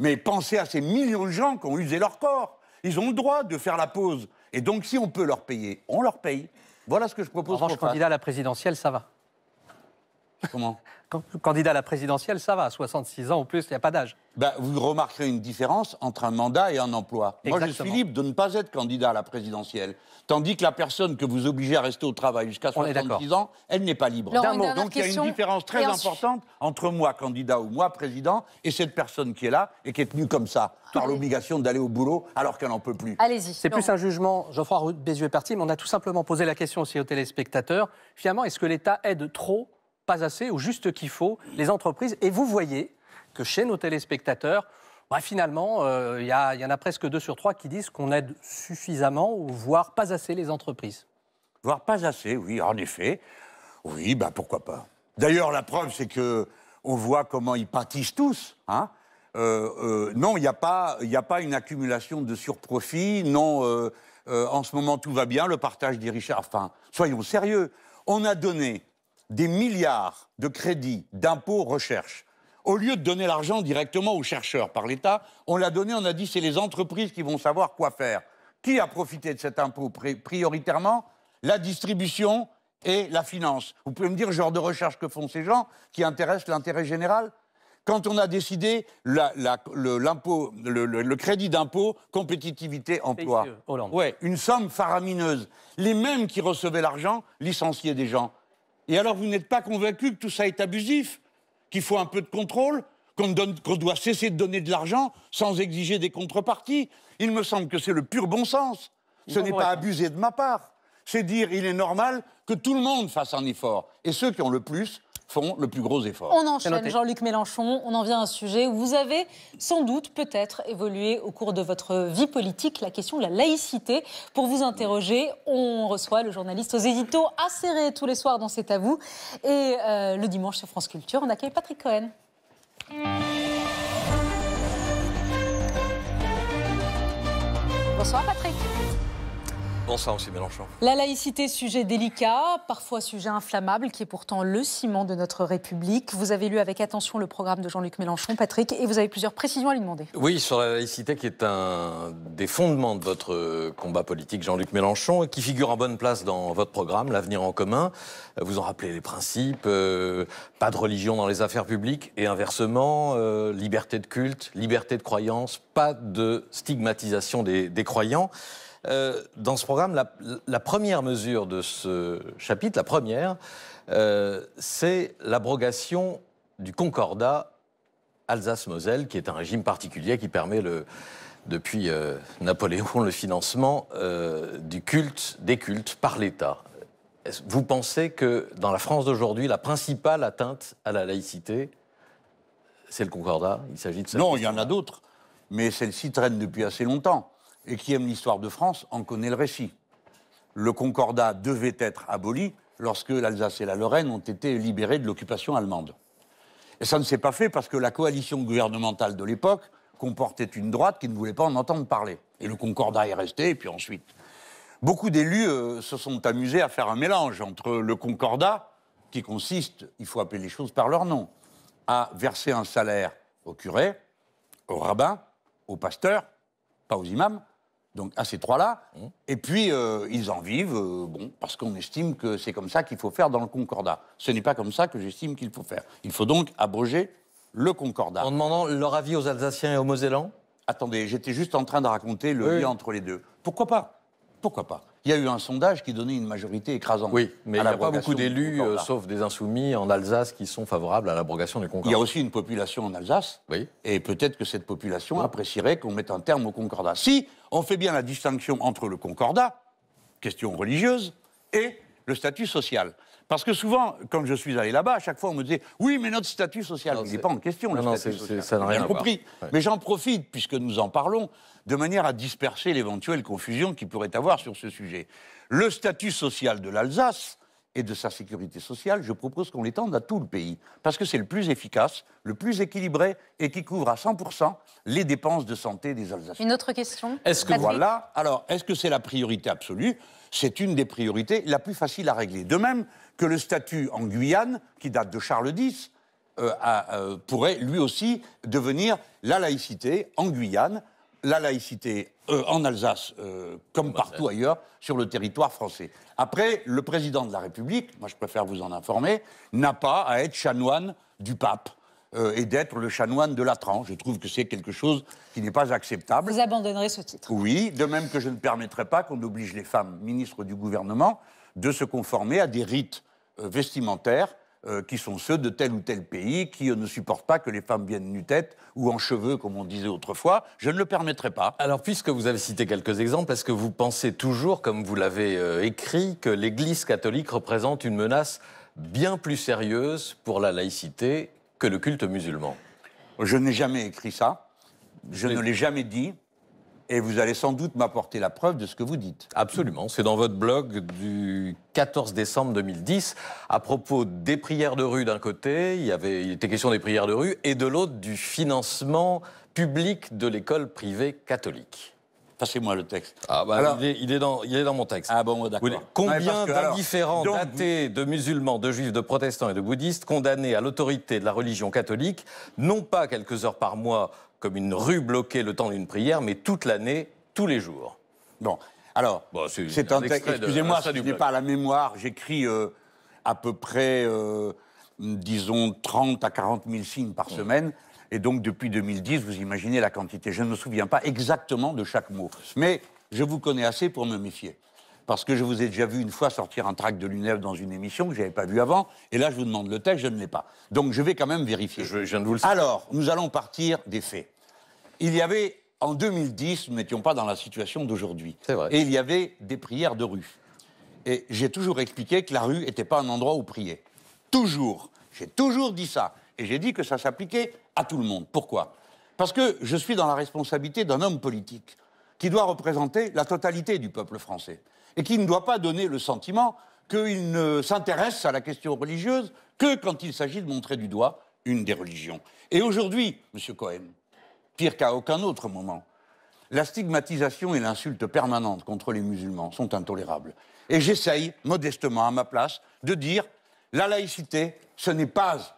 Mais pensez à ces millions de gens qui ont usé leur corps. Ils ont le droit de faire la pause. Et donc, si on peut leur payer, on leur paye. Voilà ce que je propose. En candidat à la présidentielle, ça va. Comment Candidat à la présidentielle, ça va, 66 ans ou plus, il n'y a pas d'âge. Ben, vous remarquerez une différence entre un mandat et un emploi. Moi, je suis libre de ne pas être candidat à la présidentielle, tandis que la personne que vous obligez à rester au travail jusqu'à 66 ans, elle n'est pas libre. mot. Donc il y a une différence très importante entre moi, candidat ou moi, président, et cette personne qui est là et qui est tenue comme ça, par l'obligation d'aller au boulot alors qu'elle n'en peut plus. Allez-y. C'est plus un jugement, Geoffroy Bézieux est parti, mais on a tout simplement posé la question aussi aux téléspectateurs. Finalement, est-ce que l'État aide trop pas assez, ou juste qu'il faut, les entreprises. Et vous voyez que chez nos téléspectateurs, bah, finalement, euh, il y, en a presque deux sur trois qui disent qu'on aide suffisamment, ou voire pas assez, les entreprises. Voire pas assez, oui, en effet. Oui, bah, pourquoi pas. D'ailleurs, la preuve, c'est que on voit comment ils pâtissent tous. Hein. Euh, euh, non, il n'y a, pas, a pas une accumulation de surprofits. Non, en ce moment, tout va bien, le partage des richards. Enfin, soyons sérieux. On a donné des milliards de crédits d'impôts recherche. Au lieu de donner l'argent directement aux chercheurs par l'État, on l'a donné, on a dit c'est les entreprises qui vont savoir quoi faire. Qui a profité de cet impôt prioritairement La distribution et la finance. Vous pouvez me dire le genre de recherche que font ces gens qui intéressent l'intérêt général quand on a décidé le, crédit d'impôt compétitivité emploi. Ouais, une somme faramineuse. Les mêmes qui recevaient l'argent licenciaient des gens. Et alors, vous n'êtes pas convaincu que tout ça est abusif, qu'il faut un peu de contrôle, qu'on doit cesser de donner de l'argent sans exiger des contreparties Il me semble que c'est le pur bon sens. Ce n'est pas abuser de ma part. C'est dire qu'il est normal que tout le monde fasse un effort. Et ceux qui ont le plus font le plus gros effort. On enchaîne, Jean-Luc Mélenchon. On en vient à un sujet où vous avez sans doute, peut-être, évolué au cours de votre vie politique, la question de la laïcité. Pour vous interroger, on reçoit le journaliste aux éditos acérés tous les soirs dans C'est à vous. Et euh, le dimanche sur France Culture, on accueille Patrick Cohen. Bonsoir Patrick. Bon Mélenchon. La laïcité, sujet délicat, parfois sujet inflammable, qui est pourtant le ciment de notre République. Vous avez lu avec attention le programme de Jean-Luc Mélenchon, Patrick, et vous avez plusieurs précisions à lui demander. Oui, sur la laïcité, qui est un des fondements de votre euh, combat politique, Jean-Luc Mélenchon, et qui figure en bonne place dans votre programme, L'avenir en commun. Euh, vous en rappelez les principes, euh, pas de religion dans les affaires publiques, et inversement, liberté de culte, liberté de croyance, pas de stigmatisation des croyants. Euh, dans ce programme, la, première mesure de ce chapitre, la première, euh, c'est l'abrogation du concordat Alsace-Moselle, qui est un régime particulier qui permet depuis euh, Napoléon le financement du culte, des cultes par l'État. Vous pensez que dans la France d'aujourd'hui, la principale atteinte à la laïcité, c'est le concordat Il s'agit de ça Non, il y en a d'autres, mais celle-ci traîne depuis assez longtemps et qui aime l'histoire de France en connaît le récit. Le Concordat devait être aboli lorsque l'Alsace et la Lorraine ont été libérées de l'occupation allemande. Et ça ne s'est pas fait parce que la coalition gouvernementale de l'époque comportait une droite qui ne voulait pas en entendre parler. Et le Concordat est resté, et puis ensuite. Beaucoup d'élus euh, se sont amusés à faire un mélange entre le Concordat, qui consiste, il faut appeler les choses par leur nom, à verser un salaire au curé, au rabbin, au pasteur, pas aux imams, donc à ces trois-là. Hum. Et puis, euh, ils en vivent, euh, bon, parce qu'on estime que c'est comme ça qu'il faut faire dans le concordat. Ce n'est pas comme ça que j'estime qu'il faut faire. Il faut donc abroger le concordat. En demandant leur avis aux Alsaciens et aux Mosellans Attendez, j'étais juste en train de raconter le lien entre les deux. Pourquoi pas Pourquoi pas il y a eu un sondage qui donnait une majorité écrasante. Oui, mais il n'y a pas beaucoup d'élus, euh, sauf des insoumis en Alsace, qui sont favorables à l'abrogation du concordat. Il y a aussi une population en Alsace, et peut-être que cette population apprécierait qu'on mette un terme au concordat. Si on fait bien la distinction entre le concordat, question religieuse, et le statut social. Parce que souvent, quand je suis allé là-bas, à chaque fois, on me disait Oui, mais notre statut social. il n'est pas en question, le statut social. Ça n'a rien compris. Mais j'en profite, puisque nous en parlons, de manière à disperser l'éventuelle confusion qu'il pourrait avoir sur ce sujet. Le statut social de l'Alsace et de sa sécurité sociale, je propose qu'on l'étende à tout le pays, parce que c'est le plus efficace, le plus équilibré et qui couvre à 100% les dépenses de santé des Alsaciens. Une autre question Est-ce que voilà, alors est-ce que c'est la priorité absolue C'est une des priorités la plus facile à régler. De même que le statut en Guyane, qui date de Charles X, euh, euh, pourrait lui aussi devenir la laïcité en Guyane la laïcité euh, en Alsace, euh, comme partout ailleurs, sur le territoire français. Après, le président de la République, moi je préfère vous en informer, n'a pas à être chanoine du pape. Euh, et d'être le chanoine de Latran. Je trouve que c'est quelque chose qui n'est pas acceptable. Vous abandonnerez ce titre. Oui, de même que je ne permettrai pas qu'on oblige les femmes ministres du gouvernement de se conformer à des rites vestimentaires euh, qui sont ceux de tel ou tel pays qui euh, ne supportent pas que les femmes viennent nu-tête ou en cheveux, comme on disait autrefois. Je ne le permettrai pas. Alors, puisque vous avez cité quelques exemples, est-ce que vous pensez toujours, comme vous l'avez euh, écrit, que l'Église catholique représente une menace bien plus sérieuse pour la laïcité que le culte musulman Je n'ai jamais écrit ça. Je ne l'ai jamais dit. Et vous allez sans doute m'apporter la preuve de ce que vous dites. Absolument. C'est dans votre blog du 14 décembre 2010, à propos des prières de rue d'un côté, il, y avait, était question des prières de rue, et de l'autre, du financement public de l'école privée catholique. Passez-moi le texte. Ah, bah, il, est, dans, il, est, dans, mon texte. Ah bon, d'accord. Combien d'indifférents, d'athées, de musulmans, de juifs, de protestants et de bouddhistes condamnés à l'autorité de la religion catholique, non pas quelques heures par mois comme une rue bloquée le temps d'une prière, mais toute l'année, tous les jours. Bon, alors, c'est un, texte. Excusez-moi, je n'ai pas la mémoire. J'écris euh, à peu près, euh, disons, 30 à 40 000 signes par mmh. semaine. Et donc, depuis 2010, vous imaginez la quantité. Je ne me souviens pas exactement de chaque mot. Mais je vous connais assez pour me méfier parce que je vous ai déjà vu une fois sortir un tract de l'UNEF dans une émission que je n'avais pas vu avant, et là je vous demande le texte, je ne l'ai pas. Donc je vais quand même vérifier. Je, viens de vous le Alors, nous allons partir des faits. Il y avait, en 2010, nous n'étions pas dans la situation d'aujourd'hui. Et il y avait des prières de rue. Et j'ai toujours expliqué que la rue n'était pas un endroit où prier. Toujours. J'ai toujours dit ça. Et j'ai dit que ça s'appliquait à tout le monde. Pourquoi Parce que je suis dans la responsabilité d'un homme politique qui doit représenter la totalité du peuple français et qui ne doit pas donner le sentiment qu'il ne s'intéresse à la question religieuse que quand il s'agit de montrer du doigt une des religions. Et aujourd'hui, Monsieur Cohen, pire qu'à aucun autre moment, la stigmatisation et l'insulte permanente contre les musulmans sont intolérables. Et j'essaye, modestement à ma place, de dire la laïcité, ce n'est pas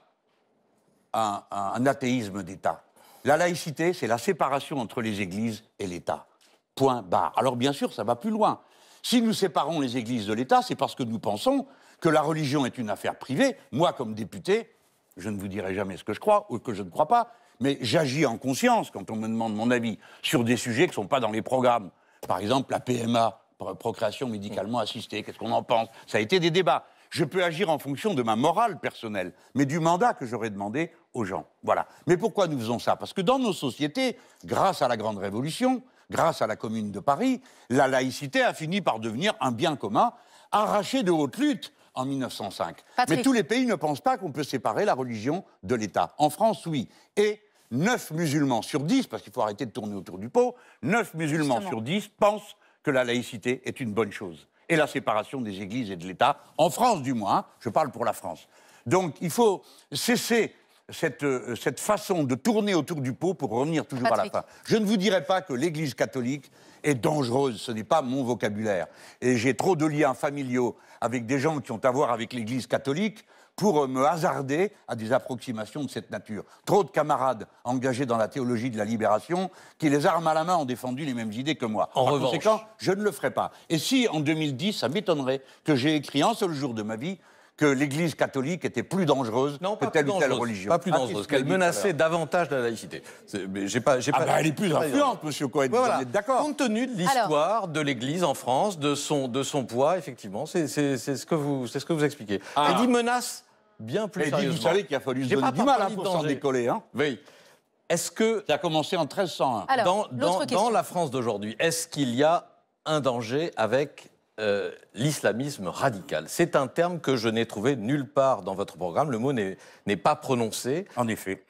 un, un athéisme d'État. La laïcité, c'est la séparation entre les églises et l'État. Point barre. Alors bien sûr, ça va plus loin. Si nous séparons les églises de l'État, c'est parce que nous pensons que la religion est une affaire privée. Moi, comme député, je ne vous dirai jamais ce que je crois ou ce que je ne crois pas, mais j'agis en conscience quand on me demande mon avis sur des sujets qui ne sont pas dans les programmes. Par exemple, la PMA, procréation médicalement assistée, qu'est-ce qu'on en pense Ça a été des débats. Je peux agir en fonction de ma morale personnelle, mais du mandat que j'aurais demandé aux gens. Voilà. Mais pourquoi nous faisons ça Parce que dans nos sociétés, grâce à la Grande Révolution, grâce à la Commune de Paris, la laïcité a fini par devenir un bien commun, arraché de haute lutte en 1905. Mais tous les pays ne pensent pas qu'on peut séparer la religion de l'État. En France, oui. Et 9 musulmans sur 10, parce qu'il faut arrêter de tourner autour du pot, 9 musulmans sur 10 pensent que la laïcité est une bonne chose. Et la séparation des églises et de l'État, en France du moins, je parle pour la France. Donc il faut cesser euh, cette, façon de tourner autour du pot pour revenir toujours à la fin. Je ne vous dirai pas que l'Église catholique est dangereuse, ce n'est pas mon vocabulaire. Et j'ai trop de liens familiaux avec des gens qui ont à voir avec l'Église catholique pour euh, me hasarder à des approximations de cette nature. Trop de camarades engagés dans la théologie de la libération qui, les armes à la main, ont défendu les mêmes idées que moi. En Par je ne le ferai pas. Et si, en 2010, ça m'étonnerait que j'ai écrit un seul jour de ma vie que l'Église catholique était plus dangereuse que telle ou telle religion. Pas plus ah, dangereuse, qu'elle menaçait davantage la laïcité. J'ai pas, j'ai ah pas... Bah, elle est plus influente, Monsieur Cohen. D'accord. Compte tenu de l'histoire de l'Église en France, de son, de son poids, effectivement, c'est ce que vous, c'est ce que vous expliquez. Ah. Elle dit menace bien plus elle Dit, vous savez qu'il a fallu se donner du mal hein, pour s'en décoller, hein. Oui. Est-ce que ça a commencé en 1301 dans, dans, dans la France d'aujourd'hui, est-ce qu'il y a un danger avec euh, l'islamisme radical. C'est un terme que je n'ai trouvé nulle part dans votre programme. Le mot n'est pas prononcé. En effet.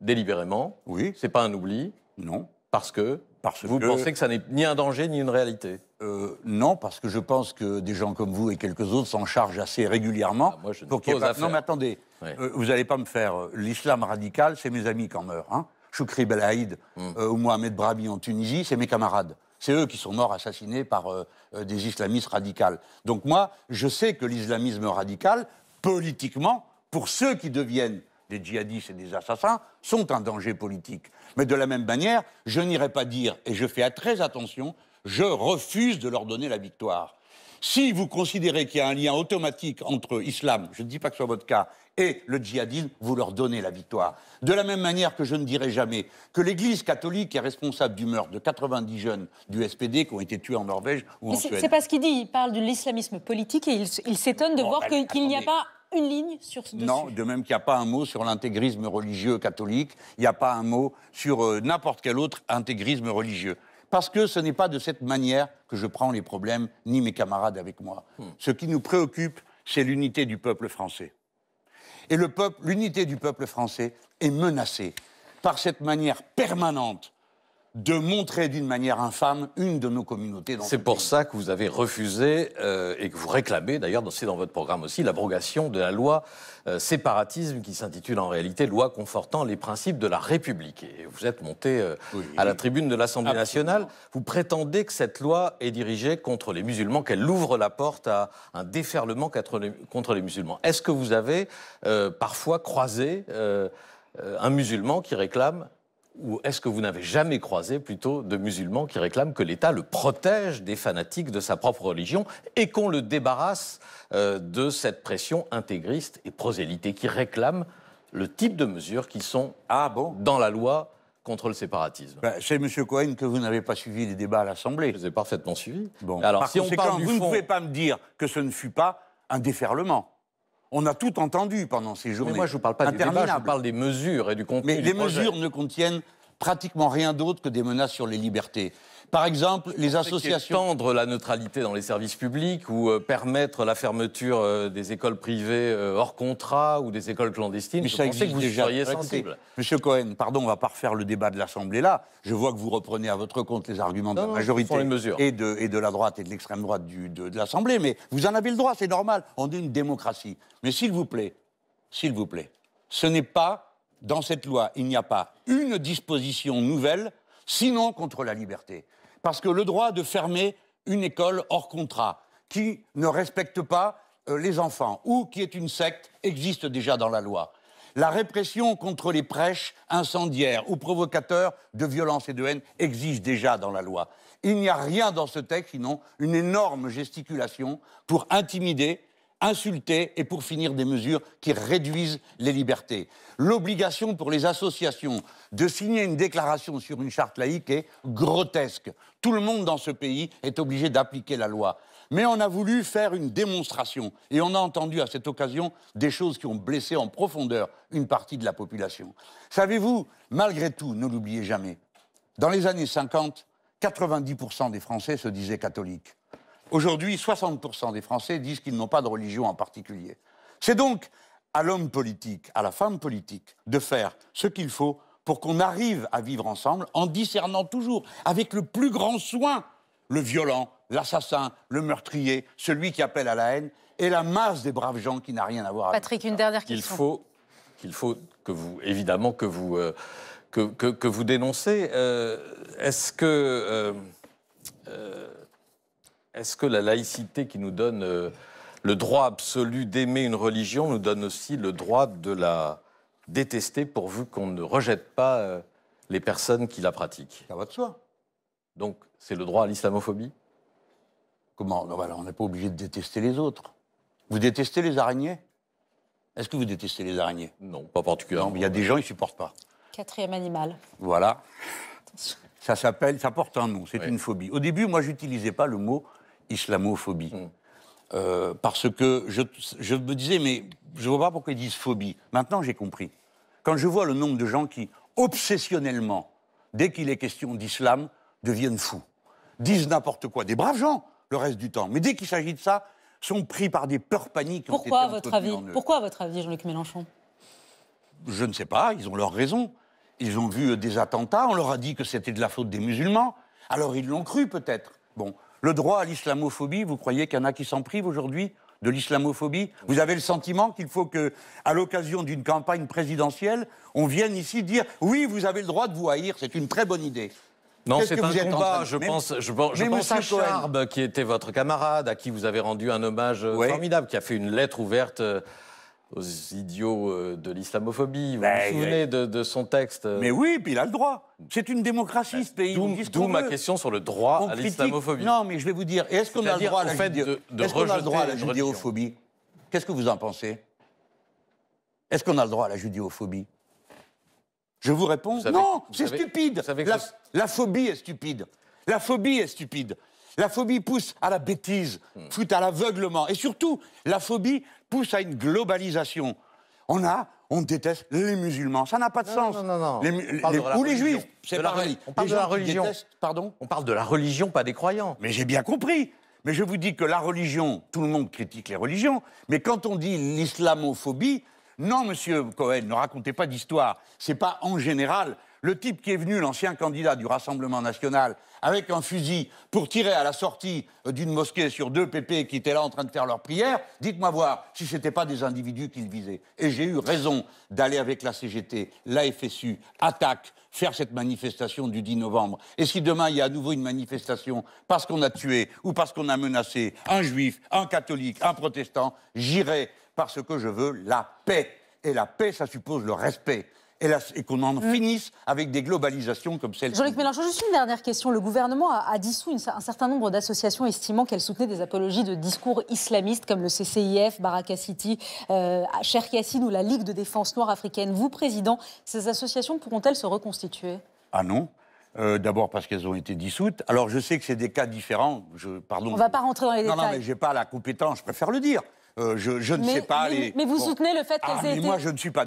Délibérément. Oui. C'est pas un oubli. Non. Parce que. Parce vous pensez que ça n'est ni un danger ni une réalité euh, Non, parce que je pense que des gens comme vous et quelques autres s'en chargent assez régulièrement. Ah, moi, je pas... Non, mais attendez, euh, vous n'allez pas me faire l'islam radical, c'est mes amis qui en meurent. Hein. Choukri Belaïd hmm. ou Mohamed Brabi en Tunisie, c'est mes camarades. C'est eux qui sont morts assassinés par euh, euh, des islamistes radicaux. Donc moi, je sais que l'islamisme radical, politiquement, pour ceux qui deviennent des djihadistes et des assassins, sont un danger politique. Mais de la même manière, je n'irai pas dire, et je fais très attention, je refuse de leur donner la victoire. Si vous considérez qu'il y a un lien automatique entre islam, je ne dis pas que ce soit votre cas, et le djihadisme, vous leur donnez la victoire. De la même manière que je ne dirai jamais que l'Église catholique est responsable du meurtre de 90 jeunes du SPD qui ont été tués en Norvège ou en Suède. C'est pas ce qu'il dit. Il parle de l'islamisme politique et il, s'étonne de voir bah, qu'il n'y a pas une ligne sur ce Non, de même qu'il n'y a pas un mot sur l'intégrisme religieux catholique, il n'y a pas un mot sur euh, n'importe quel autre intégrisme religieux parce que ce n'est pas de cette manière que je prends les problèmes, ni mes camarades avec moi. Hmm. Ce qui nous préoccupe, c'est l'unité du peuple français. Et l'unité du peuple français est menacée par cette manière permanente de montrer d'une manière infâme une de nos communautés. C'est pour ça que vous avez refusé euh, et que vous réclamez, d'ailleurs, c'est dans votre programme aussi, l'abrogation de la loi euh, séparatisme qui s'intitule en réalité loi confortant les principes de la République. vous êtes monté euh, à la tribune de l'Assemblée nationale. Vous prétendez que cette loi est dirigée contre les musulmans, qu'elle ouvre la porte à un déferlement contre les musulmans. Est-ce que vous avez parfois croisé un musulman qui réclame ou est-ce que vous n'avez jamais croisé plutôt de musulmans qui réclament que l'État le protège des fanatiques de sa propre religion et qu'on le débarrasse euh, de cette pression intégriste et prosélytée qui réclame le type de mesures qui sont ah bon dans la loi contre le séparatisme. Ben, c'est M. Cohen que vous n'avez pas suivi les débats à l'Assemblée. Je les ai parfaitement suivis. Bon. Alors, Par si on parle vous ne pouvez pas me dire que ce ne fut pas un déferlement. On a tout entendu pendant ces journées. Mais moi, je ne parle pas des débats, je parle des mesures et du contenu. Mais les mesures ne contiennent pratiquement rien d'autre que des menaces sur les libertés. Par exemple, les associations. Tendre la neutralité dans les services publics ou euh, permettre la fermeture euh, des écoles privées euh, hors contrat ou des écoles clandestines. je pensais que vous Seriez sensible. Monsieur Cohen, pardon, on ne va pas refaire le débat de l'Assemblée là. Je vois que vous reprenez à votre compte les arguments de la majorité Et, de, la droite et de l'extrême droite de, de l'Assemblée, mais vous en avez le droit, c'est normal. On est une démocratie. Mais s'il vous plaît, s'il vous plaît, ce n'est pas dans cette loi, il n'y a pas une disposition nouvelle, sinon contre la liberté. Parce que le droit de fermer une école hors contrat, qui ne respecte pas euh, les enfants, ou qui est une secte, existe déjà dans la loi. La répression contre les prêches incendiaires ou provocateurs de violence et de haine existe déjà dans la loi. Il n'y a rien dans ce texte sinon une énorme gesticulation pour intimider insulter et pour finir des mesures qui réduisent les libertés. L'obligation pour les associations de signer une déclaration sur une charte laïque est grotesque. Tout le monde dans ce pays est obligé d'appliquer la loi. Mais on a voulu faire une démonstration et on a entendu à cette occasion des choses qui ont blessé en profondeur une partie de la population. Savez-vous, malgré tout, ne l'oubliez jamais, dans les années 50, 90% des Français se disaient catholiques. Aujourd'hui, 60% des Français disent qu'ils n'ont pas de religion en particulier. C'est donc à l'homme politique, à la femme politique, de faire ce qu'il faut pour qu'on arrive à vivre ensemble en discernant toujours, avec le plus grand soin, le violent, l'assassin, le meurtrier, celui qui appelle à la haine, et la masse des braves gens qui n'a rien à voir avec Patrick, une dernière question. Il faut, qu'il faut que vous, évidemment, que vous, euh, que, vous dénoncez. Euh, est-ce que... Euh, est-ce que la laïcité qui nous donne euh, le droit absolu d'aimer une religion nous donne aussi le droit de la détester pourvu qu'on ne rejette pas euh, les personnes qui la pratiquent Ça va de soi. Donc c'est le droit à l'islamophobie Comment non, ben, On n'est pas obligé de détester les autres. Vous détestez les araignées Est-ce que vous détestez les araignées Non, pas particulièrement. il y a des gens, ils ne supportent pas. Quatrième animal. Voilà. Ça s'appelle, ça porte un nom, c'est une phobie. Au début, moi, je n'utilisais pas le mot islamophobie. Mm. Euh, parce que je, me disais, mais je ne vois pas pourquoi ils disent phobie. Maintenant, j'ai compris. Quand je vois le nombre de gens qui, obsessionnellement, dès qu'il est question d'islam, deviennent fous, disent n'importe quoi, des braves gens le reste du temps, mais dès qu'il s'agit de ça, sont pris par des peurs paniques. Pourquoi, votre avis, pourquoi votre avis, Jean-Luc Mélenchon Je ne sais pas, ils ont leur raison. Ils ont vu euh, des attentats, on leur a dit que c'était de la faute des musulmans, alors ils l'ont cru peut-être. Bon, le droit à l'islamophobie, vous croyez qu'il y en a qui s'en privent aujourd'hui de l'islamophobie Vous avez le sentiment qu'il faut que, à l'occasion d'une campagne présidentielle, on vienne ici dire oui, vous avez le droit de vous haïr, c'est une très bonne idée. Non, c'est un combat. Je pense, je, pense à Charb, qui était votre camarade, à qui vous avez rendu un hommage euh, formidable, qui a fait une lettre ouverte euh, aux idiots euh, de l'islamophobie. Vous bah, vous souvenez de, son texte euh Mais oui, puis il a le droit. C'est une démocratie, bah, ce pays. D'où ma question sur le droit à l'islamophobie. Non, mais je vais vous dire, est-ce qu'on a, le droit à la, judéophobie Qu'est-ce que vous en pensez Est-ce qu'on a le droit à la judéophobie Je vous réponds, non, c'est stupide. La, la phobie est stupide. La phobie est stupide. La phobie pousse à la bêtise, hmm. fout à l'aveuglement. Et surtout, la phobie pousse à une globalisation. On a, on déteste les musulmans. Ça n'a pas de sens. Non, non, les, ou les juifs, c'est pareil. On parle de la religion. pardon on parle de la religion, pas des croyants. Mais j'ai bien compris. Mais je vous dis que la religion, tout le monde critique les religions, mais quand on dit l'islamophobie, non, monsieur Cohen, ne racontez pas d'histoire. C'est pas en général, le type qui est venu, l'ancien candidat du Rassemblement national, avec un fusil pour tirer à la sortie d'une mosquée sur deux pépés qui étaient là en train de faire leur prière, dites-moi voir si ce n'étaient pas des individus qu'ils visaient. Et j'ai eu raison d'aller avec la CGT, la FSU, attaque, faire cette manifestation du 10 novembre. Et si demain il y a à nouveau une manifestation parce qu'on a tué ou parce qu'on a menacé un juif, un catholique, un protestant, j'irai parce que je veux la paix. Et la paix, ça suppose le respect et, qu'on en mm. finisse avec des globalisations comme celle-ci. Jean-Luc Mélenchon, juste une dernière question. Le gouvernement a, dissous un certain nombre d'associations estimant qu'elles soutenaient des apologies de discours islamistes comme le CCIF, Baraka City, euh, ou la Ligue de défense noire africaine. Vous, président, ces associations pourront-elles se reconstituer Ah non. Euh, d'abord parce qu'elles ont été dissoutes. Alors je sais que c'est des cas différents. Je, pardon. On ne va pas rentrer dans les détails. Non, non, mais j'ai pas la compétence. Je préfère le dire. Euh, je, ne mais, sais pas. Mais, vous soutenez le fait qu'elles ah, aient, moi, Je ne suis pas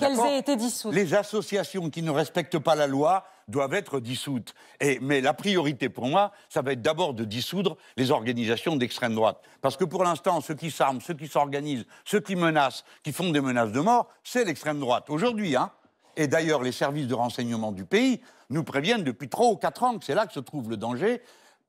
Les associations qui ne respectent pas la loi doivent être dissoutes. mais la priorité pour moi, ça va être d'abord de dissoudre les organisations d'extrême droite. Parce que pour l'instant, ceux qui s'arment, ceux qui s'organisent, ceux qui menacent, qui font des menaces de mort, c'est l'extrême droite. Aujourd'hui, hein. Et d'ailleurs, les services de renseignement du pays nous préviennent depuis trois ou quatre ans que c'est là que se trouve le danger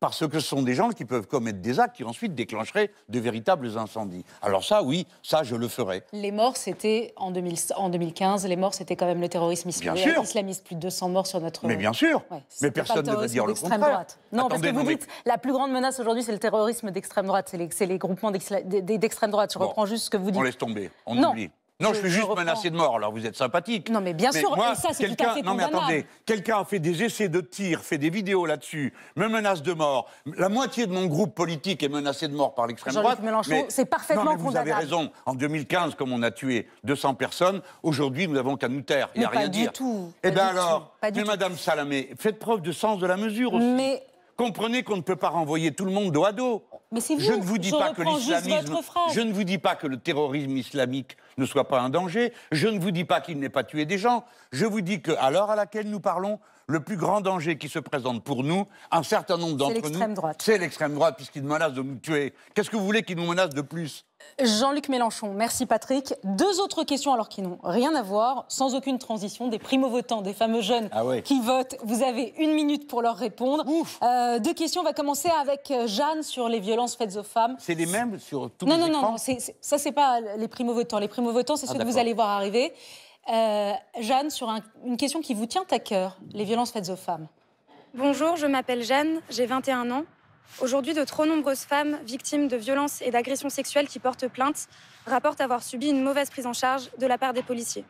parce que ce sont des gens qui peuvent commettre des actes qui ensuite déclencheraient de véritables incendies. Alors ça, oui, ça, je le ferai. Les morts, c'était en, 2015, les morts, c'était quand même le terrorisme islamiste, plus de 200 morts sur notre... Mais bien sûr, mais personne ne va dire le contraire. Droite. Non, parce que vous dites, la plus grande menace aujourd'hui, c'est le terrorisme d'extrême droite, c'est les, groupements d'extrême droite. Je reprends juste ce que vous dites. On laisse tomber, on oublie. Non, je, suis juste menacé de mort, alors vous êtes sympathique. Non, mais bien sûr, moi, et ça, c'est tout Non, mais attendez, quelqu'un a fait des essais de tir, fait des vidéos là-dessus, me menace de mort. La moitié de mon groupe politique est menacé de mort par l'extrême droite. Mélenchon, c'est parfaitement non, mais Vous avez raison. En 2015, comme on a tué 200 personnes, aujourd'hui, nous n'avons qu'à nous taire. Il n'y a rien à dire. Tout, eh bien alors, Madame Salamé, faites preuve de sens de la mesure aussi. Comprenez qu'on ne peut pas renvoyer tout le monde dos à dos. je ne vous dis pas que l'islamisme, je ne vous dis pas que le terrorisme islamique ne soit pas un danger. Je ne vous dis pas qu'il n'ait pas tué des gens. Je vous dis que à l'heure à laquelle nous parlons, le plus grand danger qui se présente pour nous, un certain nombre d'entre nous, c'est l'extrême droite, puisqu'il menace de nous tuer. Qu'est-ce que vous voulez qu'il nous menace de plus Jean-Luc Mélenchon, merci Patrick. Deux autres questions alors qui n'ont rien à voir, sans aucune transition, des primo-votants, des fameux jeunes ah qui votent. Vous avez une minute pour leur répondre. Euh, deux questions, on va commencer avec euh, Jeanne sur les violences faites aux femmes. C'est les mêmes sur tous non, les non, Non, non, ça c'est pas les primo-votants. Les primo-votants, c'est ce que ah, vous allez voir arriver. Euh, Jeanne, sur une question qui vous tient à cœur, les violences faites aux femmes. Bonjour, je m'appelle Jeanne, j'ai 21 ans. Aujourd'hui, de trop nombreuses femmes victimes de violences et d'agressions sexuelles qui portent plainte rapportent avoir subi une mauvaise prise en charge de la part des policiers.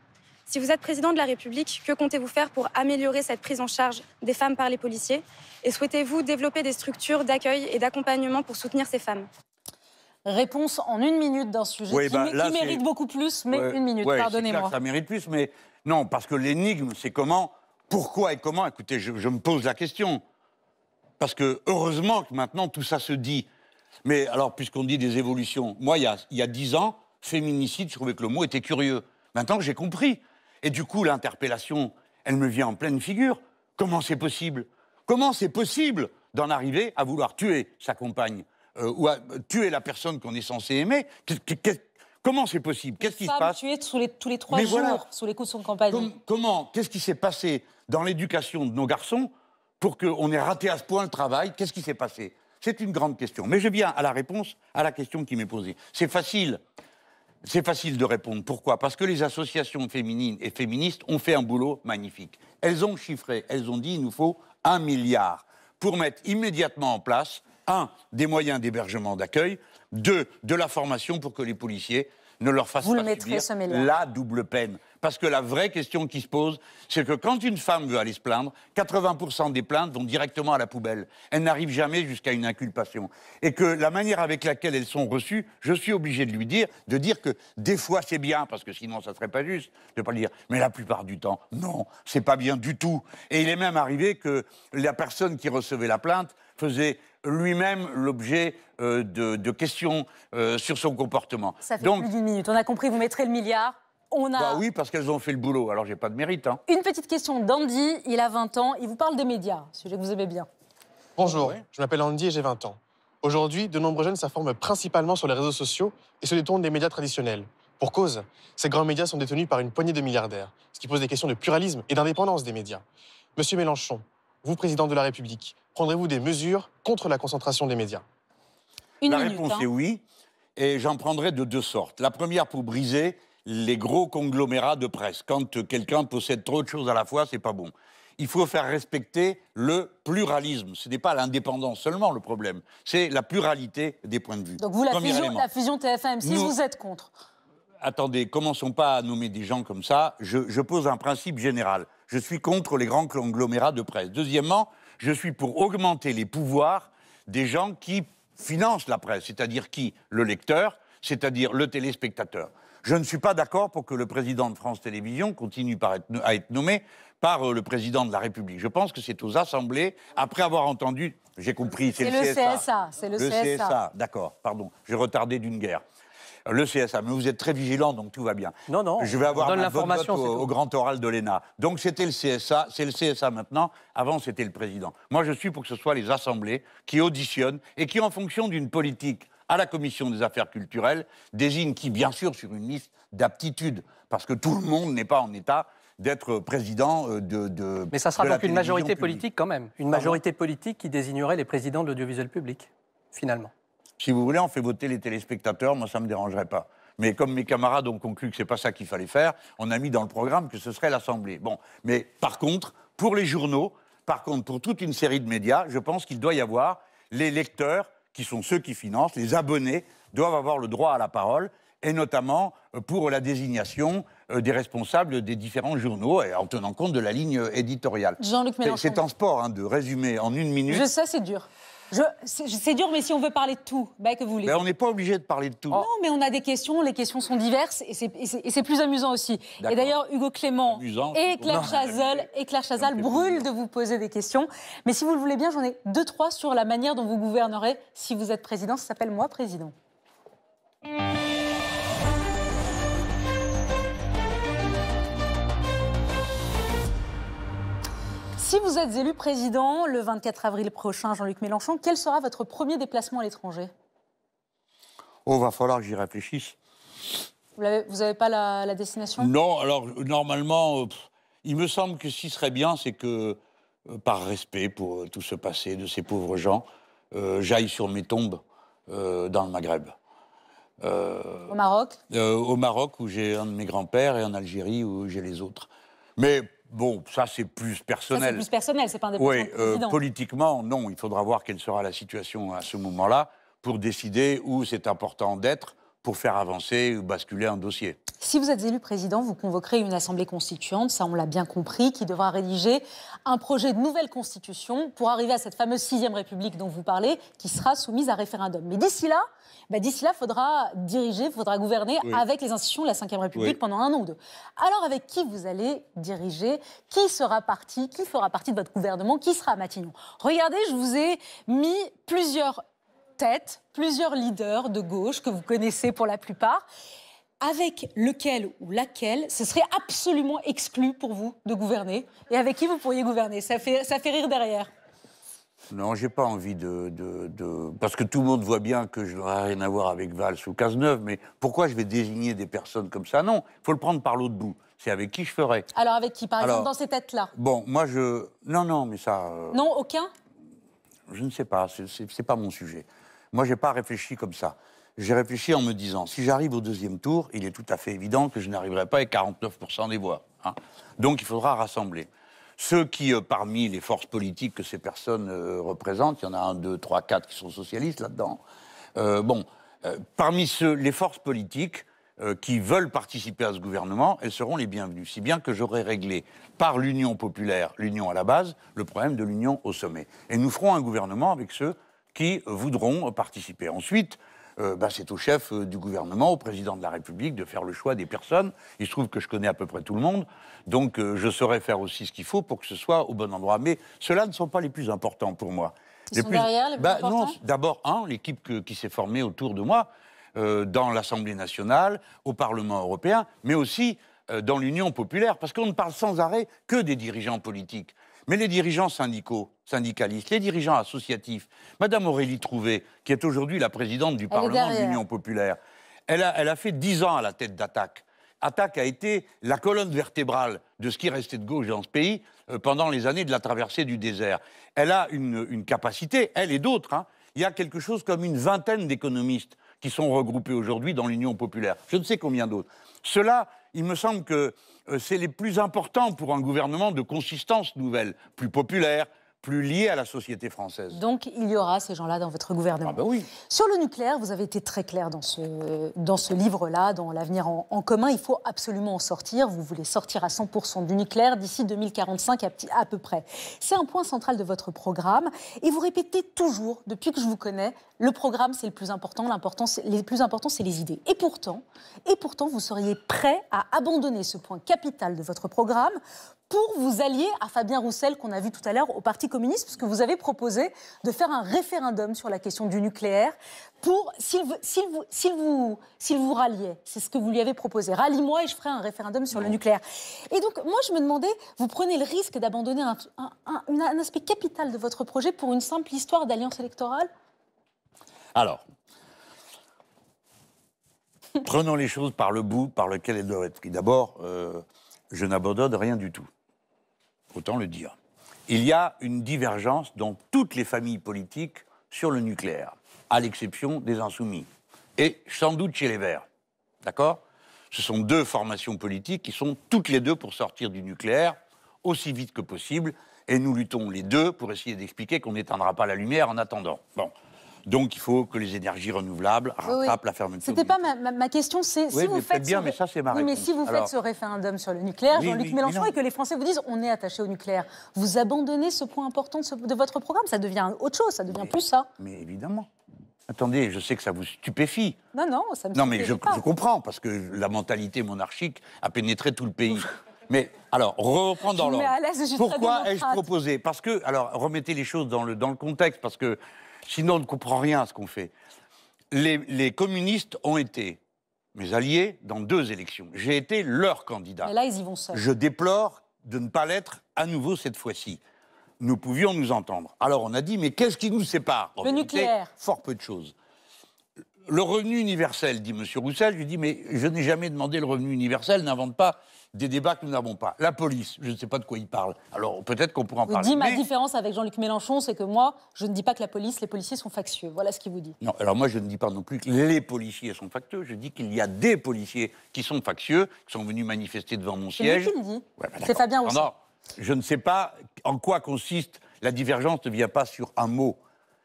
Si vous êtes président de la République, que comptez-vous faire pour améliorer cette prise en charge des femmes par les policiers Et souhaitez-vous développer des structures d'accueil et d'accompagnement pour soutenir ces femmes réponse en une minute d'un sujet qui, bah, mérite beaucoup plus, mais une minute, pardonnez-moi. Ça mérite plus, mais non, parce que l'énigme, c'est comment, pourquoi et comment. Écoutez, je, je me pose la question. Parce que heureusement que maintenant tout ça se dit. Mais alors, puisqu'on dit des évolutions, moi, il y a dix ans, féminicide, je trouvais que le mot était curieux. Maintenant que j'ai compris. Et du coup, l'interpellation, elle me vient en pleine figure. Comment c'est possible Comment c'est possible d'en arriver à vouloir tuer sa compagne euh, ou à tuer la personne qu'on est censé aimer. Comment c'est possible Qu'est-ce qui se passe tuées tous les, tous les trois jours sous les coups de son campagne. comment Qu'est-ce qui s'est passé dans l'éducation de nos garçons pour qu'on ait raté à ce point le travail Qu'est-ce qui s'est passé C'est une grande question. Mais je viens à la réponse à la question qui m'est posée. C'est facile. C'est facile de répondre. Pourquoi Parce que les associations féminines et féministes ont fait un boulot magnifique. Elles ont chiffré, elles ont dit il nous faut un milliard pour mettre immédiatement en place un, des moyens d'hébergement d'accueil, deux, de la formation pour que les policiers ne leur fassent Vous pas subir la double peine. Parce que la vraie question qui se pose, c'est que quand une femme veut aller se plaindre, 80% des plaintes vont directement à la poubelle. Elles n'arrivent jamais jusqu'à une inculpation. Et que la manière avec laquelle elles sont reçues, je suis obligé de lui dire, de dire que des fois c'est bien, parce que sinon ça serait pas juste de pas le dire. Mais la plupart du temps, non, c'est pas bien du tout. Et il est même arrivé que la personne qui recevait la plainte faisait lui-même l'objet euh, de, questions euh, sur son comportement. Ça fait Donc, plus On a compris, vous mettrez le milliard. On a... Bah oui, parce qu'elles ont fait le boulot, alors j'ai pas de mérite. Hein. Une petite question d'Andy, il a 20 ans, il vous parle des médias, sujet que vous aimez bien. Bonjour, je m'appelle Andy et j'ai 20 ans. Aujourd'hui, de nombreux jeunes s'informent principalement sur les réseaux sociaux et se détournent des médias traditionnels. Pour cause, ces grands médias sont détenus par une poignée de milliardaires, ce qui pose des questions de pluralisme et d'indépendance des médias. Monsieur Mélenchon, vous, président de la République, prendrez-vous des mesures contre la concentration des médias La réponse hein. est oui, et j'en prendrai de deux sortes. La première pour briser les gros conglomérats de presse. Quand quelqu'un possède trop de choses à la fois, c'est pas bon. Il faut faire respecter le pluralisme. Ce n'est pas l'indépendance seulement le problème, c'est la pluralité des points de vue. Donc vous, la fusion, la fusion TFM6, vous êtes contre Attendez, commençons pas à nommer des gens comme ça. je pose un principe général je suis contre les grands conglomérats de presse. Deuxièmement, je suis pour augmenter les pouvoirs des gens qui financent la presse, c'est-à-dire qui Le lecteur, c'est-à-dire le téléspectateur. Je ne suis pas d'accord pour que le président de France Télévisions continue à être nommé par euh, le président de la République. Je pense que c'est aux assemblées, après avoir entendu, j'ai compris, c'est le, CSA. c'est le, CSA d'accord, pardon, j'ai retardé d'une guerre le CSA. Mais vous êtes très vigilant, donc tout va bien. Non, non. Je vais avoir donne l'information au, grand oral de l'ENA. Donc c'était le CSA, c'est le CSA maintenant. Avant, c'était le président. Moi, je suis pour que ce soit les assemblées qui auditionnent et qui, en fonction d'une politique à la commission des affaires culturelles, désignent qui, bien sûr, sur une liste d'aptitudes, parce que tout le monde n'est pas en état d'être président euh, de, Mais ça sera donc une majorité politique quand même, une majorité politique qui désignerait les présidents de l'audiovisuel public, finalement. Si vous voulez, on fait voter les téléspectateurs, moi ça ne me dérangerait pas. Mais comme mes camarades ont conclu que ce n'est pas ça qu'il fallait faire, on a mis dans le programme que ce serait l'Assemblée. Bon, mais par contre, pour les journaux, par contre, pour toute une série de médias, je pense qu'il doit y avoir les lecteurs, qui sont ceux qui financent, les abonnés, doivent avoir le droit à la parole, et notamment euh, pour la désignation euh, des responsables des différents journaux, en tenant compte de la ligne éditoriale. Jean-Luc Mélenchon. C'est un sport hein, de résumer en une minute. Je sais, c'est dur. C'est dur, mais si on veut parler de tout, bah, que vous voulez. Ben, on n'est pas obligé de parler de tout. Non, mais on a des questions, les questions sont diverses et c'est plus amusant aussi. Et d'ailleurs, Hugo Clément et, Claire et Claire Chazal brûlent de vous poser des questions. Mais si vous le voulez bien, j'en ai deux, trois sur la manière dont vous gouvernerez si vous êtes président. Ça s'appelle Moi, président. Si vous êtes élu président le 24 avril prochain, Jean-Luc Mélenchon, quel sera votre premier déplacement à l'étranger Oh, va falloir que j'y réfléchisse. Vous n'avez pas la, destination Non, alors normalement, euh, il me semble que ce qui serait bien, c'est que, euh, par respect pour euh, tout ce passé de ces pauvres gens, j'aille sur mes tombes dans le Maghreb. au Maroc Au Maroc, où j'ai un de mes grands-pères, et en Algérie, où j'ai les autres. Mais Bon, ça c'est plus personnel. C'est plus personnel, c'est pas Oui, euh, politiquement, non. Il faudra voir quelle sera la situation à ce moment-là pour décider où c'est important d'être pour faire avancer ou basculer un dossier. Si vous êtes élu président, vous convoquerez une assemblée constituante, ça on l'a bien compris, qui devra rédiger un projet de nouvelle constitution pour arriver à cette fameuse sixième république dont vous parlez, qui sera soumise à référendum. Mais d'ici là, bah, d'ici là, faudra diriger, faudra gouverner avec les institutions de la Ve République pendant un an ou deux. Alors, avec qui vous allez diriger Qui sera parti Qui fera partie de votre gouvernement Qui sera à Matignon Regardez, je vous ai mis plusieurs têtes, plusieurs leaders de gauche que vous connaissez pour la plupart avec lequel ou laquelle ce serait absolument exclu pour vous de gouverner et avec qui vous pourriez gouverner. Ça fait, ça fait rire derrière. Non, j'ai pas envie de, Parce que tout le monde voit bien que je n'aurai rien à voir avec Valls ou Cazeneuve, mais pourquoi je vais désigner des personnes comme ça Non, il faut le prendre par l'autre bout. C'est avec qui je ferai. Alors avec qui, par exemple, dans ces têtes-là Bon, moi je... Non, non, mais ça... Euh, non, aucun Je ne sais pas, c'est pas mon sujet. Moi, j'ai pas réfléchi comme ça. J'ai réfléchi en me disant, si j'arrive au deuxième tour, il est tout à fait évident que je n'arriverai pas avec 49% des voix. Hein. Donc il faudra rassembler. Ceux qui, euh, parmi les forces politiques que ces personnes euh, représentent, il y en a un, deux, trois, quatre qui sont socialistes là-dedans. Euh, bon, parmi ceux, les forces politiques, qui veulent participer à ce gouvernement, elles seront les bienvenues. Si bien que j'aurai réglé par l'union populaire, l'union à la base, le problème de l'union au sommet. Et nous ferons un gouvernement avec ceux qui voudront participer. Ensuite, euh, bah, c'est au chef euh, du gouvernement, au président de la République, de faire le choix des personnes. Il se trouve que je connais à peu près tout le monde, donc euh, je saurais faire aussi ce qu'il faut pour que ce soit au bon endroit. Mais ceux ne sont pas les plus importants pour moi. d'abord, un, l'équipe qui s'est formée autour de moi, dans l'Assemblée nationale, au Parlement européen, mais aussi dans l'Union populaire, parce qu'on ne parle sans arrêt que des dirigeants politiques. Mais les dirigeants syndicaux, syndicalistes, les dirigeants associatifs. Madame Aurélie Trouvé, qui est aujourd'hui la présidente du Parlement de l'Union populaire, elle a, fait dix ans à la tête d'Attaque. Attaque a été la colonne vertébrale de ce qui restait de gauche dans ce pays euh, pendant les années de la traversée du désert. Elle a une, capacité, elle et d'autres. Hein. Il y a quelque chose comme une vingtaine d'économistes qui sont regroupés aujourd'hui dans l'Union populaire. Je ne sais combien d'autres. Cela, il me semble que euh, c'est les plus importants pour un gouvernement de consistance nouvelle, plus populaire, plus lié à la société française. Donc il y aura ces gens-là dans votre gouvernement. Ah ben oui. Sur le nucléaire, vous avez été très clair dans ce, dans ce livre-là, dans l'avenir en, commun. Il faut absolument en sortir. Vous voulez sortir à 100% du nucléaire d'ici 2045 à, à peu près. C'est un point central de votre programme. Et vous répétez toujours, depuis que je vous connais, le programme c'est le plus important. L'important, les plus important, c'est les idées. Et pourtant, et pourtant, vous seriez prêt à abandonner ce point capital de votre programme pour vous allier à Fabien Roussel qu'on a vu tout à l'heure au Parti communiste, puisque vous avez proposé de faire un référendum sur la question du nucléaire pour s'il vous, vous, vous ralliait. C'est ce que vous lui avez proposé. Rallie-moi et je ferai un référendum sur le nucléaire. Et donc, moi, je me demandais, vous prenez le risque d'abandonner un, un, aspect capital de votre projet pour une simple histoire d'alliance électorale Alors, prenons les choses par le bout par lequel elles doivent être prises. D'abord, euh, je n'abandonne rien du tout autant le dire. Il y a une divergence dans toutes les familles politiques sur le nucléaire, à l'exception des insoumis, et sans doute chez les Verts. D'accord Ce sont deux formations politiques qui sont toutes les deux pour sortir du nucléaire aussi vite que possible, et nous luttons les deux pour essayer d'expliquer qu'on n'éteindra pas la lumière en attendant. Bon, donc il faut que les énergies renouvelables rattrapent la fermeture. C'était pas ma, question, c'est si vous faites. Bien, mais ça, c'est ma oui, mais si vous faites ce référendum sur le nucléaire, Jean-Luc Mélenchon, et que les Français vous disent on est attaché au nucléaire, vous abandonnez ce point important de, votre programme, ça devient autre chose, ça devient plus ça. Mais évidemment. Attendez, je sais que ça vous stupéfie. Non, non, ça me Non, mais je, comprends, parce que la mentalité monarchique a pénétré tout le pays. Mais alors, reprendre. dans l'ordre. Pourquoi ai-je proposé Parce que, alors, remettez les choses dans le, dans le contexte, parce que Sinon, on ne comprend rien à ce qu'on fait. Les, communistes ont été mes alliés dans deux élections. J'ai été leur candidat. là, ils y vont seuls. Je déplore de ne pas l'être à nouveau cette fois-ci. Nous pouvions nous entendre. Alors on a dit, mais qu'est-ce qui nous sépare Le nucléaire. Fort peu de choses. Le revenu universel, dit M. Roussel, je lui dis, mais je n'ai jamais demandé le revenu universel, n'invente pas des débats que nous n'avons pas. La police, je ne sais pas de quoi il parle. Alors peut-être qu'on pourra en vous parler. Dit, ma différence avec Jean-Luc Mélenchon, c'est que moi, je ne dis pas que la police, les policiers sont factieux. Voilà ce qu'il vous dit. Non, alors moi, je ne dis pas non plus que les policiers sont factieux. Je dis qu'il y a des policiers qui sont factieux, qui sont venus manifester devant mon siège. Bah, c'est dit. Fabien Non, je ne sais pas en quoi consiste. La divergence ne vient pas sur un mot.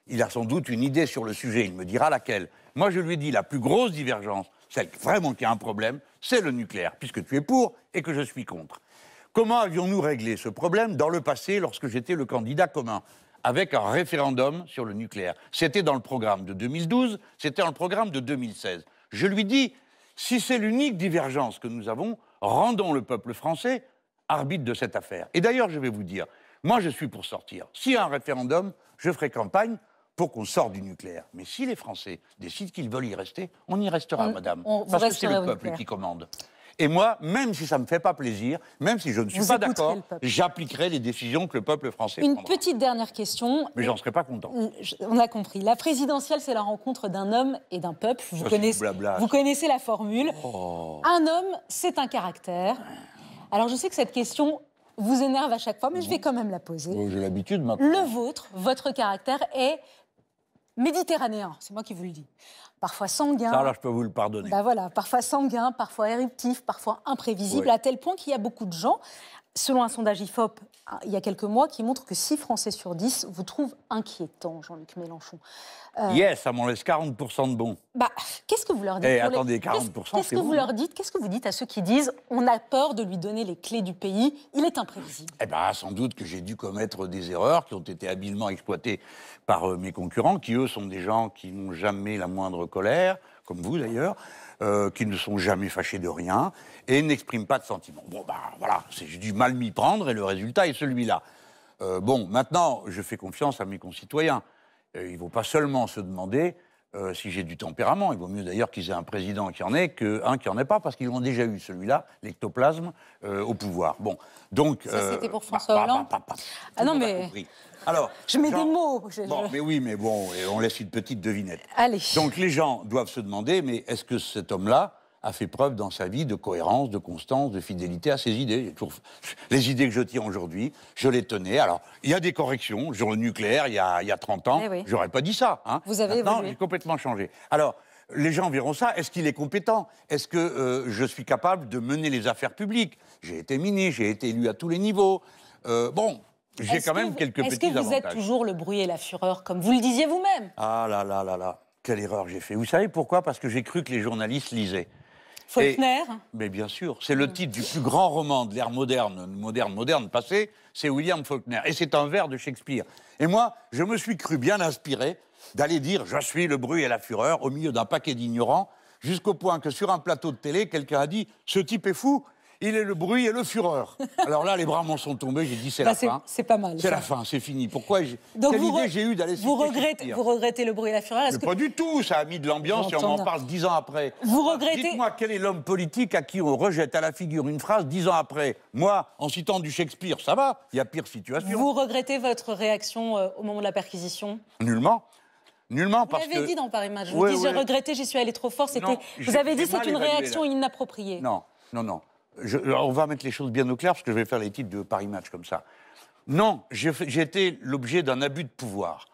Il a sans doute une idée sur le sujet. Il me dira laquelle. Moi, je lui dis, la plus grosse divergence, celle vraiment qui a un problème, c'est le nucléaire, puisque tu es pour et que je suis contre. Comment avions-nous réglé ce problème dans le passé lorsque j'étais le candidat commun avec un référendum sur le nucléaire. C'était dans le programme de 2012, c'était dans le programme de 2016. Je lui dis, si c'est l'unique divergence que nous avons, rendons le peuple français arbitre de cette affaire. Et d'ailleurs, je vais vous dire, moi je suis pour sortir. S'il y a un référendum, je ferai campagne pour qu'on sorte du nucléaire. Mais si les Français décident qu'ils veulent y rester, on y restera, madame. parce que c'est le peuple qui commande. Et moi, même si ça ne me fait pas plaisir, même si je ne suis pas d'accord, j'appliquerai les décisions que le peuple français Une petite dernière question. Mais j'en serais pas content. On a compris. La présidentielle, c'est la rencontre d'un homme et d'un peuple. Vous, connaissez, vous connaissez la formule. Oh. Un homme, c'est un caractère. Alors je sais que cette question vous énerve à chaque fois, mais je vais quand même la poser. Oh, j'ai l'habitude maintenant. Le vôtre, votre caractère est méditerranéen, c'est moi qui vous le dis. Parfois sanguin. Ça, là, je peux vous le pardonner. Bah voilà, parfois sanguin, parfois éruptif, parfois imprévisible, à tel point qu'il y a beaucoup de gens selon un sondage IFOP ah, il y a quelques mois qui montre que 6 Français sur 10 vous trouvent inquiétant, Jean-Luc Mélenchon. Euh, yes, ça m'en laisse 40% de bon. Bah, qu'est-ce que vous leur dites eh, attendez, 40%, Qu'est-ce que vous, leur hein. dites Qu'est-ce que vous dites à ceux qui disent on a peur de lui donner les clés du pays, il est imprévisible Eh bien, sans doute que j'ai dû commettre des erreurs qui ont été habilement exploitées par euh, mes concurrents, qui eux sont des gens qui n'ont jamais la moindre colère, comme vous d'ailleurs, euh, qui ne sont jamais fâchés de rien et n'expriment pas de sentiments. Bon, ben voilà, j'ai du mal m'y prendre et le résultat est celui-là. Euh, bon, maintenant, je fais confiance à mes concitoyens. Ils euh, il ne pas seulement se demander si j'ai du tempérament. Il vaut mieux d'ailleurs qu'ils aient un président qui en ait qu'un qui en ait pas, parce qu'ils ont déjà eu celui-là, l'ectoplasme, au pouvoir. Bon, donc. Ça, c'était pour bah, François bah, Hollande. ah non, mais. Alors, je mets des mots. Je, bon, mais oui, mais bon, on laisse une petite devinette. Allez. Donc les gens doivent se demander, mais est-ce que cet homme-là a fait preuve dans sa vie de cohérence, de constance, de fidélité à ses idées. Les idées que je tiens aujourd'hui, je les tenais. Alors, il y a des corrections. Sur le nucléaire, il y a, 30 ans, eh j'aurais pas dit ça. Hein. Vous avez j'ai complètement changé. Alors, les gens verront ça. Est-ce qu'il est compétent Est-ce que euh, je suis capable de mener les affaires publiques J'ai été ministre, j'ai été élu à tous les niveaux. Euh, bon, j'ai quand même quelques petits Est-ce que vous êtes toujours le bruit et la fureur, comme vous le disiez vous-même Ah là là là là, quelle erreur j'ai fait. Vous savez pourquoi Parce que j'ai cru que les journalistes lisaient. Faulkner Mais bien sûr, c'est le hmm. titre du plus grand roman de l'ère moderne, moderne, moderne, passé, c'est William Faulkner. Et c'est un vers de Shakespeare. Et moi, je me suis cru bien inspiré d'aller dire Je suis le bruit et la fureur au milieu d'un paquet d'ignorants, jusqu'au point que sur un plateau de télé, quelqu'un a dit Ce type est fou, il est le bruit et le fureur. Alors là, les bras m'en sont tombés, j'ai dit c'est bah, la fin. C'est pas mal. C'est la fin, c'est fini. Pourquoi Quelle j'ai eu d'aller vous regrettez, vous regrettez le bruit et la fureur Pas du tout, ça a mis de l'ambiance et on en parle dix ans après. Vous ah, regrettez Dites-moi quel est l'homme politique à qui on rejette à la figure une phrase dix ans après. Moi, en citant du Shakespeare, ça va, il y a pire situation. Vous regrettez votre réaction euh, au moment de la perquisition Nullement. Nullement vous parce que. Vous l'avez dit dans Paris Match. Vous dites j'ai j'y suis allé trop fort. C'était. Vous avez dit c'est une réaction inappropriée. Non, non, non on va mettre les choses bien au clair parce que je vais faire les titres de Paris Match comme ça. Non, j'ai été l'objet d'un abus de pouvoir.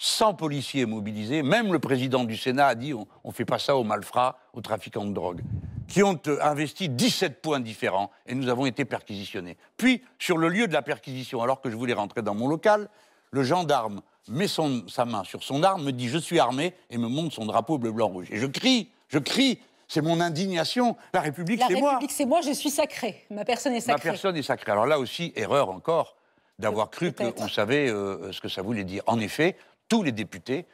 Sans policiers mobilisés, même le président du Sénat a dit on ne fait pas ça aux malfrats, aux trafiquants de drogue, qui ont euh, investi 17 points différents et nous avons été perquisitionnés. Puis, sur le lieu de la perquisition, alors que je voulais rentrer dans mon local, le gendarme met sa main sur son arme, me dit je suis armé et me montre son drapeau bleu, blanc, rouge. Et je crie, je crie c'est mon indignation. La République, c'est moi. La République, c'est moi, je suis sacré. Ma personne est sacrée. Ma personne est sacrée. Alors là aussi, erreur encore d'avoir cru qu'on savait euh, ce que ça voulait dire. En effet, tous les députés,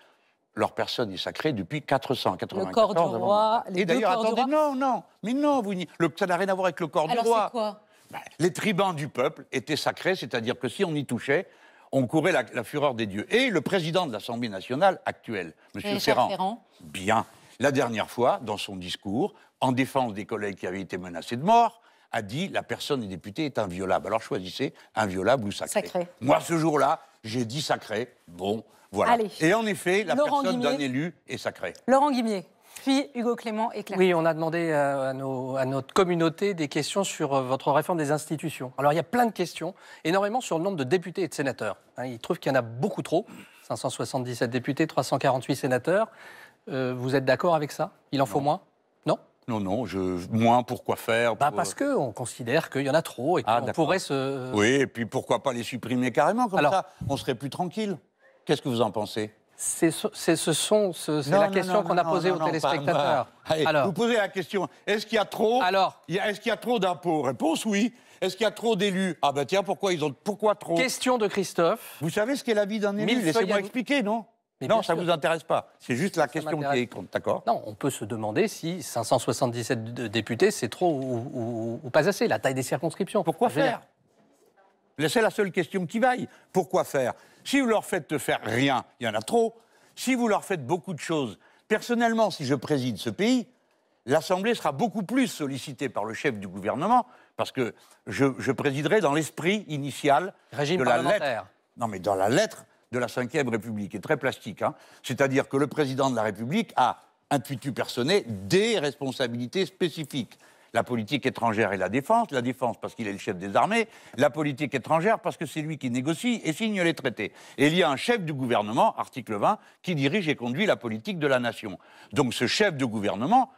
leur personne est sacrée depuis 494. Le corps du roi, les Et d'ailleurs, non, non, mais non, vous, le, ça n'a rien à voir avec le corps du roi. Quoi ben, les tribuns du peuple étaient sacrés, c'est-à-dire que si on y touchait, on courait la, fureur des dieux. Et le président de l'Assemblée nationale actuelle, M. Ferrand, Ferrand, bien, la dernière fois, dans son discours, en défense des collègues qui avaient été menacés de mort, a dit la personne des député est inviolable. Alors choisissez inviolable ou sacré. Moi, ce jour-là, j'ai dit sacré. Bon, voilà. Et en effet, la personne d'un élu est sacré Laurent Guimier. Puis Hugo Clément et Claire. Oui, on a demandé euh, à, notre communauté des questions sur euh, votre réforme des institutions. Alors il y a plein de questions, énormément sur le nombre de députés et de sénateurs. Hein, il trouve qu'il y en a beaucoup trop, 577 députés, 348 sénateurs. Euh, vous êtes d'accord avec ça Il en faut moins Non non, non, je... moins pour faire Bah euh, Parce qu'on considère qu'il y en a trop et ah, qu'on pourrait se... Oui, et puis pourquoi pas les supprimer carrément, comme ça on serait plus tranquille. Qu'est-ce que vous en pensez c'est ce, la question qu'on a posée aux téléspectateurs. vous posez la question est-ce qu'il y a trop Alors, est-ce qu'il y a trop d'impôts Réponse oui. Est-ce qu'il y a trop d'élus Ah ben tiens, pourquoi ils ont pourquoi trop Question de Christophe. Vous savez ce qu'est la vie d'un élu Laissez-moi expliquer, non non, ça ne vous intéresse pas. C'est juste la question qui est d'accord Non, on peut se demander si 577 députés, c'est trop ou, pas assez, la taille des circonscriptions. Pourquoi faire C'est la seule question qui vaille. Pourquoi faire Si vous leur faites faire rien, il y en a trop. Si vous leur faites beaucoup de choses, personnellement, si je préside ce pays, l'Assemblée sera beaucoup plus sollicitée par le chef du gouvernement, parce que je, présiderai dans l'esprit initial Régime de la lettre. Non, mais dans la lettre de la Ve République, est très plastique. Hein. C'est-à-dire que le président de la République a intuitu personnel, des responsabilités spécifiques. La politique étrangère et la défense, la défense parce qu'il est le chef des armées, la politique étrangère parce que c'est lui qui négocie et signe les traités. Et il y a un chef du gouvernement, article 20, qui dirige et conduit la politique de la nation. Donc ce chef de gouvernement,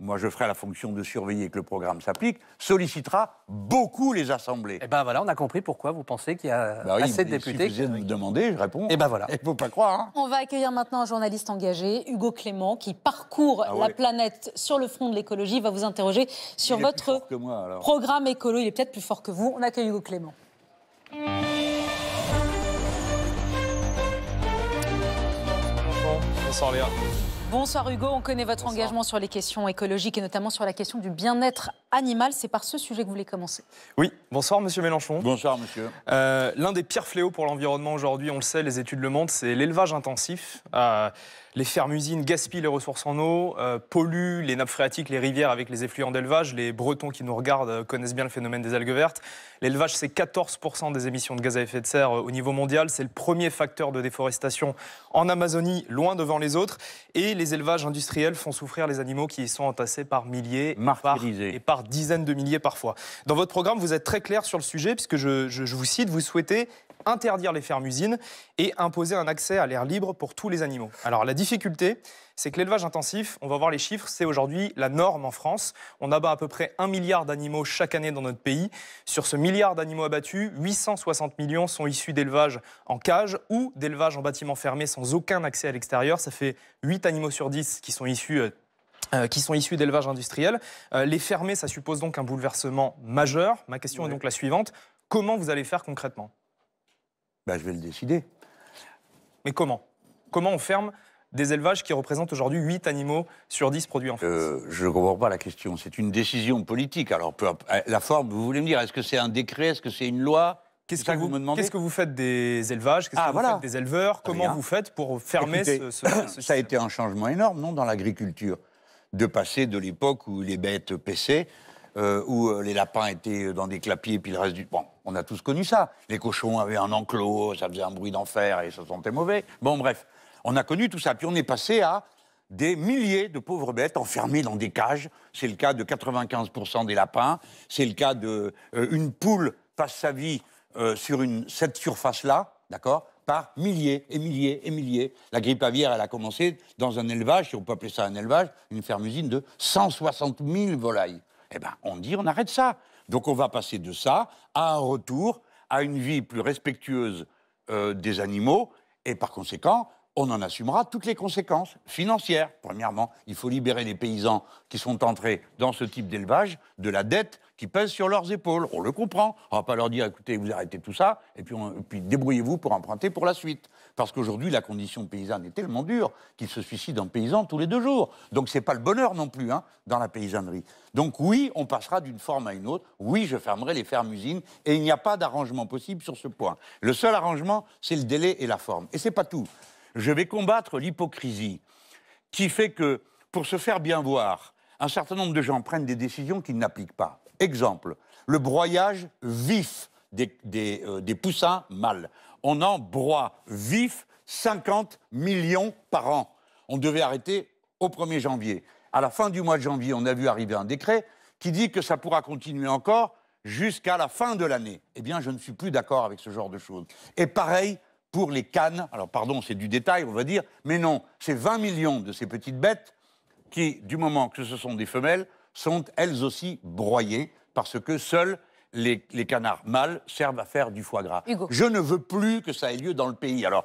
moi je ferai la fonction de surveiller que le programme s'applique, sollicitera beaucoup les assemblées. Et eh ben voilà, on a compris pourquoi vous pensez qu'il y a bah assez de députés. Si vous demander, je réponds. Et eh ben voilà. Il ne faut pas croire. Hein. On va accueillir maintenant un journaliste engagé, Hugo Clément, qui parcourt ah la planète sur le front de l'écologie, va vous interroger sur votre programme écolo. Il est peut-être plus fort que vous. On accueille Hugo Clément. Léa. Bonsoir Hugo, on connaît votre engagement sur les questions écologiques et notamment sur la question du bien-être animal. C'est par ce sujet que vous voulez commencer. Oui, bonsoir Monsieur Mélenchon. Bonsoir Monsieur. Euh, l'un des pires fléaux pour l'environnement aujourd'hui, on le sait, les études le montrent, c'est l'élevage intensif. Euh, les fermes-usines gaspillent les ressources en eau, euh, polluent les nappes phréatiques, les rivières avec les effluents d'élevage. Les Bretons qui nous regardent euh, connaissent bien le phénomène des algues vertes. L'élevage, c'est 14% des émissions de gaz à effet de serre euh, au niveau mondial. C'est le premier facteur de déforestation en Amazonie, loin devant les autres. Et les élevages industriels font souffrir les animaux qui y sont entassés par milliers par, et par, dizaines de milliers parfois. Dans votre programme, vous êtes très clair sur le sujet, puisque je vous cite, vous souhaitez interdire les fermes-usines et imposer un accès à l'air libre pour tous les animaux. Alors la difficulté, c'est que l'élevage intensif, on va voir les chiffres, c'est aujourd'hui la norme en France. On abat à peu près un milliard d'animaux chaque année dans notre pays. Sur ce milliard d'animaux abattus, 860 millions sont issus d'élevage en cage ou d'élevage en bâtiment fermé sans aucun accès à l'extérieur. Ça fait 8 animaux sur 10 qui sont issus euh, euh, qui sont issus d'élevage industriel. Euh, les fermer, ça suppose donc un bouleversement majeur. Ma question est donc la suivante. Comment vous allez faire concrètement ben, Je vais le décider. Mais comment Comment on ferme des élevages qui représentent aujourd'hui 8 animaux sur 10 produits en France euh, Je ne comprends pas la question. C'est une décision politique. Alors, euh, la forme, vous voulez me dire, est-ce que c'est un décret Est-ce que c'est une loi Qu'est-ce que, vous, me demandez qu'est-ce que vous faites des élevages Qu'est-ce ah, que voilà. vous faites des éleveurs Comment vous faites pour euh, fermer ce, Ça a été un changement énorme, non, dans l'agriculture. De passer de l'époque où les bêtes paissaient euh, où euh, les lapins étaient euh, dans des clapiers, puis le reste du... Bon, on a tous connu ça. Les cochons avaient un enclos, ça faisait un bruit d'enfer et ça sentait mauvais. Bon, bref, on a connu tout ça. Puis on est passé à des milliers de pauvres bêtes enfermées dans des cages. C'est le cas de 95% des lapins. C'est le cas d'une poule une poule passe sa vie sur une, cette surface-là, d'accord par milliers et milliers et milliers. La grippe aviaire, elle a commencé dans un élevage, si on peut appeler ça un élevage, une ferme-usine de 160 000 volailles eh ben, on dit on arrête ça. Donc on va passer de ça à un retour à une vie plus respectueuse euh, des animaux et par conséquent, on en assumera toutes les conséquences financières. Premièrement, il faut libérer les paysans qui sont entrés dans ce type d'élevage de la dette qui pèse sur leurs épaules. On le comprend. On ne va pas leur dire écoutez, vous arrêtez tout ça et puis débrouillez-vous pour emprunter pour la suite. Parce qu'aujourd'hui, la condition paysanne est tellement dure qu'il se suicide en paysan tous les deux jours. Donc ce n'est pas le bonheur non plus hein, dans la paysannerie. Donc oui, on passera d'une forme à une autre. Oui, je fermerai les fermes-usines. Et il n'y a pas d'arrangement possible sur ce point. Le seul arrangement, c'est le délai et la forme. Et c'est pas tout. Je vais combattre l'hypocrisie qui fait que, pour se faire bien voir, un certain nombre de gens prennent des décisions qu'ils n'appliquent pas. Exemple, le broyage vif des, des, euh, poussins mâles on en broie vif 50 millions par an. On devait arrêter au 1er janvier. À la fin du mois de janvier, on a vu arriver un décret qui dit que ça pourra continuer encore jusqu'à la fin de l'année. Eh bien, je ne suis plus d'accord avec ce genre de choses. Et pareil pour les cannes. Alors, pardon, c'est du détail, on va dire, mais non, c'est 20 millions de ces petites bêtes qui, du moment que ce sont des femelles, sont elles aussi broyées parce que seules les, canards mâles servent à faire du foie gras. Je ne veux plus que ça ait lieu dans le pays. Alors,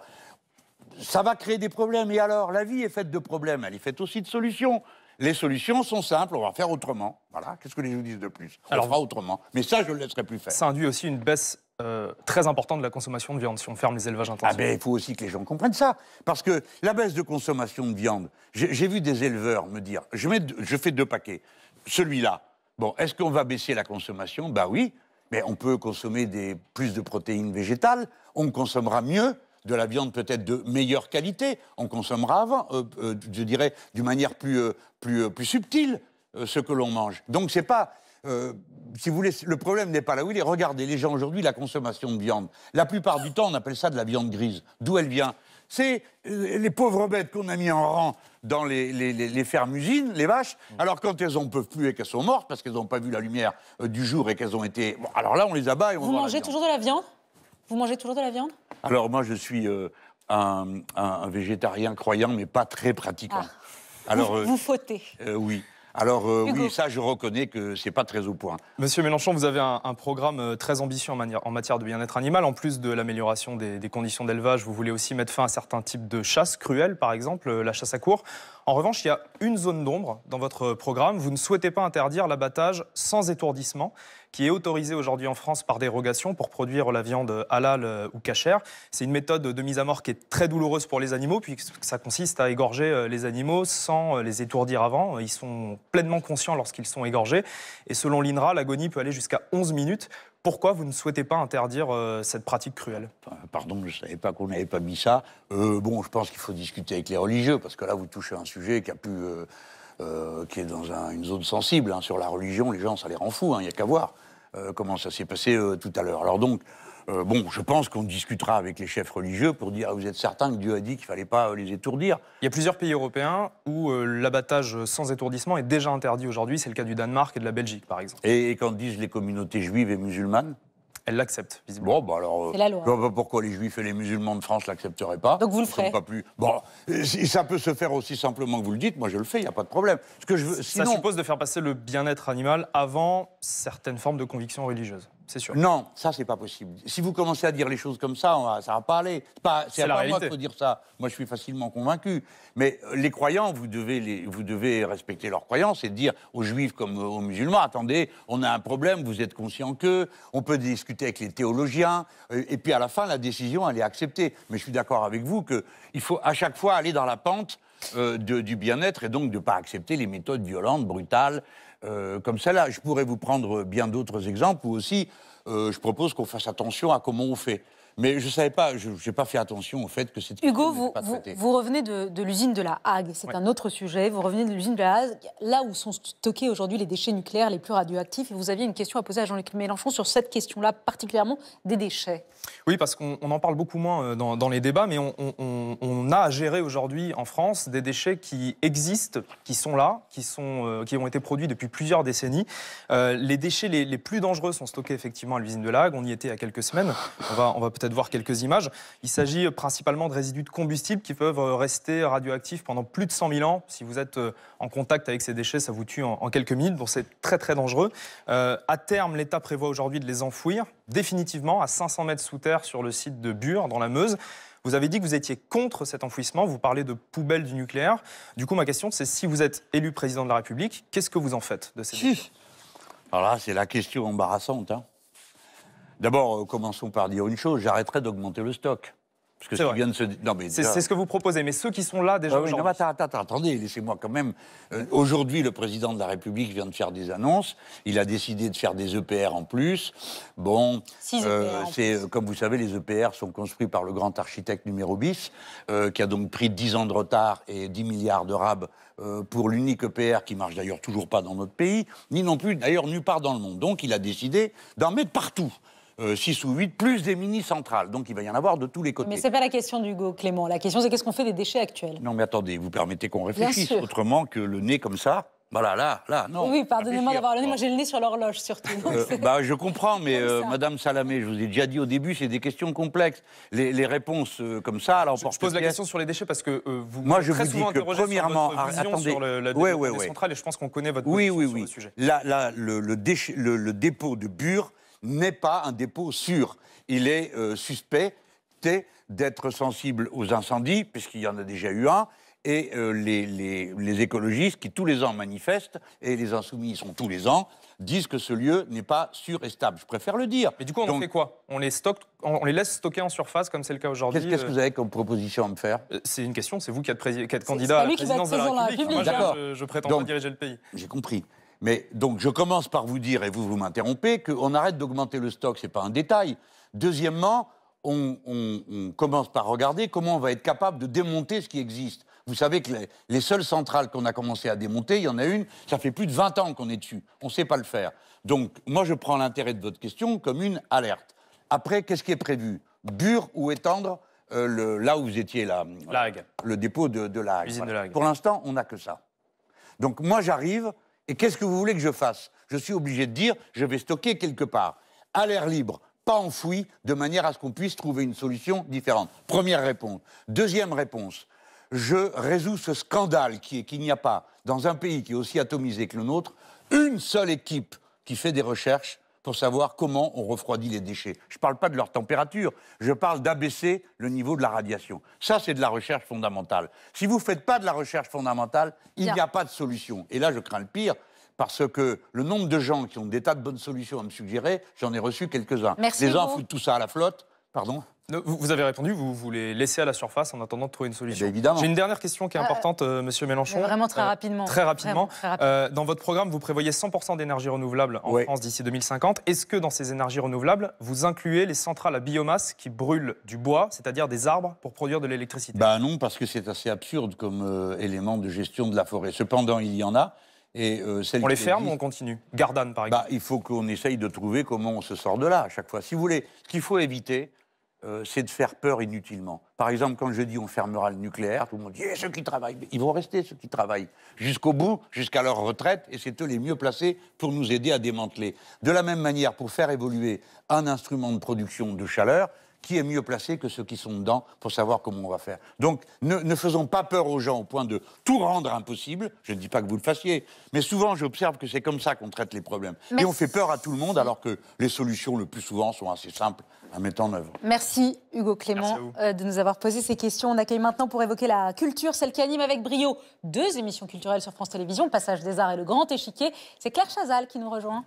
ça va créer des problèmes. Et alors, la vie est faite de problèmes, elle est faite aussi de solutions. Les solutions sont simples, on va faire autrement. Voilà, qu'est-ce que les gens disent de plus On Alors, fera autrement. Mais ça, je ne le laisserai plus faire. Ça induit aussi une baisse euh, très importante de la consommation de viande si on ferme les élevages ah intensifs. Ah ben, il faut aussi que les gens comprennent ça. Parce que la baisse de consommation de viande, j'ai vu des éleveurs me dire, je, mets, je fais deux paquets. Celui-là, Bon, est-ce qu'on va baisser la consommation Bah oui, mais on peut consommer plus de protéines végétales, on consommera mieux de la viande peut-être de meilleure qualité, on consommera avant, euh, euh, je dirais, d'une manière plus, euh, subtile ce que l'on mange. Donc c'est pas... si vous voulez, le problème n'est pas là. Oui, est. regardez les gens aujourd'hui, la consommation de viande. La plupart du temps, on appelle ça de la viande grise. D'où elle vient c'est euh, les pauvres bêtes qu'on a mis en rang dans les, fermes-usines, les vaches, mm. alors quand elles n'en peuvent plus et qu'elles sont mortes parce qu'elles n'ont pas vu la lumière euh, du jour et qu'elles ont été... alors là, on les abat et on... Vous mangez toujours de la viande Vous mangez toujours de la viande Alors moi, je suis euh, un, végétarien croyant, mais pas très pratiquant. Ah. Alors, vous, euh, vous fautez Oui. Alors euh, oui, ça, je reconnais que c'est pas très au point. Monsieur Mélenchon, vous avez un, programme euh, très ambitieux en, matière de bien-être animal. En plus de l'amélioration des, conditions d'élevage, vous voulez aussi mettre fin à certains types de chasse cruelle, par exemple euh, la chasse à cour. En revanche, il y a une zone d'ombre dans votre programme. Vous ne souhaitez pas interdire l'abattage sans étourdissement qui est autorisée aujourd'hui en France par dérogation pour produire la viande halal euh, ou cachère. C'est une méthode de mise à mort qui est très douloureuse pour les animaux, puisque ça consiste à égorger euh, les animaux sans euh, les étourdir avant. Ils sont pleinement conscients lorsqu'ils sont égorgés. Et selon l'INRA, l'agonie peut aller jusqu'à 11 minutes. Pourquoi vous ne souhaitez pas interdire cette pratique cruelle Pardon, je ne savais pas qu'on n'avait pas mis ça. bon, je pense qu'il faut discuter avec les religieux, parce que là, vous touchez un sujet qui a pu... qui est dans une zone sensible hein. sur la religion, les gens, ça les rend fous, hein. il y n'y a qu'à voir. Euh, comment ça s'est passé euh, tout à l'heure. Alors donc, euh, bon, je pense qu'on discutera avec les chefs religieux pour dire vous êtes certain que Dieu a dit qu'il ne fallait pas les étourdir. Il y a plusieurs pays européens où l'abattage sans étourdissement est déjà interdit aujourd'hui. C'est le cas du Danemark et de la Belgique, par exemple. Et, et qu'en disent les communautés juives et musulmanes elle l'accepte, visiblement. Bon, bah alors. Euh, vois pas pourquoi les juifs et les musulmans de France l'accepteraient pas. Donc vous le ferez. Pas plus... Bon, si ça peut se faire aussi simplement que vous le dites, moi je le fais, il n'y a pas de problème. Ce que je veux... Ça suppose de faire passer le bien-être animal avant certaines formes de convictions religieuses. C'est sûr. Non, ça c'est pas possible. Si vous commencez à dire les choses comme ça, on va, ça va pas aller. C'est à la pas moi qu'il faut dire ça. Moi je suis facilement convaincu. Mais euh, les croyants, vous devez, les, vous devez respecter leurs croyances et dire aux juifs comme aux musulmans, attendez, on a un problème, vous êtes conscient que, on peut discuter avec les théologiens, euh, et puis à la fin, la décision, elle est acceptée. Mais je suis d'accord avec vous qu'il faut à chaque fois aller dans la pente euh, du bien-être et donc de ne pas accepter les méthodes violentes, brutales, euh, comme celle-là. Je pourrais vous prendre bien d'autres exemples où aussi je propose qu'on fasse attention à comment on fait. Mais je ne savais pas, je n'ai pas fait attention au fait que c'était. Hugo, vous, revenez de, l'usine de la Hague, c'est un autre sujet. Vous revenez de l'usine de la Hague, là où sont stockés aujourd'hui les déchets nucléaires les plus radioactifs. Et vous aviez une question à poser à Jean-Luc Mélenchon sur cette question-là, particulièrement des déchets. Oui, parce qu'on en parle beaucoup moins euh, dans, les débats, mais on, a à gérer aujourd'hui en France des déchets qui existent, qui sont là, qui, sont, euh, qui ont été produits depuis plusieurs décennies. Euh, les déchets les, plus dangereux sont stockés effectivement à l'usine de Lague. On y était il y a quelques semaines. On va, on va peut-être voir quelques images. Il s'agit principalement de résidus de combustible qui peuvent rester radioactifs pendant plus de 100 000 ans. Si vous êtes en contact avec ces déchets, ça vous tue en, quelques minutes, donc c'est très très dangereux. à terme, l'État prévoit aujourd'hui de les enfouir définitivement à 500 mètres sous terre sur le site de Bure, dans la Meuse. Vous avez dit que vous étiez contre cet enfouissement, vous parlez de poubelle du nucléaire. Du coup, ma question, c'est si vous êtes élu président de la République, qu'est-ce que vous en faites de ces si. Alors là, c'est la question embarrassante. Hein. D'abord, euh, commençons par dire une chose, j'arrêterai d'augmenter le stock c'est, ce que vous proposez, mais ceux qui sont là déjà. Ah non, attends, attendez, laissez-moi quand même. Euh, aujourd'hui, le président de la République vient de faire des annonces. Il a décidé de faire des EPR en plus. Bon, euh, e c'est euh, comme vous savez, les EPR sont construits par le grand architecte numéro bis, qui a donc pris 10 ans de retard et 10 milliards de rab pour l'unique EPR qui marche d'ailleurs toujours pas dans notre pays, ni non plus d'ailleurs nulle part dans le monde. Donc, il a décidé d'en mettre partout. 6 euh, ou 8, plus des mini-centrales. Donc il va y en avoir de tous les côtés. Mais ce n'est pas la question d'Hugo Clément. La question, c'est qu'est-ce qu'on fait des déchets actuels Non, mais attendez, vous permettez qu'on réfléchisse autrement que le nez comme ça. Voilà, bah là, là, non. Oui, pardonnez-moi d'avoir le nez. Moi, j'ai le nez sur l'horloge, surtout. Euh, bah, je comprends, mais euh, Madame Salamé, je vous ai déjà dit au début, c'est des questions complexes. Les, les réponses comme ça, alors Je, je pose la question sur les déchets parce que vous. Moi, je vous dis premièrement, ah, sur attendez, sur la ouais, et je pense qu'on connaît votre oui, oui, oui. sur le sujet. Là, là, le, le, le dépôt de bure n'est pas un dépôt sûr. Il est euh, suspecté suspect d'être sensible aux incendies, puisqu'il y en a déjà eu un, et euh, les, écologistes qui tous les ans manifestent, et les insoumis ils sont tous les ans, disent que ce lieu n'est pas sûr et stable. Je préfère le dire. Mais du coup, on fait quoi on les, stocke, on les laisse stocker en surface, comme c'est le cas aujourd'hui Qu'est-ce euh que vous avez comme proposition à me faire C'est une question, c'est vous qui êtes, candidat à la présidence de la République. Moi, je, je, prétends diriger le pays. J'ai compris. Mais donc je commence par vous dire, et vous, vous m'interrompez, qu'on arrête d'augmenter le stock, ce n'est pas un détail. Deuxièmement, on, commence par regarder comment on va être capable de démonter ce qui existe. Vous savez que les, seules centrales qu'on a commencé à démonter, il y en a une, ça fait plus de 20 ans qu'on est dessus. On ne sait pas le faire. Donc moi, je prends l'intérêt de votre question comme une alerte. Après, qu'est-ce qui est prévu Bure ou étendre euh, là où vous étiez, là, le dépôt de, de la De Pour l'instant, on n'a que ça. Donc moi, j'arrive et qu'est-ce que vous voulez que je fasse Je suis obligé de dire, je vais stocker quelque part, à l'air libre, pas enfoui, de manière à ce qu'on puisse trouver une solution différente. Première réponse. Deuxième réponse, je résous ce scandale qui est qu'il n'y a pas, dans un pays qui est aussi atomisé que le nôtre, une seule équipe qui fait des recherches pour savoir comment on refroidit les déchets. Je ne parle pas de leur température, je parle d'abaisser le niveau de la radiation. Ça, c'est de la recherche fondamentale. Si vous ne faites pas de la recherche fondamentale, il n'y a pas de solution. Et là, je crains le pire, parce que le nombre de gens qui ont des tas de bonnes solutions à me suggérer, j'en ai reçu quelques-uns. Les gens foutent tout ça à la flotte. Pardon vous avez répondu, vous voulez laisser à la surface en attendant de trouver une solution. Eh ben, évidemment. J'ai une dernière question qui est euh, importante, M. Euh, monsieur Mélenchon. Euh, vraiment très rapidement. très rapidement. dans votre programme, vous prévoyez 100% d'énergie renouvelable en France d'ici 2050. Est-ce que dans ces énergies renouvelables, vous incluez les centrales à biomasse qui brûlent du bois, c'est-à-dire des arbres, pour produire de l'électricité Ben non, parce que c'est assez absurde comme élément de gestion de la forêt. Cependant, il y en a. Et euh, on les ferme ou on continue Gardanne, par ben, exemple. il faut qu'on essaye de trouver comment on se sort de là à chaque fois. Si vous voulez, ce qu'il faut éviter, euh, c'est de faire peur inutilement. Par exemple, quand je dis on fermera le nucléaire, tout le monde dit eh, ceux qui travaillent, ils vont rester ceux qui travaillent jusqu'au bout, jusqu'à leur retraite, et c'est eux les mieux placés pour nous aider à démanteler. De la même manière, pour faire évoluer un instrument de production de chaleur, qui est mieux placé que ceux qui sont dedans pour savoir comment on va faire. Donc ne, faisons pas peur aux gens au point de tout rendre impossible. Je ne dis pas que vous le fassiez, mais souvent j'observe que c'est comme ça qu'on traite les problèmes. Et on fait peur à tout le monde alors que les solutions le plus souvent sont assez simples à mettre en œuvre. Merci Hugo Clément euh, de nous avoir posé ces questions. On accueille maintenant pour évoquer la culture, celle qui anime avec brio deux émissions culturelles sur France Télévisions, Passage des Arts et le Grand Échiquier. C'est Claire Chazal qui nous rejoint.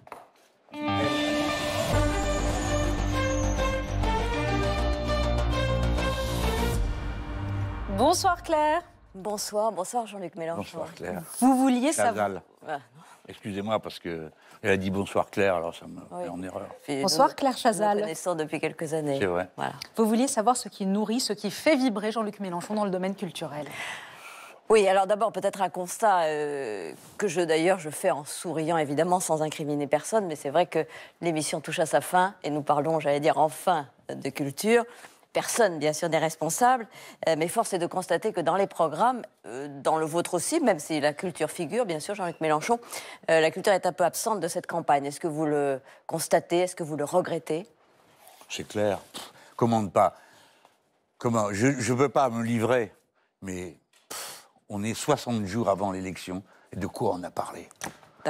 Bonsoir Claire. Bonsoir, bonsoir Jean-Luc Mélenchon. Bonsoir Claire. Vous vouliez savoir. Excusez-moi parce que elle a dit bonsoir Claire, alors ça me en erreur. Bonsoir Claire Chazal. depuis quelques années. Vous vouliez savoir ce qui nourrit, ce qui fait vibrer Jean-Luc Mélenchon dans le domaine culturel. Oui, alors d'abord peut-être un constat euh, que je d'ailleurs je fais en souriant évidemment sans incriminer personne, mais c'est vrai que l'émission touche à sa fin et nous parlons, j'allais dire enfin, de culture. Personne, bien sûr, n'est responsable, euh, mais force est de constater que dans les programmes, euh, dans le vôtre aussi, même si la culture figure, bien sûr, Jean-Luc Mélenchon, euh, la culture est un peu absente de cette campagne. Est-ce que vous le constatez Est-ce que vous le regrettez C'est clair. comment ne pas Comment Je ne veux pas me livrer, mais on est 60 jours avant l'élection. Et de quoi on a parlé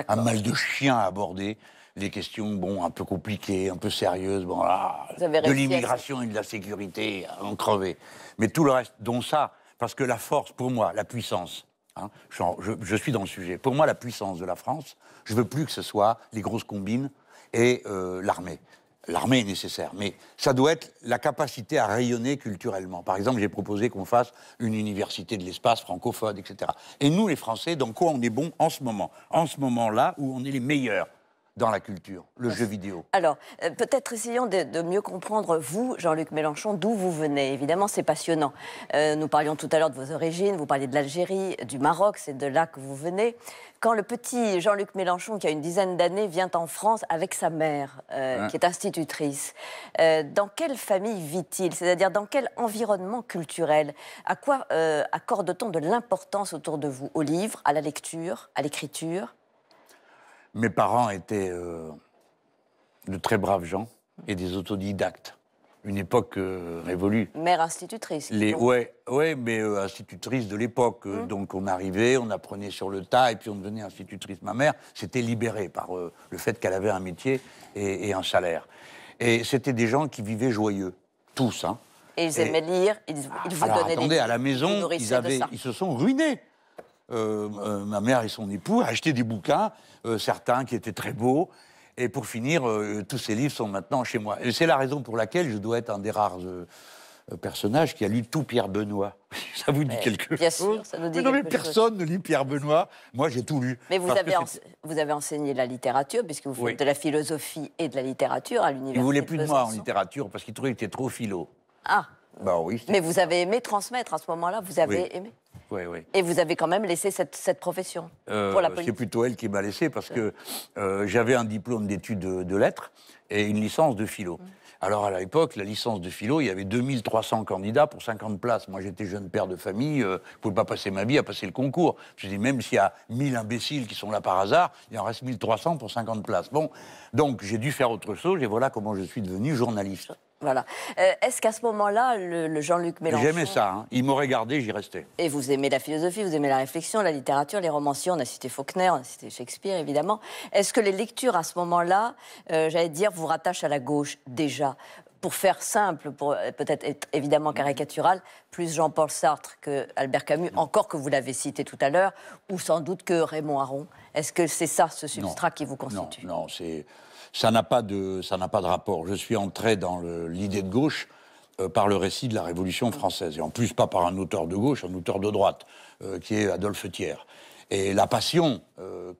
Un mal de chien à aborder, des questions bon, un peu compliquées, un peu sérieuses, bon, là, de l'immigration et de la sécurité, on en Mais tout le reste, dont ça, parce que la force, pour moi, la puissance, hein, je, suis dans le sujet, pour moi, la puissance de la France, je veux plus que ce soit les grosses combines et euh, l'armée. L'armée est nécessaire, mais ça doit être la capacité à rayonner culturellement. Par exemple, j'ai proposé qu'on fasse une université de l'espace francophone, etc. Et nous, les Français, dans quoi on est bon en ce moment En ce moment-là, où on est les meilleurs dans la culture, le jeu vidéo. Alors, euh, peut-être essayons de, mieux comprendre, vous, Jean-Luc Mélenchon, d'où vous venez. Évidemment, c'est passionnant. Euh, nous parlions tout à l'heure de vos origines, vous parliez de l'Algérie, du Maroc, c'est de là que vous venez. Quand le petit Jean-Luc Mélenchon, qui a une dizaine d'années, vient en France avec sa mère, euh, qui est institutrice, dans quelle famille vit-il C'est-à-dire, dans quel environnement culturel À quoi accorde-t-on de l'importance autour de vous Au livre, à la lecture, à l'écriture mes parents étaient euh, de très braves gens et des autodidactes. Une époque euh, révolue. Mère institutrice. Les, ouais, ouais, mais euh, institutrice de l'époque. Mmh. Donc on arrivait, on apprenait sur le tas et puis on devenait institutrice. Ma mère s'était libérée par le fait qu'elle avait un métier et, un salaire. Et c'était des gens qui vivaient joyeux, tous. Hein. Et ils aimaient lire, ils, ils vous ah, alors, donnaient attendez, à la maison, ils se sont ruinés. Euh, euh, ma mère et son époux achetaient des bouquins, euh, certains qui étaient très beaux. Et pour finir, tous ces livres sont maintenant chez moi. Et c'est la raison pour laquelle je dois être un des rares Personnages qui a lu tout Pierre Benoît. ça vous dit quelque quelque bien chose sûr, ça nous dit non, mais personne ne lit Pierre Benoît. Moi, j'ai tout lu. Mais vous avez, vous avez enseigné la littérature, puisque vous faites de la philosophie et de la littérature à l'université. Ils voulaient plus de, moi en littérature parce qu'ils trouvaient que j'étais trop philo. Ah. Bah oui. Mais vous avez aimé transmettre à ce moment-là. Vous avez aimé. Et vous avez quand même laissé cette, profession euh, pour la C'est plutôt elle qui m'a laissé parce que euh, j'avais un diplôme d'études de, lettres et une licence de philo. Mm. Alors à l'époque, la licence de philo, il y avait 2300 candidats pour 50 places. Moi j'étais jeune père de famille, euh, je ne pouvais pas passer ma vie à passer le concours. Je me dis même s'il y a 1000 imbéciles qui sont là par hasard, il en reste 1300 pour 50 places. Bon, donc j'ai dû faire autre chose et voilà comment je suis devenu journaliste. Voilà. Euh, est-ce qu'à ce, moment-là, le, Jean-Luc Mélenchon... J'aimais ça. Hein. Il m'aurait gardé, j'y restais. Et vous aimez la philosophie, vous aimez la réflexion, la littérature, les romanciers. On a cité Faulkner, on a cité Shakespeare, évidemment. Est-ce que les lectures, à ce moment-là, euh, j'allais dire, vous rattachent à la gauche déjà pour faire simple, pour euh, peut-être évidemment mhm. caricatural, plus Jean-Paul Sartre que Albert Camus, mhm. encore que vous l'avez cité tout à l'heure, ou sans doute que Raymond Aron. Est-ce que c'est ça, ce substrat qui vous constitue Non, non ça n'a pas de ça n'a pas de rapport. Je suis entré dans l'idée de gauche euh, par le récit de la Révolution française, et en plus pas par un auteur de gauche, un auteur de droite, euh, qui est Adolphe Thiers. Et la passion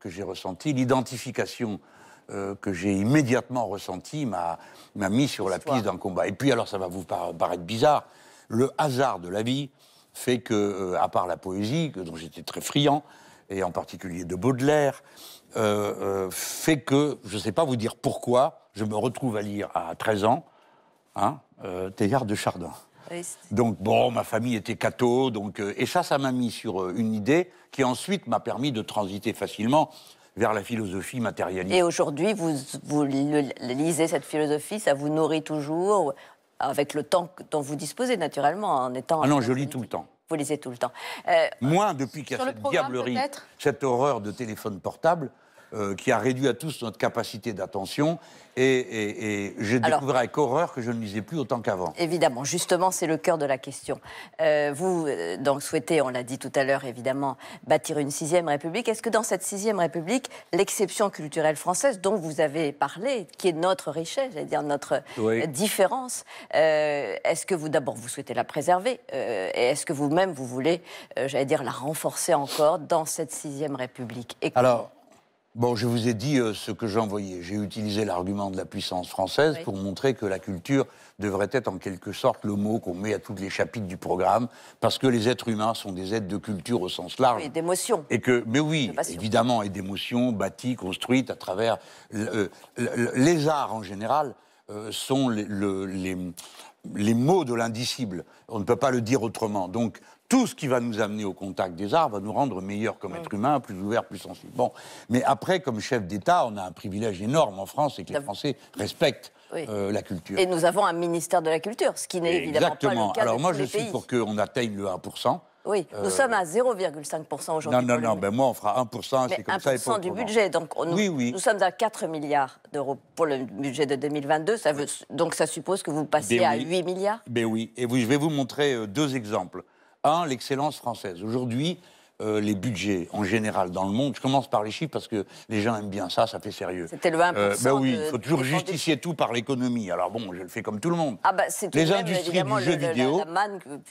que j'ai ressentie, l'identification euh, que j'ai immédiatement ressenti m'a mis sur la piste d'un combat. Et puis alors, ça va vous paraître bizarre, le hasard de la vie fait que, euh, à part la poésie, dont j'étais très friand, et en particulier de Baudelaire, euh, fait que, je ne sais pas vous dire pourquoi, je me retrouve à lire à 13 ans, hein, Théard de Chardin. donc bon, ma famille était catho, donc et ça, ça m'a mis sur une idée qui ensuite m'a permis de transiter facilement vers la philosophie matérialiste. Et aujourd'hui, vous, lisez cette philosophie, ça vous nourrit toujours, avec le temps dont vous disposez naturellement, en étant... Ah non, je lis tout le temps. Vous lisez tout le temps. Euh, depuis qu'il y a cette diablerie, cette horreur de téléphone portable, euh, qui a réduit à tous notre capacité d'attention. Et, et, et, avec horreur que je ne lisais plus autant qu'avant. Évidemment, justement, c'est le cœur de la question. Euh, vous euh, donc souhaitez, on l'a dit tout à l'heure, évidemment, bâtir une sixième République. Est-ce que dans cette sixième République, l'exception culturelle française dont vous avez parlé, qui est notre richesse, j'allais dire notre différence, est-ce que vous d'abord vous souhaitez la préserver et est-ce que vous-même vous voulez, j'allais dire, la renforcer encore dans cette sixième République et Alors, Bon, je vous ai dit euh, ce que j'envoyais. J'ai utilisé l'argument de la puissance française pour montrer que la culture devrait être en quelque sorte le mot qu'on met à tous les chapitres du programme, parce que les êtres humains sont des êtres de culture au sens large. Et d'émotion. Et que, mais oui, évidemment, et d'émotions bâties, construites à travers euh, les arts en général euh, sont les, les mots de l'indicible. On ne peut pas le dire autrement. Donc, tout ce qui va nous amener au contact des arts va nous rendre meilleurs comme être humain, plus ouverts, plus sensibles. Bon, mais après, comme chef d'État, on a un privilège énorme en France, c'est que les Français respectent euh, la culture. Et nous avons un ministère de la culture, ce qui n'est évidemment pas le cas Alors moi, je suis pour qu'on atteigne le 1%. Euh, ben oui, nous sommes à 0,5% aujourd'hui. Non, non, non, ben moi on fera 1%, c'est comme 1 ça. 1% du budget, donc nous, nous sommes à 4 milliards d'euros pour le budget de 2022, ça veut, donc ça suppose que vous ben passez à 8 milliards Ben oui, et je vais vous montrer euh, deux exemples. Un, l'excellence française. Aujourd'hui, euh, les budgets en général dans le monde. Je commence par les chiffres parce que les gens aiment bien ça, ça fait sérieux. C'était le 1%. Euh, ben oui, il faut toujours justifier tout par l'économie. Alors bon, je le fais comme tout le monde. Ah bah, les industries du vidéo,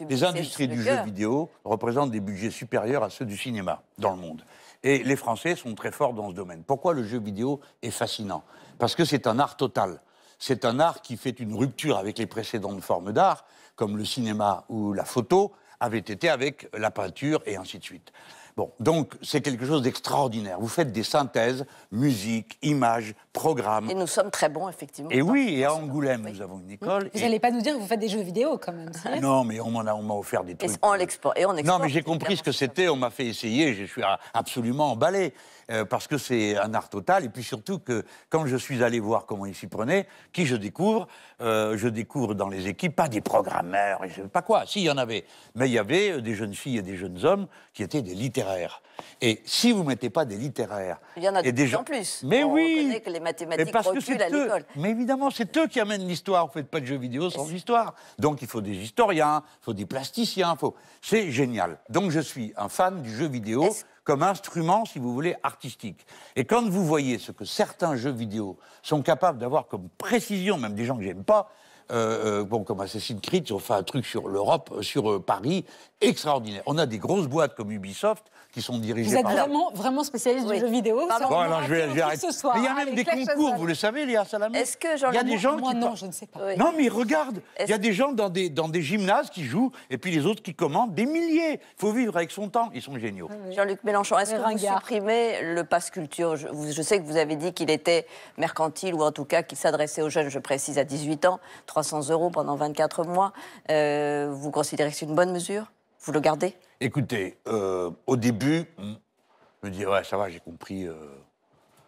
les industries du jeu vidéo représentent des budgets supérieurs à ceux du cinéma dans le monde. Et les Français sont très forts dans ce domaine. Pourquoi le jeu vidéo est fascinant Parce que c'est un art total. C'est un art qui fait une rupture avec les précédentes formes d'art, comme le cinéma ou la photo avait été avec la peinture et ainsi de suite. Bon, donc c'est quelque chose d'extraordinaire. Vous faites des synthèses, musique, images, programmes. Et nous sommes très bons, effectivement. Et oui, et à Angoulême, nous avons une mm. école. Vous n'allez pas nous dire que vous faites des jeux vidéo, quand même. non, mais on m'a offert des trucs. Et on l'exporte. Non, mais j'ai compris ce que c'était, on m'a fait essayer, je suis absolument emballé. Euh, parce que c'est un art total. Et puis surtout que quand je suis allé voir comment ils s'y prenaient, qui je découvre euh, Je découvre dans les équipes pas des programmeurs et je sais pas quoi. Si, y en avait. Mais il y avait euh, des jeunes filles et des jeunes hommes qui étaient des littéraires. Et si vous mettez pas des littéraires. Il y en a des gens... en plus. Mais on oui que les mathématiques parce que à l'école. Mais évidemment, c'est eux qui amènent l'histoire. Vous ne faites pas de jeux vidéo sans histoire. Donc il faut des historiens, il faut des plasticiens. Faut... C'est génial. Donc je suis un fan du jeu vidéo comme instrument, si vous voulez, artistique. Et quand vous voyez ce que certains jeux vidéo sont capables d'avoir comme précision, même des gens que j'aime pas, euh, euh, bon, comme Assassin's Creed, ils ont fait un truc sur l'Europe, euh, sur Paris, extraordinaire. On a des grosses boîtes comme Ubisoft qui sont dirigés par... Vous êtes vraiment, vraiment spécialiste du jeu vidéo je il y a même des concours, vous le savez, Léa Salamé Est-ce que Il y gens non, je ne sais pas. Non, mais regarde, il y a des gens dans des, dans des gymnases qui jouent, et puis les autres qui commandent, des milliers. Il faut vivre avec son temps, ils sont géniaux. Jean-Luc Mélenchon, est-ce que vous supprimez le pass culture je, sais que vous avez dit qu'il était mercantile, ou en tout cas qu'il s'adressait aux jeunes, je précise, à 18 ans, 300 euros pendant 24 mois. Euh, vous considérez que c'est une bonne mesure vous le gardez Écoutez, euh, au début, je me dis, ouais, ça va, j'ai compris, euh,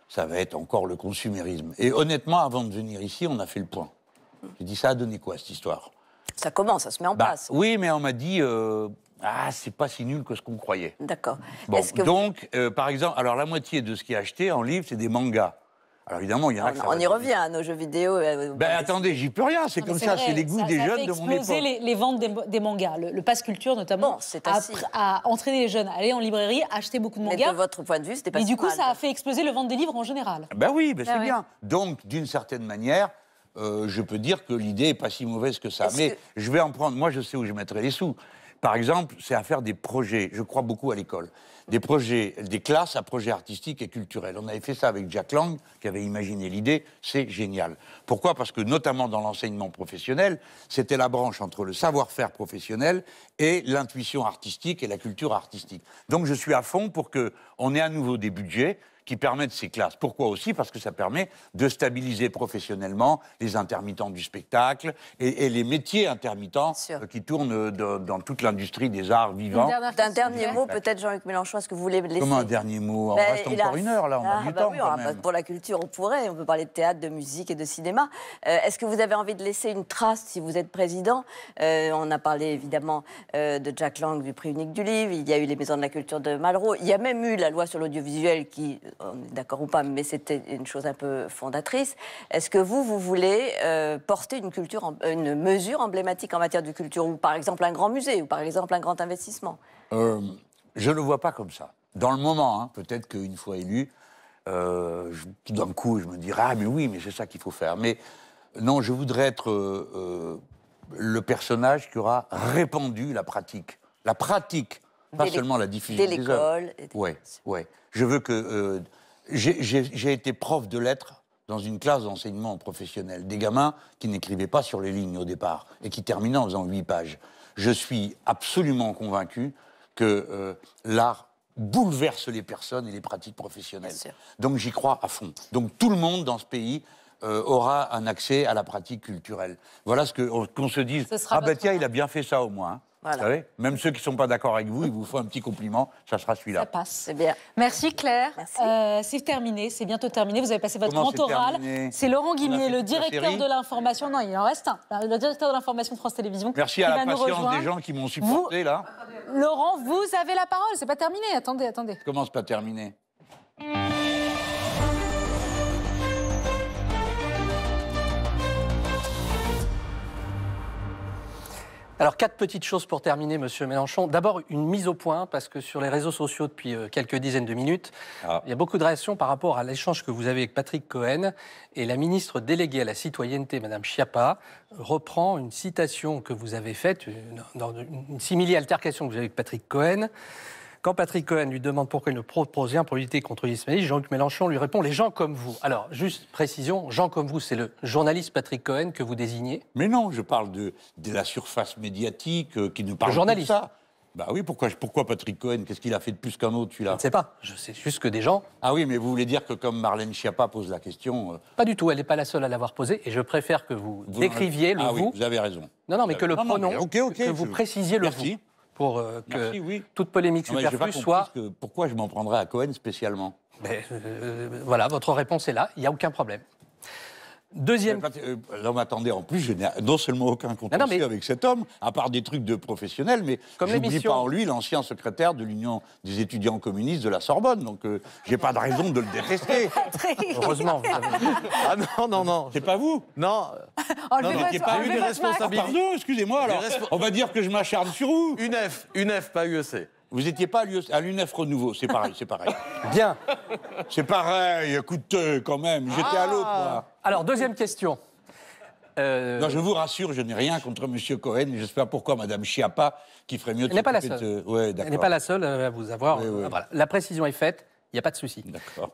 ça va être encore le consumérisme. Et honnêtement, avant de venir ici, on a fait le point. J'ai dit, ça a donné quoi, cette histoire Ça commence, ça se met en bah, place. Oui, mais on m'a dit, euh, ah, c'est pas si nul que ce qu'on croyait. D'accord. Bon, donc, par exemple, alors la moitié de ce qui est acheté en livre, c'est des mangas. Alors évidemment, il y a. On, y revient à nos jeux vidéo. Euh, ben attendez, j'y peux rien. C'est comme ça, c'est les goûts des jeunes de mon époque. Les, les ventes des, mangas, le, passe culture notamment, a, entraîné les jeunes à aller en librairie, acheter beaucoup de mangas. Mais de votre point de vue, c'était pas. Et du coup, ça a fait exploser le vente des livres en général. Ah ben oui, ah c'est bien. Donc, d'une certaine manière. Euh, je peux dire que l'idée est pas si mauvaise que ça. Mais je vais en prendre. Moi, je sais où je mettrai les sous. Par exemple, c'est à faire des projets. Je crois beaucoup à l'école. Des projets, des classes à projets artistiques et culturels. On avait fait ça avec Jack Lang, qui avait imaginé l'idée. C'est génial. Pourquoi Parce que, notamment dans l'enseignement professionnel, c'était la branche entre le savoir-faire professionnel et l'intuition artistique et la culture artistique. Donc, je suis à fond pour qu'on ait à nouveau des budgets qui permettent ces classes. Pourquoi aussi Parce que ça permet de stabiliser professionnellement les intermittents du spectacle et, les métiers intermittents euh, qui tournent euh, dans toute l'industrie des arts vivants. Un dernier mot, peut-être Jean-Luc Mélenchon, est-ce que vous voulez laisser Comment un dernier mot On bah, reste encore une heure là, on a ah, du bah temps. quand même. Pour la culture, on pourrait, on peut parler de théâtre, de musique et de cinéma. Euh, est-ce que vous avez envie de laisser une trace si vous êtes président On a parlé évidemment de Jack Lang du prix unique du livre, il y a eu les maisons de la culture de Malraux, il y a même eu la loi sur l'audiovisuel qui on est d'accord ou pas, mais c'était une chose un peu fondatrice. Est-ce que vous, vous voulez euh, porter une, culture, une mesure emblématique en matière de culture, ou par exemple un grand musée, ou par exemple un grand investissement euh, Je ne le vois pas comme ça. Dans le moment, hein, peut-être qu'une fois élu, tout euh, d'un coup, je me dirais Ah, mais oui, mais c'est ça qu'il faut faire. Mais non, je voudrais être le personnage qui aura répandu la pratique. La pratique pas seulement la diffusion. Dès l'école. Oui, oui. Je veux que. Euh, j'ai été prof de lettres dans une classe d'enseignement professionnel. Des gamins qui n'écrivaient pas sur les lignes au départ et qui terminaient en faisant huit pages. Je suis absolument convaincu que euh, l'art bouleverse les personnes et les pratiques professionnelles. Donc j'y crois à fond. Donc tout le monde dans ce pays euh, aura un accès à la pratique culturelle. Voilà ce qu'on se dise. Ah ben tiens, il a bien fait ça au moins. Hein. Vous savez Même ceux qui ne sont pas d'accord avec vous, ils vous font un petit compliment, ça sera celui-là. Ça passe, c'est bien. Merci Claire. Euh, c'est terminé, c'est bientôt terminé. Vous avez passé votre Comment grand oral. C'est Laurent Guimier, le directeur de l'information. Non, il en reste un. Le directeur de l'information France Télévisions. Merci à la patience des gens qui m'ont supporté vous... là. Laurent, vous avez la parole. C'est pas terminé. Attendez, attendez. Comment c'est pas terminé Alors, quatre petites choses pour terminer, monsieur Mélenchon. D'abord, une mise au point, parce que sur les réseaux sociaux, depuis euh, quelques dizaines de minutes, ah. il y a beaucoup de réactions par rapport à l'échange que vous avez avec Patrick Cohen. Et la ministre déléguée à la citoyenneté, madame Schiappa, reprend une citation que vous avez faite, une, une, une altercation que vous avez avec Patrick Cohen. Quand Patrick Cohen lui demande pourquoi il ne propose rien pour lutter contre l'islamisme, Jean-Luc Mélenchon lui répond les gens comme vous. Alors, juste précision, gens comme vous, c'est le journaliste Patrick Cohen que vous désignez Mais non, je parle de, de la surface médiatique euh, qui nous parle pas de ça. Bah oui, pourquoi, pourquoi Patrick Cohen Qu'est-ce qu'il a fait de plus qu'un autre, celui-là Je ne sais pas. Je sais juste que des gens. Ah oui, mais vous voulez dire que comme Marlène Schiappa pose la question. Euh, pas du tout, elle n'est pas la seule à l'avoir posée, et je préfère que vous, décriviez le ah Oui, vous avez raison. Non, non, mais euh, que le pronom. que vous précisiez le Merci. vous pour euh, que oui. toute polémique non, ah soit. pourquoi je m'en prendrais à Cohen spécialement ben, euh, Voilà, votre réponse est là, il n'y a aucun problème. Deuxième. Là, euh, on en plus, je n'ai non seulement aucun contact avec cet homme, à part des trucs de professionnels, mais j'oublie pas en lui l'ancien secrétaire de l'Union des étudiants communistes de la Sorbonne, donc euh, j'ai pas de raison de le détester. Heureusement. Ah non, non, non. C'est pas vous Non. Oh, non, non pas eu des responsabilités. pardon, excusez-moi, alors. On va dire que je m'acharne sur vous. Une F, pas UEC. Vous n'étiez pas e à l'UNEF Renouveau, c'est pareil, c'est pareil. Bien. C'est pareil, coûteux quand même, j'étais à l'autre, ah. Alors, deuxième question. Euh, non, je vous rassure, je n'ai rien contre M. Cohen. Je ne sais pas pourquoi Mme Schiappa, qui ferait mieux... Elle n'est pas la seule. Ouais, Elle n'est pas la seule euh, à vous avoir... Ah, voilà. La précision est faite. Il n'y a pas de souci.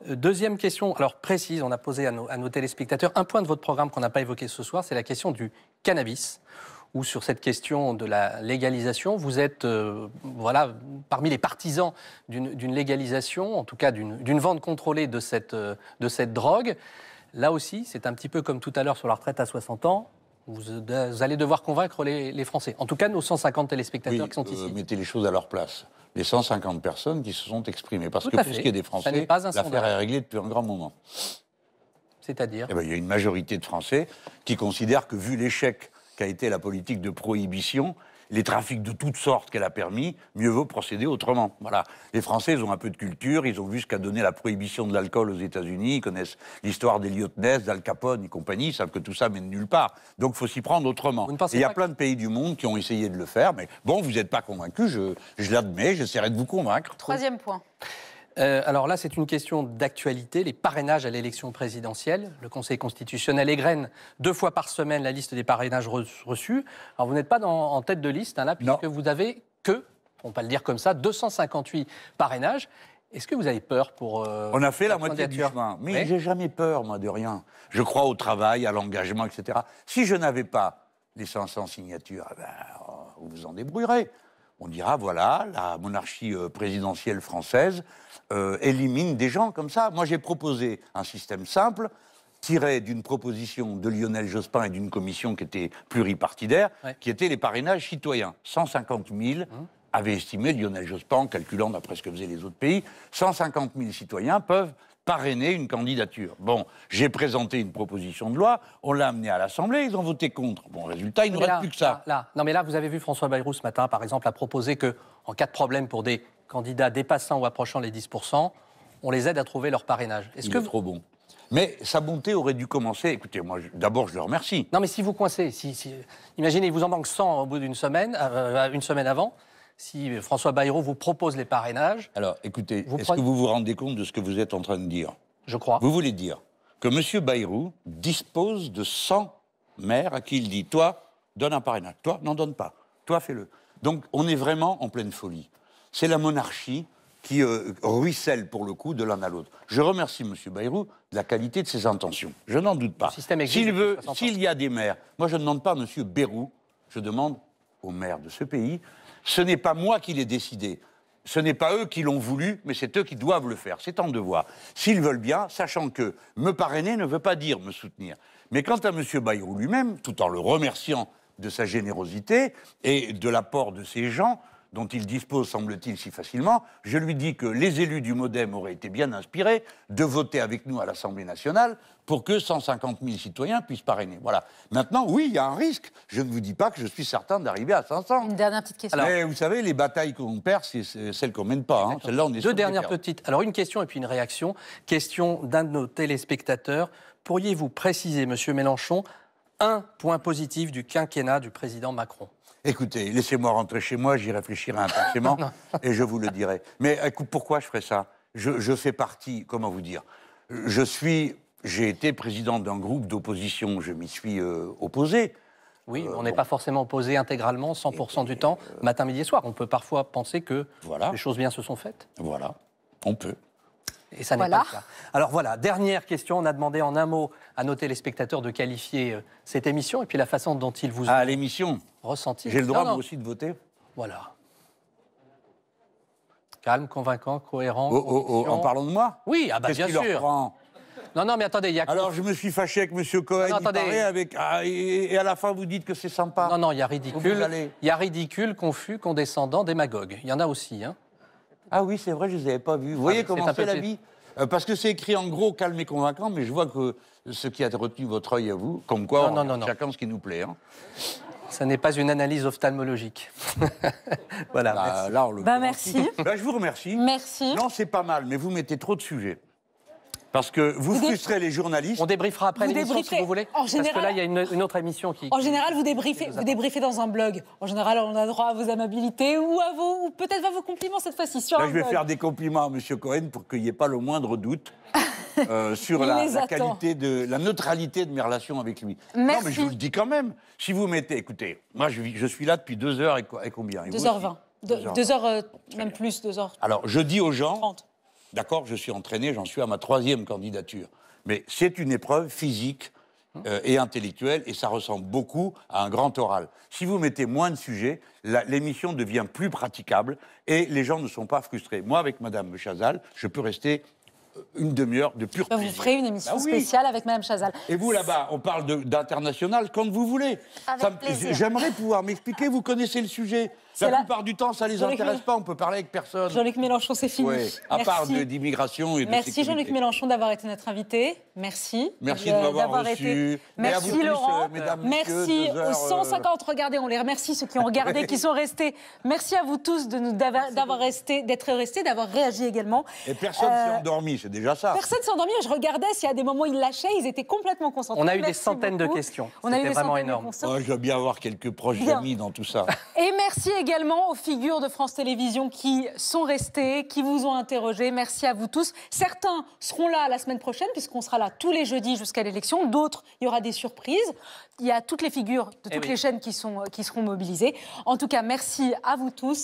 Euh, deuxième question, alors précise, on a posé à nos, à nos téléspectateurs un point de votre programme qu'on n'a pas évoqué ce soir, c'est la question du cannabis ou sur cette question de la légalisation. Vous êtes euh, voilà, parmi les partisans d'une légalisation, en tout cas d'une vente contrôlée de cette, euh, de cette drogue. Là aussi, c'est un petit peu comme tout à l'heure sur la retraite à 60 ans. Vous, allez devoir convaincre les, Français, en tout cas nos 150 téléspectateurs qui sont euh, ici. mettez les choses à leur place. Les 150 personnes qui se sont exprimées. Parce que pour ce qui est des Français, l'affaire est réglée depuis un grand moment. C'est-à-dire eh ben, Il y a une majorité de Français qui considèrent que, vu l'échec qu'a été la politique de prohibition, les trafics de toutes sortes qu'elle a permis, mieux vaut procéder autrement. Voilà. Les Français, ils ont un peu de culture, ils ont vu ce qu'a donné la prohibition de l'alcool aux États-Unis, ils connaissent l'histoire des Ness, d'Al Capone et compagnie, ils savent que tout ça mène nulle part. Donc il faut s'y prendre autrement. Il y a plein de pays du monde qui ont essayé de le faire, mais bon, vous n'êtes pas convaincu je, je l'admets, j'essaierai de vous convaincre. Troisième point. Euh, alors là, c'est une question d'actualité, les parrainages à l'élection présidentielle. Le Conseil constitutionnel égrène deux fois par semaine la liste des parrainages reçus. Alors vous n'êtes pas dans, en tête de liste, hein, là, puisque vous avez que, on va le dire comme ça, 258 parrainages. Est-ce que vous avez peur pour... Euh, on a fait la moitié du chemin, mais je j'ai jamais peur, moi, de rien. Je crois au travail, à l'engagement, etc. Si je n'avais pas les 500 signatures, eh ben, oh, vous vous en débrouillerez on dira voilà, la monarchie euh, présidentielle française euh, élimine des gens comme ça. Moi, j'ai proposé un système simple tiré d'une proposition de Lionel Jospin et d'une commission qui était pluripartidaire, qui était les parrainages citoyens. 150 000 avait estimé Lionel Jospin, en calculant d'après ce que faisaient les autres pays, 150 000 citoyens peuvent parrainer une candidature. Bon, j'ai présenté une proposition de loi, on l'a amenée à l'Assemblée, ils ont voté contre. Bon, résultat, il ne reste plus que ça. Non, mais là, vous avez vu François Bayrou ce matin, par exemple, a proposé que, en cas de problème pour des candidats dépassant ou approchant les 10%, on les aide à trouver leur parrainage. Est-ce que est trop bon. Mais sa bonté aurait dû commencer. Écoutez, moi, d'abord, je le remercie. Non, mais si vous coincez, si, imaginez, il vous en manque 100 au bout d'une semaine, euh, une semaine avant si François Bayrou vous propose les parrainages. Alors, écoutez, est-ce que vous vous rendez compte de ce que vous êtes en train de dire Je crois. Vous voulez dire que M. Bayrou dispose de 100 maires à qui il dit Toi, donne un parrainage. Toi, n'en donne pas. Toi, fais-le. Donc, on est vraiment en pleine folie. C'est la monarchie qui euh, ruisselle pour le coup de l'un à l'autre. Je remercie M. Bayrou de la qualité de ses intentions. Je n'en doute pas. S'il veut, s'il y a des maires, moi je ne demande pas à M. Bayrou, je demande aux maires de ce pays ce n'est pas moi qui l'ai décidé. Ce n'est pas eux qui l'ont voulu, mais c'est eux qui doivent le faire. C'est en devoir. S'ils veulent bien, sachant que me parrainer ne veut pas dire me soutenir. Mais quant à M. Bayrou lui-même, tout en le remerciant de sa générosité et de l'apport de ses gens, dont il dispose, semble-t-il, si facilement, je lui dis que les élus du Modem auraient été bien inspirés de voter avec nous à l'Assemblée nationale pour que 150 000 citoyens puissent parrainer. Voilà. Maintenant, oui, il y a un risque. Je ne vous dis pas que je suis certain d'arriver à 500. Une dernière petite question. vous savez, les batailles qu'on perd, c'est celles qu'on mène pas. Hein. Celles-là, Deux dernières petites. Alors, une question et puis une réaction. Question d'un de nos téléspectateurs. Pourriez-vous préciser, Monsieur Mélenchon, un point positif du quinquennat du président Macron Écoutez, laissez-moi rentrer chez moi, j'y réfléchirai intensément et je vous le dirai. Mais euh, écoute, pourquoi je ferai ça je, fais partie, comment vous dire Je suis j'ai été président d'un groupe d'opposition, je m'y suis euh, opposé. Oui, euh, on n'est pas forcément opposé intégralement, 100% du temps, matin, midi et soir. On peut parfois penser que les choses bien se sont faites. Voilà, on peut. Et ça n'est pas Alors voilà, dernière question. On a demandé en un mot à nos téléspectateurs de qualifier euh, cette émission et puis la façon dont ils vous ah, ont. l'émission Ressenti. J'ai le droit, moi aussi, de voter Voilà. Calme, convaincant, cohérent. Oh, oh, oh, en parlant de moi Oui, ah bah, bien sûr. Non, non, mais attendez, il y a. Alors, je me suis fâché avec M. Cohen, avec. Ah, et, et, à la fin, vous dites que c'est sympa. Non, non, il y a ridicule. Il y a ridicule, confus, condescendant, démagogue. Il y en a aussi, hein. Ah oui, c'est vrai, je ne les avais pas vus. Vous voyez ah, comment c'est la vie euh, parce que c'est écrit en gros, calme et convaincant, mais je vois que ce qui a retenu votre œil à vous, comme quoi, on chacun ce qui nous plaît. Hein. Ça n'est pas une analyse ophtalmologique. voilà. Là, merci. on le bah, merci. Bah, bah, je vous remercie. Merci. Non, c'est pas mal, mais vous mettez trop de sujets. Parce que vous, frustrez les journalistes. On débriefera après l'émission si vous voulez. parce que là, il y a une, autre émission qui. En général, vous débriefez, vous débriefez dans un blog. En général, on a droit à vos amabilités ou à vos, peut-être à vos compliments cette fois-ci sur là, Je vais faire des compliments à Monsieur Cohen pour qu'il n'y ait pas le moindre doute. Euh, sur la, qualité de la neutralité de mes relations avec lui. Non, mais je vous le dis quand même. Si vous mettez, écoutez, moi je, je suis là depuis deux heures et, combien 2h20. 2 Deux, heures, euh, même plus, deux heures. Alors, je dis aux gens, D'accord, je suis entraîné, j'en suis à ma troisième candidature. Mais c'est une épreuve physique euh, et intellectuelle, et ça ressemble beaucoup à un grand oral. Si vous mettez moins de sujets, l'émission devient plus praticable et les gens ne sont pas frustrés. Moi, avec Madame Chazal, je peux rester euh, une demi-heure de pur bah, Vous ferez une émission bah spéciale avec Madame Chazal. Et vous, là-bas, on parle d'international quand vous voulez. J'aimerais pouvoir m'expliquer, vous connaissez le sujet. La, plupart du temps, ça ne les intéresse pas, on peut parler avec personne. Jean-Luc Mélenchon, c'est fini. À part d'immigration et de Merci Jean-Luc Mélenchon d'avoir été notre invité. Merci. Merci de, m'avoir reçu. Merci Laurent. Euh, merci aux 150 euh, regardez, on les remercie ceux qui ont regardé, qui sont restés. Merci à vous tous de nous d'avoir resté, d'être restés, d'avoir réagi également. Et personne ne s'est euh, endormi, c'est déjà ça. Personne s'est endormi. Je regardais s'il y a des moments ils lâchaient, ils étaient complètement concentrés. On a eu des centaines de questions. On a vraiment énorme. Oh, je dois bien avoir quelques proches amis dans tout ça. Et merci également également aux figures de France Télévisions qui sont restées, qui vous ont interrogé. Merci à vous tous. Certains seront là la semaine prochaine, puisqu'on sera là tous les jeudis jusqu'à l'élection. D'autres, il y aura des surprises. Il y a toutes les figures de eh toutes les chaînes qui, sont, euh, qui seront mobilisées. En tout cas, merci à vous tous.